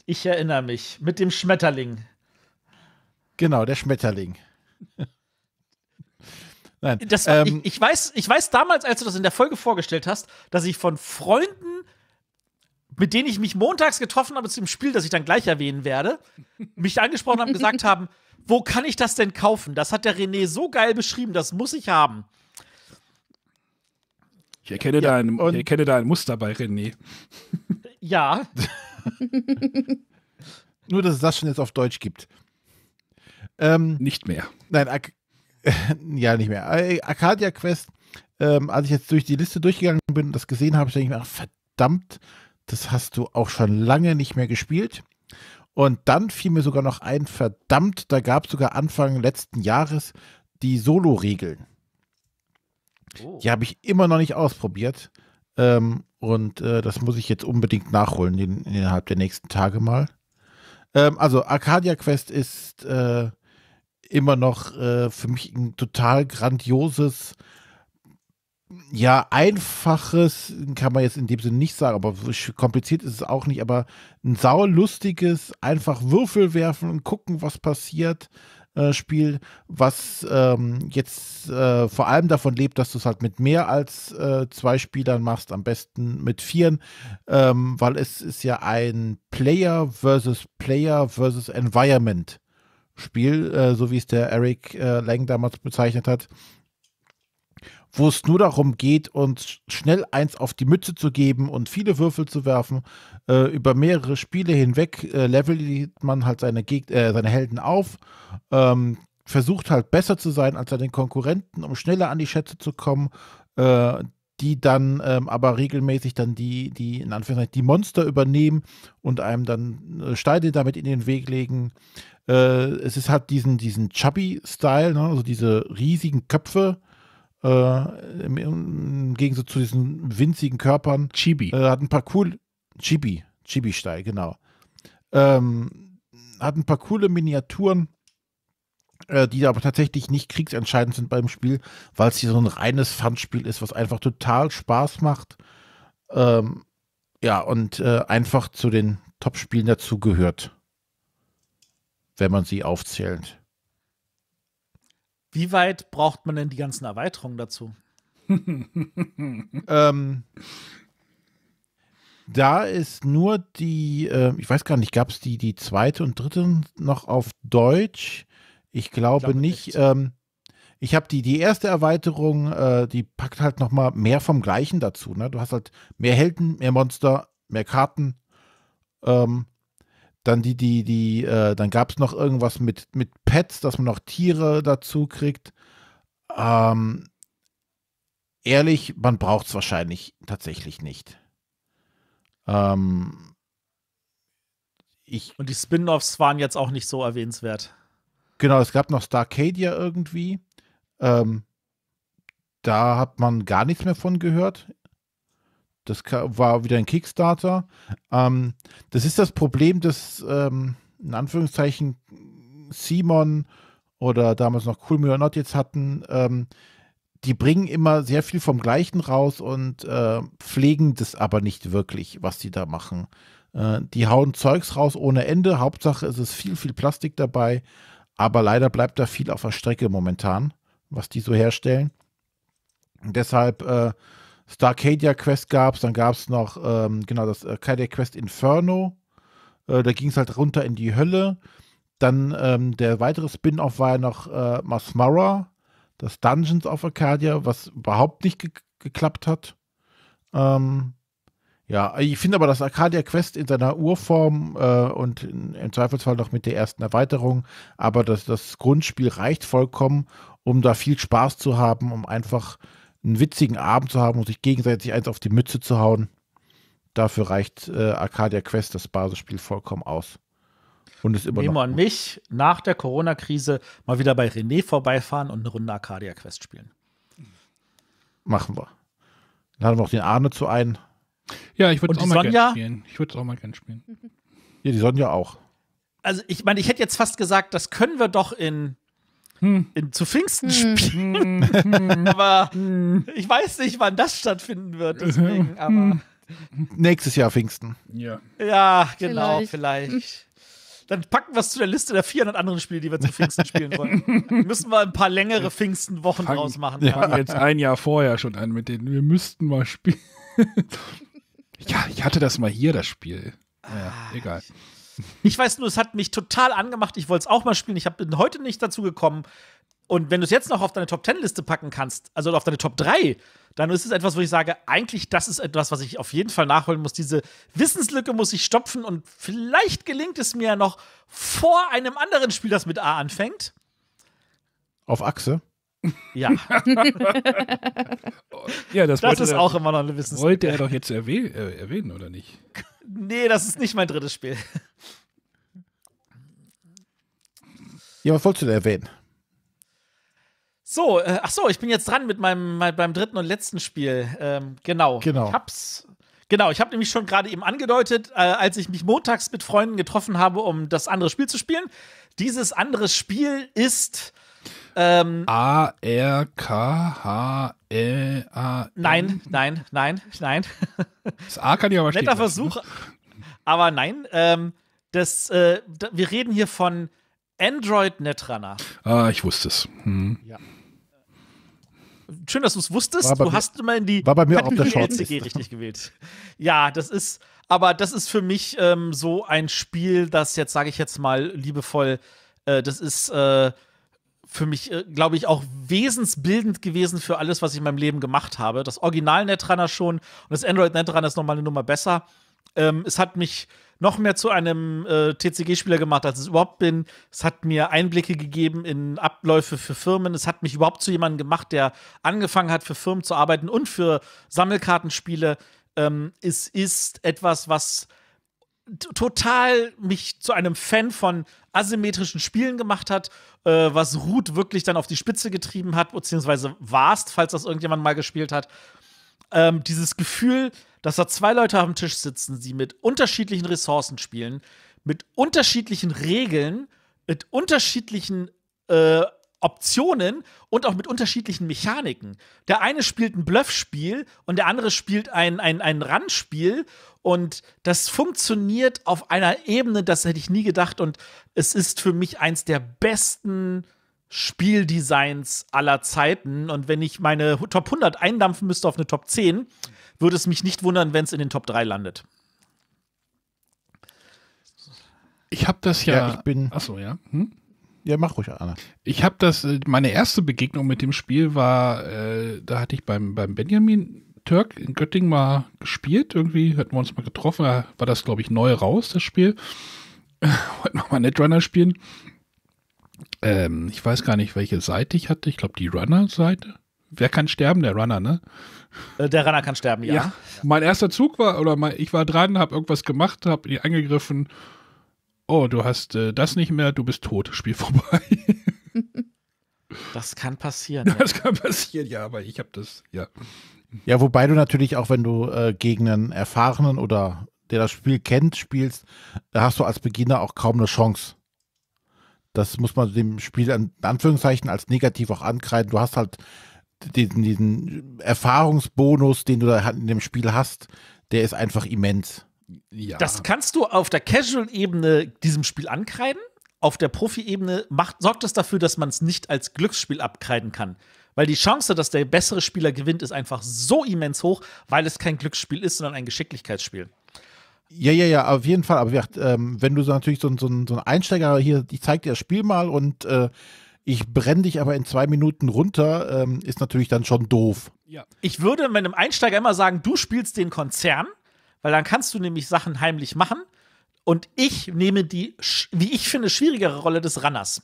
Ich erinnere mich. Mit dem Schmetterling. Genau, der Schmetterling. <laughs> Nein. Das, ähm, ich, ich, weiß, ich weiß damals, als du das in der Folge vorgestellt hast, dass ich von Freunden, mit denen ich mich montags getroffen habe zum Spiel, das ich dann gleich erwähnen werde, mich angesprochen haben, gesagt <laughs> haben, wo kann ich das denn kaufen? Das hat der René so geil beschrieben, das muss ich haben. Ich erkenne, ja, da, ein, ich erkenne da ein Muster bei René. Ja. <laughs> Nur, dass es das schon jetzt auf Deutsch gibt. Ähm, nicht mehr. Nein, Ak <laughs> ja, nicht mehr. Äh, Arcadia Quest, ähm, als ich jetzt durch die Liste durchgegangen bin und das gesehen habe, denke ich mir, ach, verdammt, das hast du auch schon lange nicht mehr gespielt. Und dann fiel mir sogar noch ein, verdammt, da gab es sogar Anfang letzten Jahres die Solo-Regeln. Oh. Die habe ich immer noch nicht ausprobiert. Ähm, und äh, das muss ich jetzt unbedingt nachholen in, innerhalb der nächsten Tage mal. Ähm, also Arcadia Quest ist äh, immer noch äh, für mich ein total grandioses, ja, einfaches, kann man jetzt in dem Sinne nicht sagen, aber kompliziert ist es auch nicht, aber ein saulustiges, einfach Würfel werfen und gucken, was passiert. Äh, Spiel, was ähm, jetzt äh, vor allem davon lebt, dass du es halt mit mehr als äh, zwei Spielern machst, am besten mit vieren, ähm, weil es ist ja ein Player versus Player versus Environment Spiel, äh, so wie es der Eric äh, Lang damals bezeichnet hat, wo es nur darum geht, uns schnell eins auf die Mütze zu geben und viele Würfel zu werfen. Äh, über mehrere Spiele hinweg äh, levelt man halt seine, Geg äh, seine Helden auf, ähm, versucht halt besser zu sein als seine Konkurrenten, um schneller an die Schätze zu kommen, äh, die dann ähm, aber regelmäßig dann die, die, in Anführungszeichen, die Monster übernehmen und einem dann äh, Steine damit in den Weg legen. Äh, es ist, hat diesen, diesen Chubby-Style, ne? also diese riesigen Köpfe. Äh, im, im, Gegensatz zu diesen winzigen Körpern. Chibi. Äh, hat ein paar cool. Chibi. Chibi-Style, genau. Ähm, hat ein paar coole Miniaturen, äh, die aber tatsächlich nicht kriegsentscheidend sind beim Spiel, weil es hier so ein reines Fun-Spiel ist, was einfach total Spaß macht. Ähm, ja, und äh, einfach zu den Top-Spielen dazugehört. gehört wenn man sie aufzählt. Wie weit braucht man denn die ganzen Erweiterungen dazu? <laughs> ähm, da ist nur die, äh, ich weiß gar nicht, gab es die, die zweite und dritte noch auf Deutsch? Ich glaube, ich glaube nicht. Ähm, ich habe die, die erste Erweiterung, äh, die packt halt noch mal mehr vom Gleichen dazu. Ne? Du hast halt mehr Helden, mehr Monster, mehr Karten. Ähm, dann die, die, die, äh, dann gab es noch irgendwas mit, mit Pets, dass man noch Tiere dazu kriegt. Ähm, ehrlich, man braucht es wahrscheinlich tatsächlich nicht. Ähm, ich, Und die Spin-offs waren jetzt auch nicht so erwähnenswert. Genau, es gab noch Starcadia irgendwie. Ähm, da hat man gar nichts mehr von gehört. Das war wieder ein Kickstarter. Ähm, das ist das Problem dass ähm, in Anführungszeichen, Simon oder damals noch Cool Me or Not jetzt hatten. Ähm, die bringen immer sehr viel vom Gleichen raus und äh, pflegen das aber nicht wirklich, was die da machen. Äh, die hauen Zeugs raus ohne Ende. Hauptsache es ist viel, viel Plastik dabei. Aber leider bleibt da viel auf der Strecke momentan, was die so herstellen. Und deshalb äh, Starcadia Quest gab es, dann gab es noch, ähm, genau, das äh, Arcadia Quest Inferno. Äh, da ging es halt runter in die Hölle. Dann ähm, der weitere Spin-off war ja noch äh, Masmara, das Dungeons of Arcadia, was überhaupt nicht ge geklappt hat. Ähm, ja, ich finde aber das Arcadia Quest in seiner Urform äh, und in, im Zweifelsfall noch mit der ersten Erweiterung, aber das, das Grundspiel reicht vollkommen, um da viel Spaß zu haben, um einfach einen witzigen Abend zu haben und sich gegenseitig eins auf die Mütze zu hauen. Dafür reicht äh, Arcadia Quest, das Basisspiel, vollkommen aus. Und ist immer Nehmen noch an mich nach der Corona-Krise mal wieder bei René vorbeifahren und eine Runde Arcadia Quest spielen. Machen wir. Dann haben wir auch den Arne zu ein. Ja, ich würde es auch mal gerne spielen. Ich würde es auch mal gerne spielen. Ja, die Sonja auch. Also ich meine, ich hätte jetzt fast gesagt, das können wir doch in hm. in, zu Pfingsten hm. spielen. Hm. <laughs> Hm. aber hm. ich weiß nicht, wann das stattfinden wird. Deswegen, aber. Nächstes Jahr Pfingsten. Ja. Ja, genau, vielleicht. vielleicht. Dann packen wir es zu der Liste der 400 anderen Spiele, die wir zu Pfingsten spielen wollen. <laughs> Müssen wir ein paar längere Pfingstenwochen fang, draus machen. Wir ja. fangen jetzt ein Jahr vorher schon an mit denen. Wir müssten mal spielen. <laughs> ja, ich hatte das mal hier, das Spiel. Naja, ah, egal. Ich, ich weiß nur, es hat mich total angemacht. Ich wollte es auch mal spielen. Ich bin heute nicht dazu gekommen. Und wenn du es jetzt noch auf deine Top 10 Liste packen kannst, also auf deine Top 3, dann ist es etwas, wo ich sage, eigentlich das ist etwas, was ich auf jeden Fall nachholen muss. Diese Wissenslücke muss ich stopfen und vielleicht gelingt es mir noch vor einem anderen Spiel, das mit A anfängt. Auf Achse? Ja. <laughs> ja, das, das ist er, auch immer noch eine Wissenschaft. Wollte er doch jetzt erwäh äh, erwähnen, oder nicht? Nee, das ist nicht mein drittes Spiel. Ja, was wolltest du denn erwähnen? So, äh, ach so, ich bin jetzt dran mit meinem, mein, beim dritten und letzten Spiel. Ähm, genau. Genau. Ich hab's. Genau, ich habe nämlich schon gerade eben angedeutet, äh, als ich mich montags mit Freunden getroffen habe, um das andere Spiel zu spielen. Dieses andere Spiel ist ähm, A, R, K, H, l A. -N. Nein, nein, nein, nein. Das A kann ich aber stehen Netter Versuch, aber nein. Ähm, das, äh, da, wir reden hier von Android Netrunner. Ah, ich wusste es. Hm. Ja. Schön, dass du es wusstest. Du mir, hast immer in die war bei mir Kategorie auf der Shortlist. richtig gewählt. Ja, das ist, aber das ist für mich ähm, so ein Spiel, das jetzt, sage ich jetzt mal liebevoll, äh, das ist äh, für mich, äh, glaube ich, auch wesensbildend gewesen für alles, was ich in meinem Leben gemacht habe. Das Original-Netrunner schon und das Android-Netrunner ist nochmal eine Nummer besser. Ähm, es hat mich noch mehr zu einem äh, TCG-Spieler gemacht, als ich überhaupt bin. Es hat mir Einblicke gegeben in Abläufe für Firmen. Es hat mich überhaupt zu jemandem gemacht, der angefangen hat, für Firmen zu arbeiten und für Sammelkartenspiele. Ähm, es ist etwas, was total mich zu einem Fan von asymmetrischen Spielen gemacht hat, äh, was Root wirklich dann auf die Spitze getrieben hat, beziehungsweise warst, falls das irgendjemand mal gespielt hat. Ähm, dieses Gefühl, dass da zwei Leute am Tisch sitzen, die mit unterschiedlichen Ressourcen spielen, mit unterschiedlichen Regeln, mit unterschiedlichen äh, Optionen und auch mit unterschiedlichen Mechaniken. Der eine spielt ein Bluffspiel und der andere spielt ein, ein, ein Randspiel und das funktioniert auf einer Ebene, das hätte ich nie gedacht. Und es ist für mich eins der besten Spieldesigns aller Zeiten. Und wenn ich meine Top 100 eindampfen müsste auf eine Top 10, würde es mich nicht wundern, wenn es in den Top 3 landet. Ich habe das ja. ja ich bin. Achso, ja. Hm? Ja, mach ruhig, Anna. Ich habe das, äh, meine erste Begegnung mit dem Spiel war, äh, da hatte ich beim, beim Benjamin Türk in Göttingen mal gespielt. Irgendwie hatten wir uns mal getroffen. Da war das, glaube ich, neu raus, das Spiel. <laughs> Wollten wir mal Netrunner spielen. Ähm, ich weiß gar nicht, welche Seite ich hatte. Ich glaube, die Runner-Seite. Wer kann sterben? Der Runner, ne? Äh, der Runner kann sterben, ja. ja. Mein erster Zug war, oder mein, ich war dran, habe irgendwas gemacht, habe die angegriffen. Oh, du hast äh, das nicht mehr, du bist tot. Spiel vorbei. <laughs> Das kann passieren. <laughs> Das ja. kann passieren, ja, aber ich habe das, ja. Ja, wobei du natürlich auch, wenn du äh, gegen einen erfahrenen oder der das Spiel kennt, spielst, da hast du als Beginner auch kaum eine Chance. Das muss man dem Spiel in Anführungszeichen als negativ auch ankreiden. Du hast halt diesen, diesen Erfahrungsbonus, den du da halt in dem Spiel hast, der ist einfach immens. Ja. Das kannst du auf der Casual-Ebene diesem Spiel ankreiden. Auf der Profi-Ebene sorgt es das dafür, dass man es nicht als Glücksspiel abkreiden kann. Weil die Chance, dass der bessere Spieler gewinnt, ist einfach so immens hoch, weil es kein Glücksspiel ist, sondern ein Geschicklichkeitsspiel. Ja, ja, ja, auf jeden Fall. Aber ähm, wenn du so natürlich so, so, so ein Einsteiger hier, ich zeig dir das Spiel mal und äh, ich brenne dich aber in zwei Minuten runter, ähm, ist natürlich dann schon doof. Ja. Ich würde meinem Einsteiger immer sagen, du spielst den Konzern, weil dann kannst du nämlich Sachen heimlich machen. Und ich nehme die, wie ich finde, schwierigere Rolle des Runners.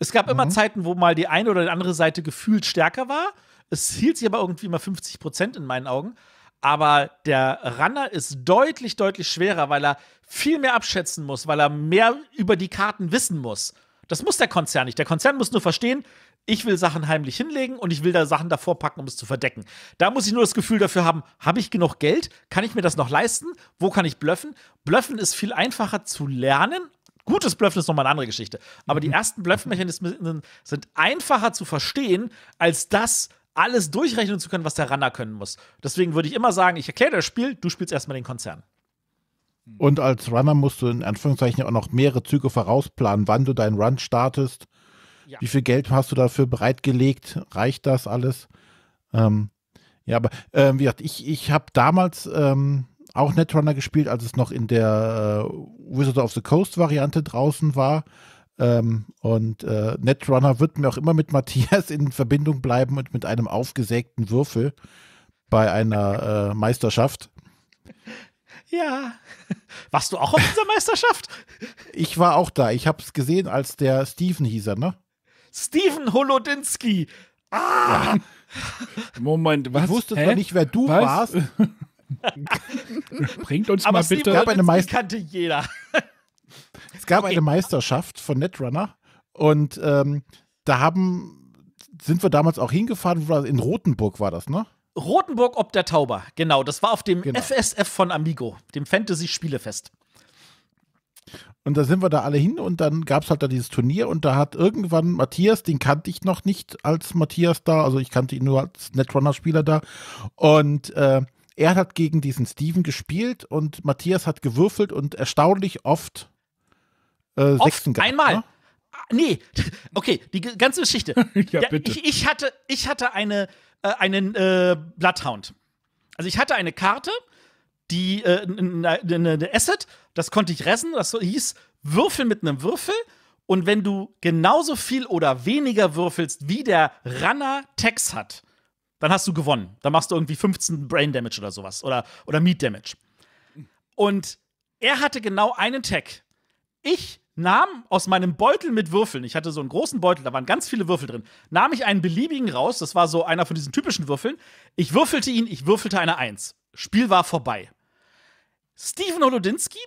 Es gab mhm. immer Zeiten, wo mal die eine oder die andere Seite gefühlt stärker war. Es hielt sich aber irgendwie immer 50 Prozent in meinen Augen. Aber der Runner ist deutlich, deutlich schwerer, weil er viel mehr abschätzen muss, weil er mehr über die Karten wissen muss. Das muss der Konzern nicht. Der Konzern muss nur verstehen, ich will Sachen heimlich hinlegen und ich will da Sachen davor packen, um es zu verdecken. Da muss ich nur das Gefühl dafür haben, habe ich genug Geld? Kann ich mir das noch leisten? Wo kann ich bluffen? Bluffen ist viel einfacher zu lernen, Gutes Blöffen ist nochmal eine andere Geschichte. Aber die mhm. ersten Bluffmechanismen sind einfacher zu verstehen, als das alles durchrechnen zu können, was der Runner können muss. Deswegen würde ich immer sagen, ich erkläre das Spiel, du spielst erstmal den Konzern. Mhm. Und als Runner musst du in Anführungszeichen auch noch mehrere Züge vorausplanen, wann du deinen Run startest. Ja. Wie viel Geld hast du dafür bereitgelegt? Reicht das alles? Ähm, ja, aber äh, wie gesagt, ich, ich habe damals ähm, auch Netrunner gespielt, als es noch in der äh, Wizard of the Coast Variante draußen war. Ähm, und äh, Netrunner wird mir auch immer mit Matthias in Verbindung bleiben und mit einem aufgesägten Würfel bei einer äh, Meisterschaft. Ja. Warst du auch auf dieser Meisterschaft? Ich war auch da. Ich habe es gesehen, als der Steven hieß er, ne? Steven Holodinski. Ah! Ja. Moment, was? Ich wusste Hä? zwar nicht, wer du was? warst. <laughs> <laughs> Bringt uns Aber mal Steve bitte. Gab eine Meister kannte jeder. <laughs> es gab okay. eine Meisterschaft von Netrunner und ähm, da haben, sind wir damals auch hingefahren, in Rotenburg war das, ne? Rotenburg ob der Tauber, genau. Das war auf dem genau. FSF von Amigo, dem Fantasy-Spielefest. Und da sind wir da alle hin und dann gab es halt da dieses Turnier und da hat irgendwann Matthias, den kannte ich noch nicht als Matthias da, also ich kannte ihn nur als Netrunner-Spieler da. Und äh, er hat gegen diesen Steven gespielt und Matthias hat gewürfelt und erstaunlich oft äh, oft Sechsten gehabt. Einmal. Ne? Ah, nee, <laughs> okay, die ganze Geschichte. <laughs> ja, ja, bitte. Ich, ich, hatte, ich hatte eine, äh, einen äh, Bloodhound. Also ich hatte eine Karte, die äh, eine, eine Asset, das konnte ich ressen, das hieß Würfel mit einem Würfel. Und wenn du genauso viel oder weniger würfelst, wie der Runner Tex hat, dann hast du gewonnen. Dann machst du irgendwie 15 Brain Damage oder sowas oder, oder Meat Damage. Und er hatte genau einen Tag. Ich nahm aus meinem Beutel mit Würfeln, ich hatte so einen großen Beutel, da waren ganz viele Würfel drin, nahm ich einen beliebigen raus, das war so einer von diesen typischen Würfeln. Ich würfelte ihn, ich würfelte eine Eins. Spiel war vorbei. Steven Holodinski,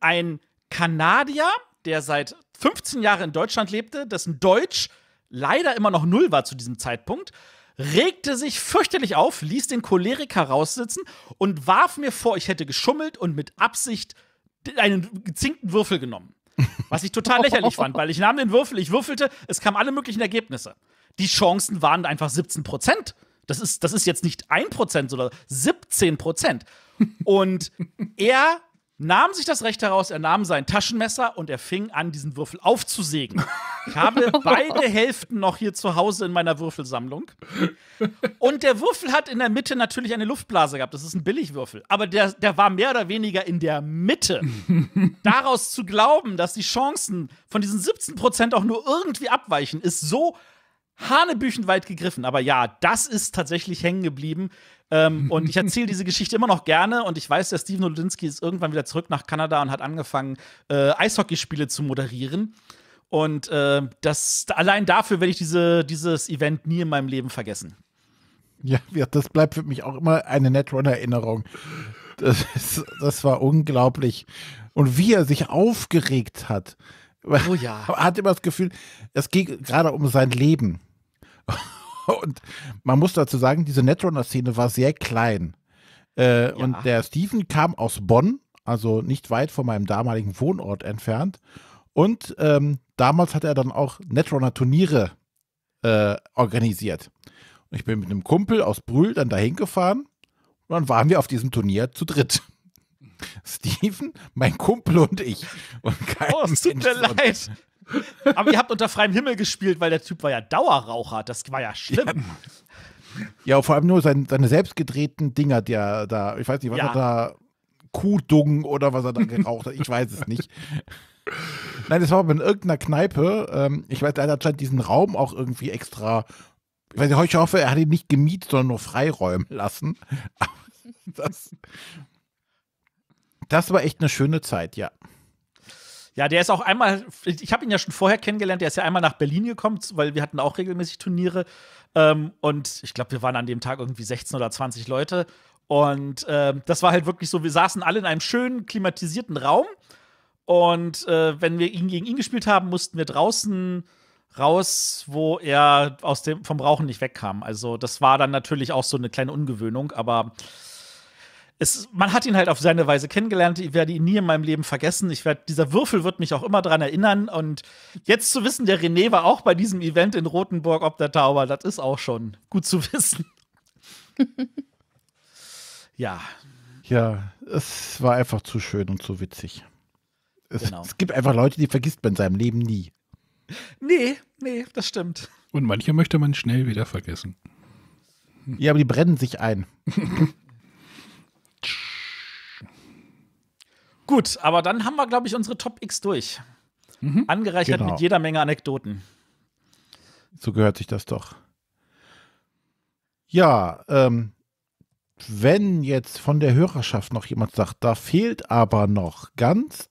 ein Kanadier, der seit 15 Jahren in Deutschland lebte, dessen Deutsch leider immer noch null war zu diesem Zeitpunkt, regte sich fürchterlich auf, ließ den Choleriker raussitzen und warf mir vor, ich hätte geschummelt und mit Absicht einen gezinkten Würfel genommen. Was ich total <laughs> lächerlich fand, weil ich nahm den Würfel, ich würfelte, es kamen alle möglichen Ergebnisse. Die Chancen waren einfach 17 Prozent. Das ist, das ist jetzt nicht 1%, sondern 17%. Und er nahm sich das Recht heraus, er nahm sein Taschenmesser und er fing an, diesen Würfel aufzusägen. Ich habe <laughs> beide Hälften noch hier zu Hause in meiner Würfelsammlung. Und der Würfel hat in der Mitte natürlich eine Luftblase gehabt. Das ist ein Billigwürfel. Aber der, der war mehr oder weniger in der Mitte. Daraus zu glauben, dass die Chancen von diesen 17% auch nur irgendwie abweichen, ist so hanebüchenweit gegriffen. Aber ja, das ist tatsächlich hängen geblieben. Ähm, <laughs> und ich erzähle diese Geschichte immer noch gerne und ich weiß, der Steven Nodinski ist irgendwann wieder zurück nach Kanada und hat angefangen, äh, Eishockeyspiele zu moderieren. Und äh, das allein dafür werde ich diese, dieses Event nie in meinem Leben vergessen. Ja, das bleibt für mich auch immer eine Netrunner-Erinnerung. Das, ist, das war unglaublich. Und wie er sich aufgeregt hat. Oh ja. <laughs> Hat immer das Gefühl, es geht gerade um sein Leben. Und man muss dazu sagen, diese Netrunner-Szene war sehr klein. Äh, ja. Und der Steven kam aus Bonn, also nicht weit von meinem damaligen Wohnort entfernt. Und ähm, damals hat er dann auch Netrunner-Turniere äh, organisiert. Und ich bin mit einem Kumpel aus Brühl dann dahin gefahren und dann waren wir auf diesem Turnier zu dritt. <laughs> Steven, mein Kumpel und ich. Und kein oh, es tut mir leid. Aber ihr habt unter freiem Himmel gespielt, weil der Typ war ja Dauerraucher. Das war ja schlimm. Ja, ja vor allem nur sein, seine selbstgedrehten Dinger, die er da, ich weiß nicht, was ja. er da, Kuhdung oder was er da geraucht hat, ich weiß es nicht. Nein, das war aber in irgendeiner Kneipe. Ähm, ich weiß, er hat anscheinend diesen Raum auch irgendwie extra. Ich, weiß nicht, ich hoffe, er hat ihn nicht gemietet, sondern nur freiräumen lassen. <laughs> Das, das war echt eine schöne Zeit, ja. Ja, der ist auch einmal, ich habe ihn ja schon vorher kennengelernt, der ist ja einmal nach Berlin gekommen, weil wir hatten auch regelmäßig Turniere. Ähm, und ich glaube, wir waren an dem Tag irgendwie 16 oder 20 Leute. Und äh, das war halt wirklich so, wir saßen alle in einem schönen, klimatisierten Raum. Und äh, wenn wir ihn gegen ihn gespielt haben, mussten wir draußen raus, wo er aus dem, vom Rauchen nicht wegkam. Also das war dann natürlich auch so eine kleine Ungewöhnung, aber es, man hat ihn halt auf seine Weise kennengelernt. Ich werde ihn nie in meinem Leben vergessen. Ich werde, dieser Würfel wird mich auch immer daran erinnern. Und jetzt zu wissen, der René war auch bei diesem Event in Rothenburg ob der Tauber, das ist auch schon gut zu <laughs> wissen. <laughs> ja. Ja, es war einfach zu schön und zu witzig. Es, genau. es gibt einfach Leute, die vergisst man in seinem Leben nie. Nee, nee, das stimmt. Und manche möchte man schnell wieder vergessen. Ja, aber die brennen sich ein. <laughs> Gut, aber dann haben wir, glaube ich, unsere Top X durch. Mhm. Angereichert genau. mit jeder Menge Anekdoten. So gehört sich das doch. Ja, ähm, wenn jetzt von der Hörerschaft noch jemand sagt, da fehlt aber noch ganz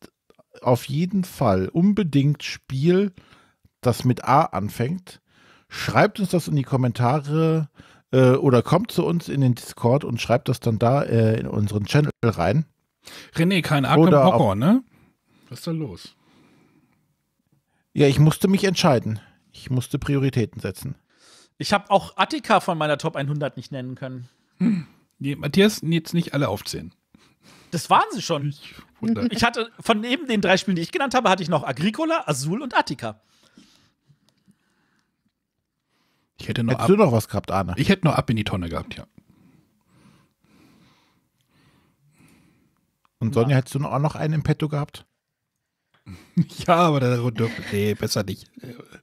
auf jeden Fall unbedingt Spiel, das mit A anfängt, schreibt uns das in die Kommentare äh, oder kommt zu uns in den Discord und schreibt das dann da äh, in unseren Channel rein. René, kein Arkham Oder Horror, ne? Was ist da los? Ja, ich musste mich entscheiden. Ich musste Prioritäten setzen. Ich habe auch Attica von meiner Top 100 nicht nennen können. Hm. Nee, Matthias, jetzt nicht alle aufzählen. Das waren sie schon. Ich, ich hatte von neben den drei Spielen, die ich genannt habe, hatte ich noch Agricola, Azul und Attica. Ich hätte noch ab, du noch was gehabt, Arne? Ich hätte noch ab in die Tonne gehabt, ja. Und Sonja, ja. hättest du auch noch einen im Petto gehabt? <laughs> ja, aber der runter. Nee, besser nicht.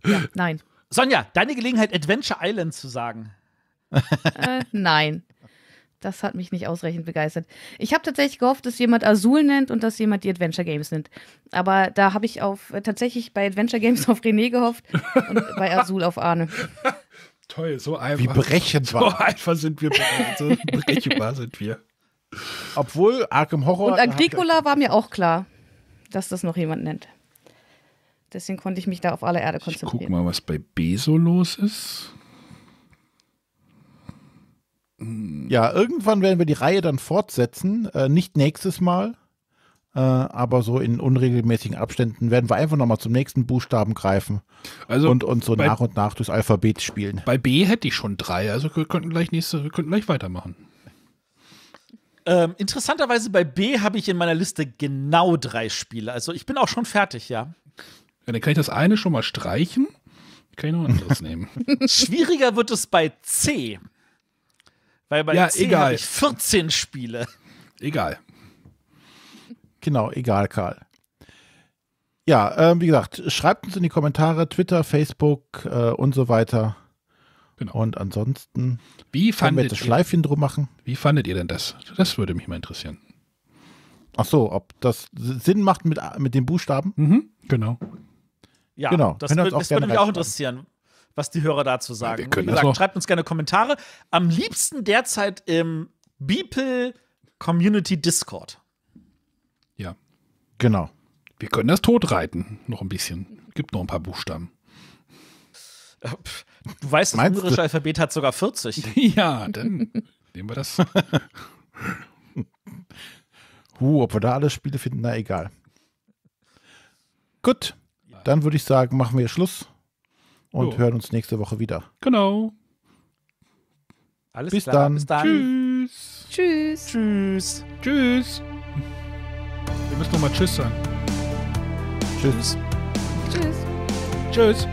Ja, nein. Sonja, deine Gelegenheit, Adventure Island zu sagen. äh, nein. Das hat mich nicht ausreichend begeistert. Ich habe tatsächlich gehofft, dass jemand Azul nennt und dass jemand die Adventure Games nennt. Aber da habe ich auf äh, tatsächlich bei Adventure Games auf René gehofft und bei Azul auf Arne. Toll, so einfach. Wie brechend war. So <laughs> einfach sind wir. So berechenbar sind wir. Obwohl Arkham Horror. Und Agricola war mir auch klar, dass das noch jemand nennt. Deswegen konnte ich mich da auf alle Erde konzentrieren. Ich guck mal, was bei B so los ist. Ja, irgendwann werden wir die Reihe dann fortsetzen. Äh, nicht nächstes Mal, äh, aber so in unregelmäßigen Abständen werden wir einfach nochmal zum nächsten Buchstaben greifen also und uns so nach und nach durchs Alphabet spielen. Bei B hätte ich schon drei, also wir könnten gleich nächste, wir könnten gleich weitermachen. Ähm, interessanterweise bei B habe ich in meiner Liste genau drei Spiele. Also ich bin auch schon fertig, ja. ja dann kann ich das eine schon mal streichen. Kann ich noch ein anderes <laughs> nehmen. Schwieriger wird es bei C. Weil bei ja, C habe ich 14 Spiele. Egal. Genau, egal, Karl. Ja, ähm, wie gesagt, schreibt uns in die Kommentare, Twitter, Facebook äh, und so weiter. Genau. Und ansonsten wie fandet wir das Schleifchen drum machen. Wie fandet ihr denn das? Das würde mich mal interessieren. Ach so, ob das Sinn macht mit, mit den Buchstaben? Mhm, genau. Ja, genau. das, das, das würde mich auch interessieren, was die Hörer dazu sagen. Ja, Wie gesagt, schreibt uns gerne Kommentare. Am liebsten derzeit im Beeple Community Discord. Ja. Genau. Wir können das totreiten, noch ein bisschen. Gibt noch ein paar Buchstaben. Du weißt, das Meinst ungarische Alphabet hat sogar 40. <laughs> Ja, dann nehmen wir das. <laughs> huh, ob wir da alle Spiele finden, na egal. Gut, dann würde ich sagen, machen wir Schluss und jo. hören uns nächste Woche wieder. Genau. Alles bis klar, dann. bis dann. Tschüss. Tschüss. Tschüss. Tschüss. Wir hm. müssen nochmal Tschüss sagen. Tschüss. Tschüss. Tschüss.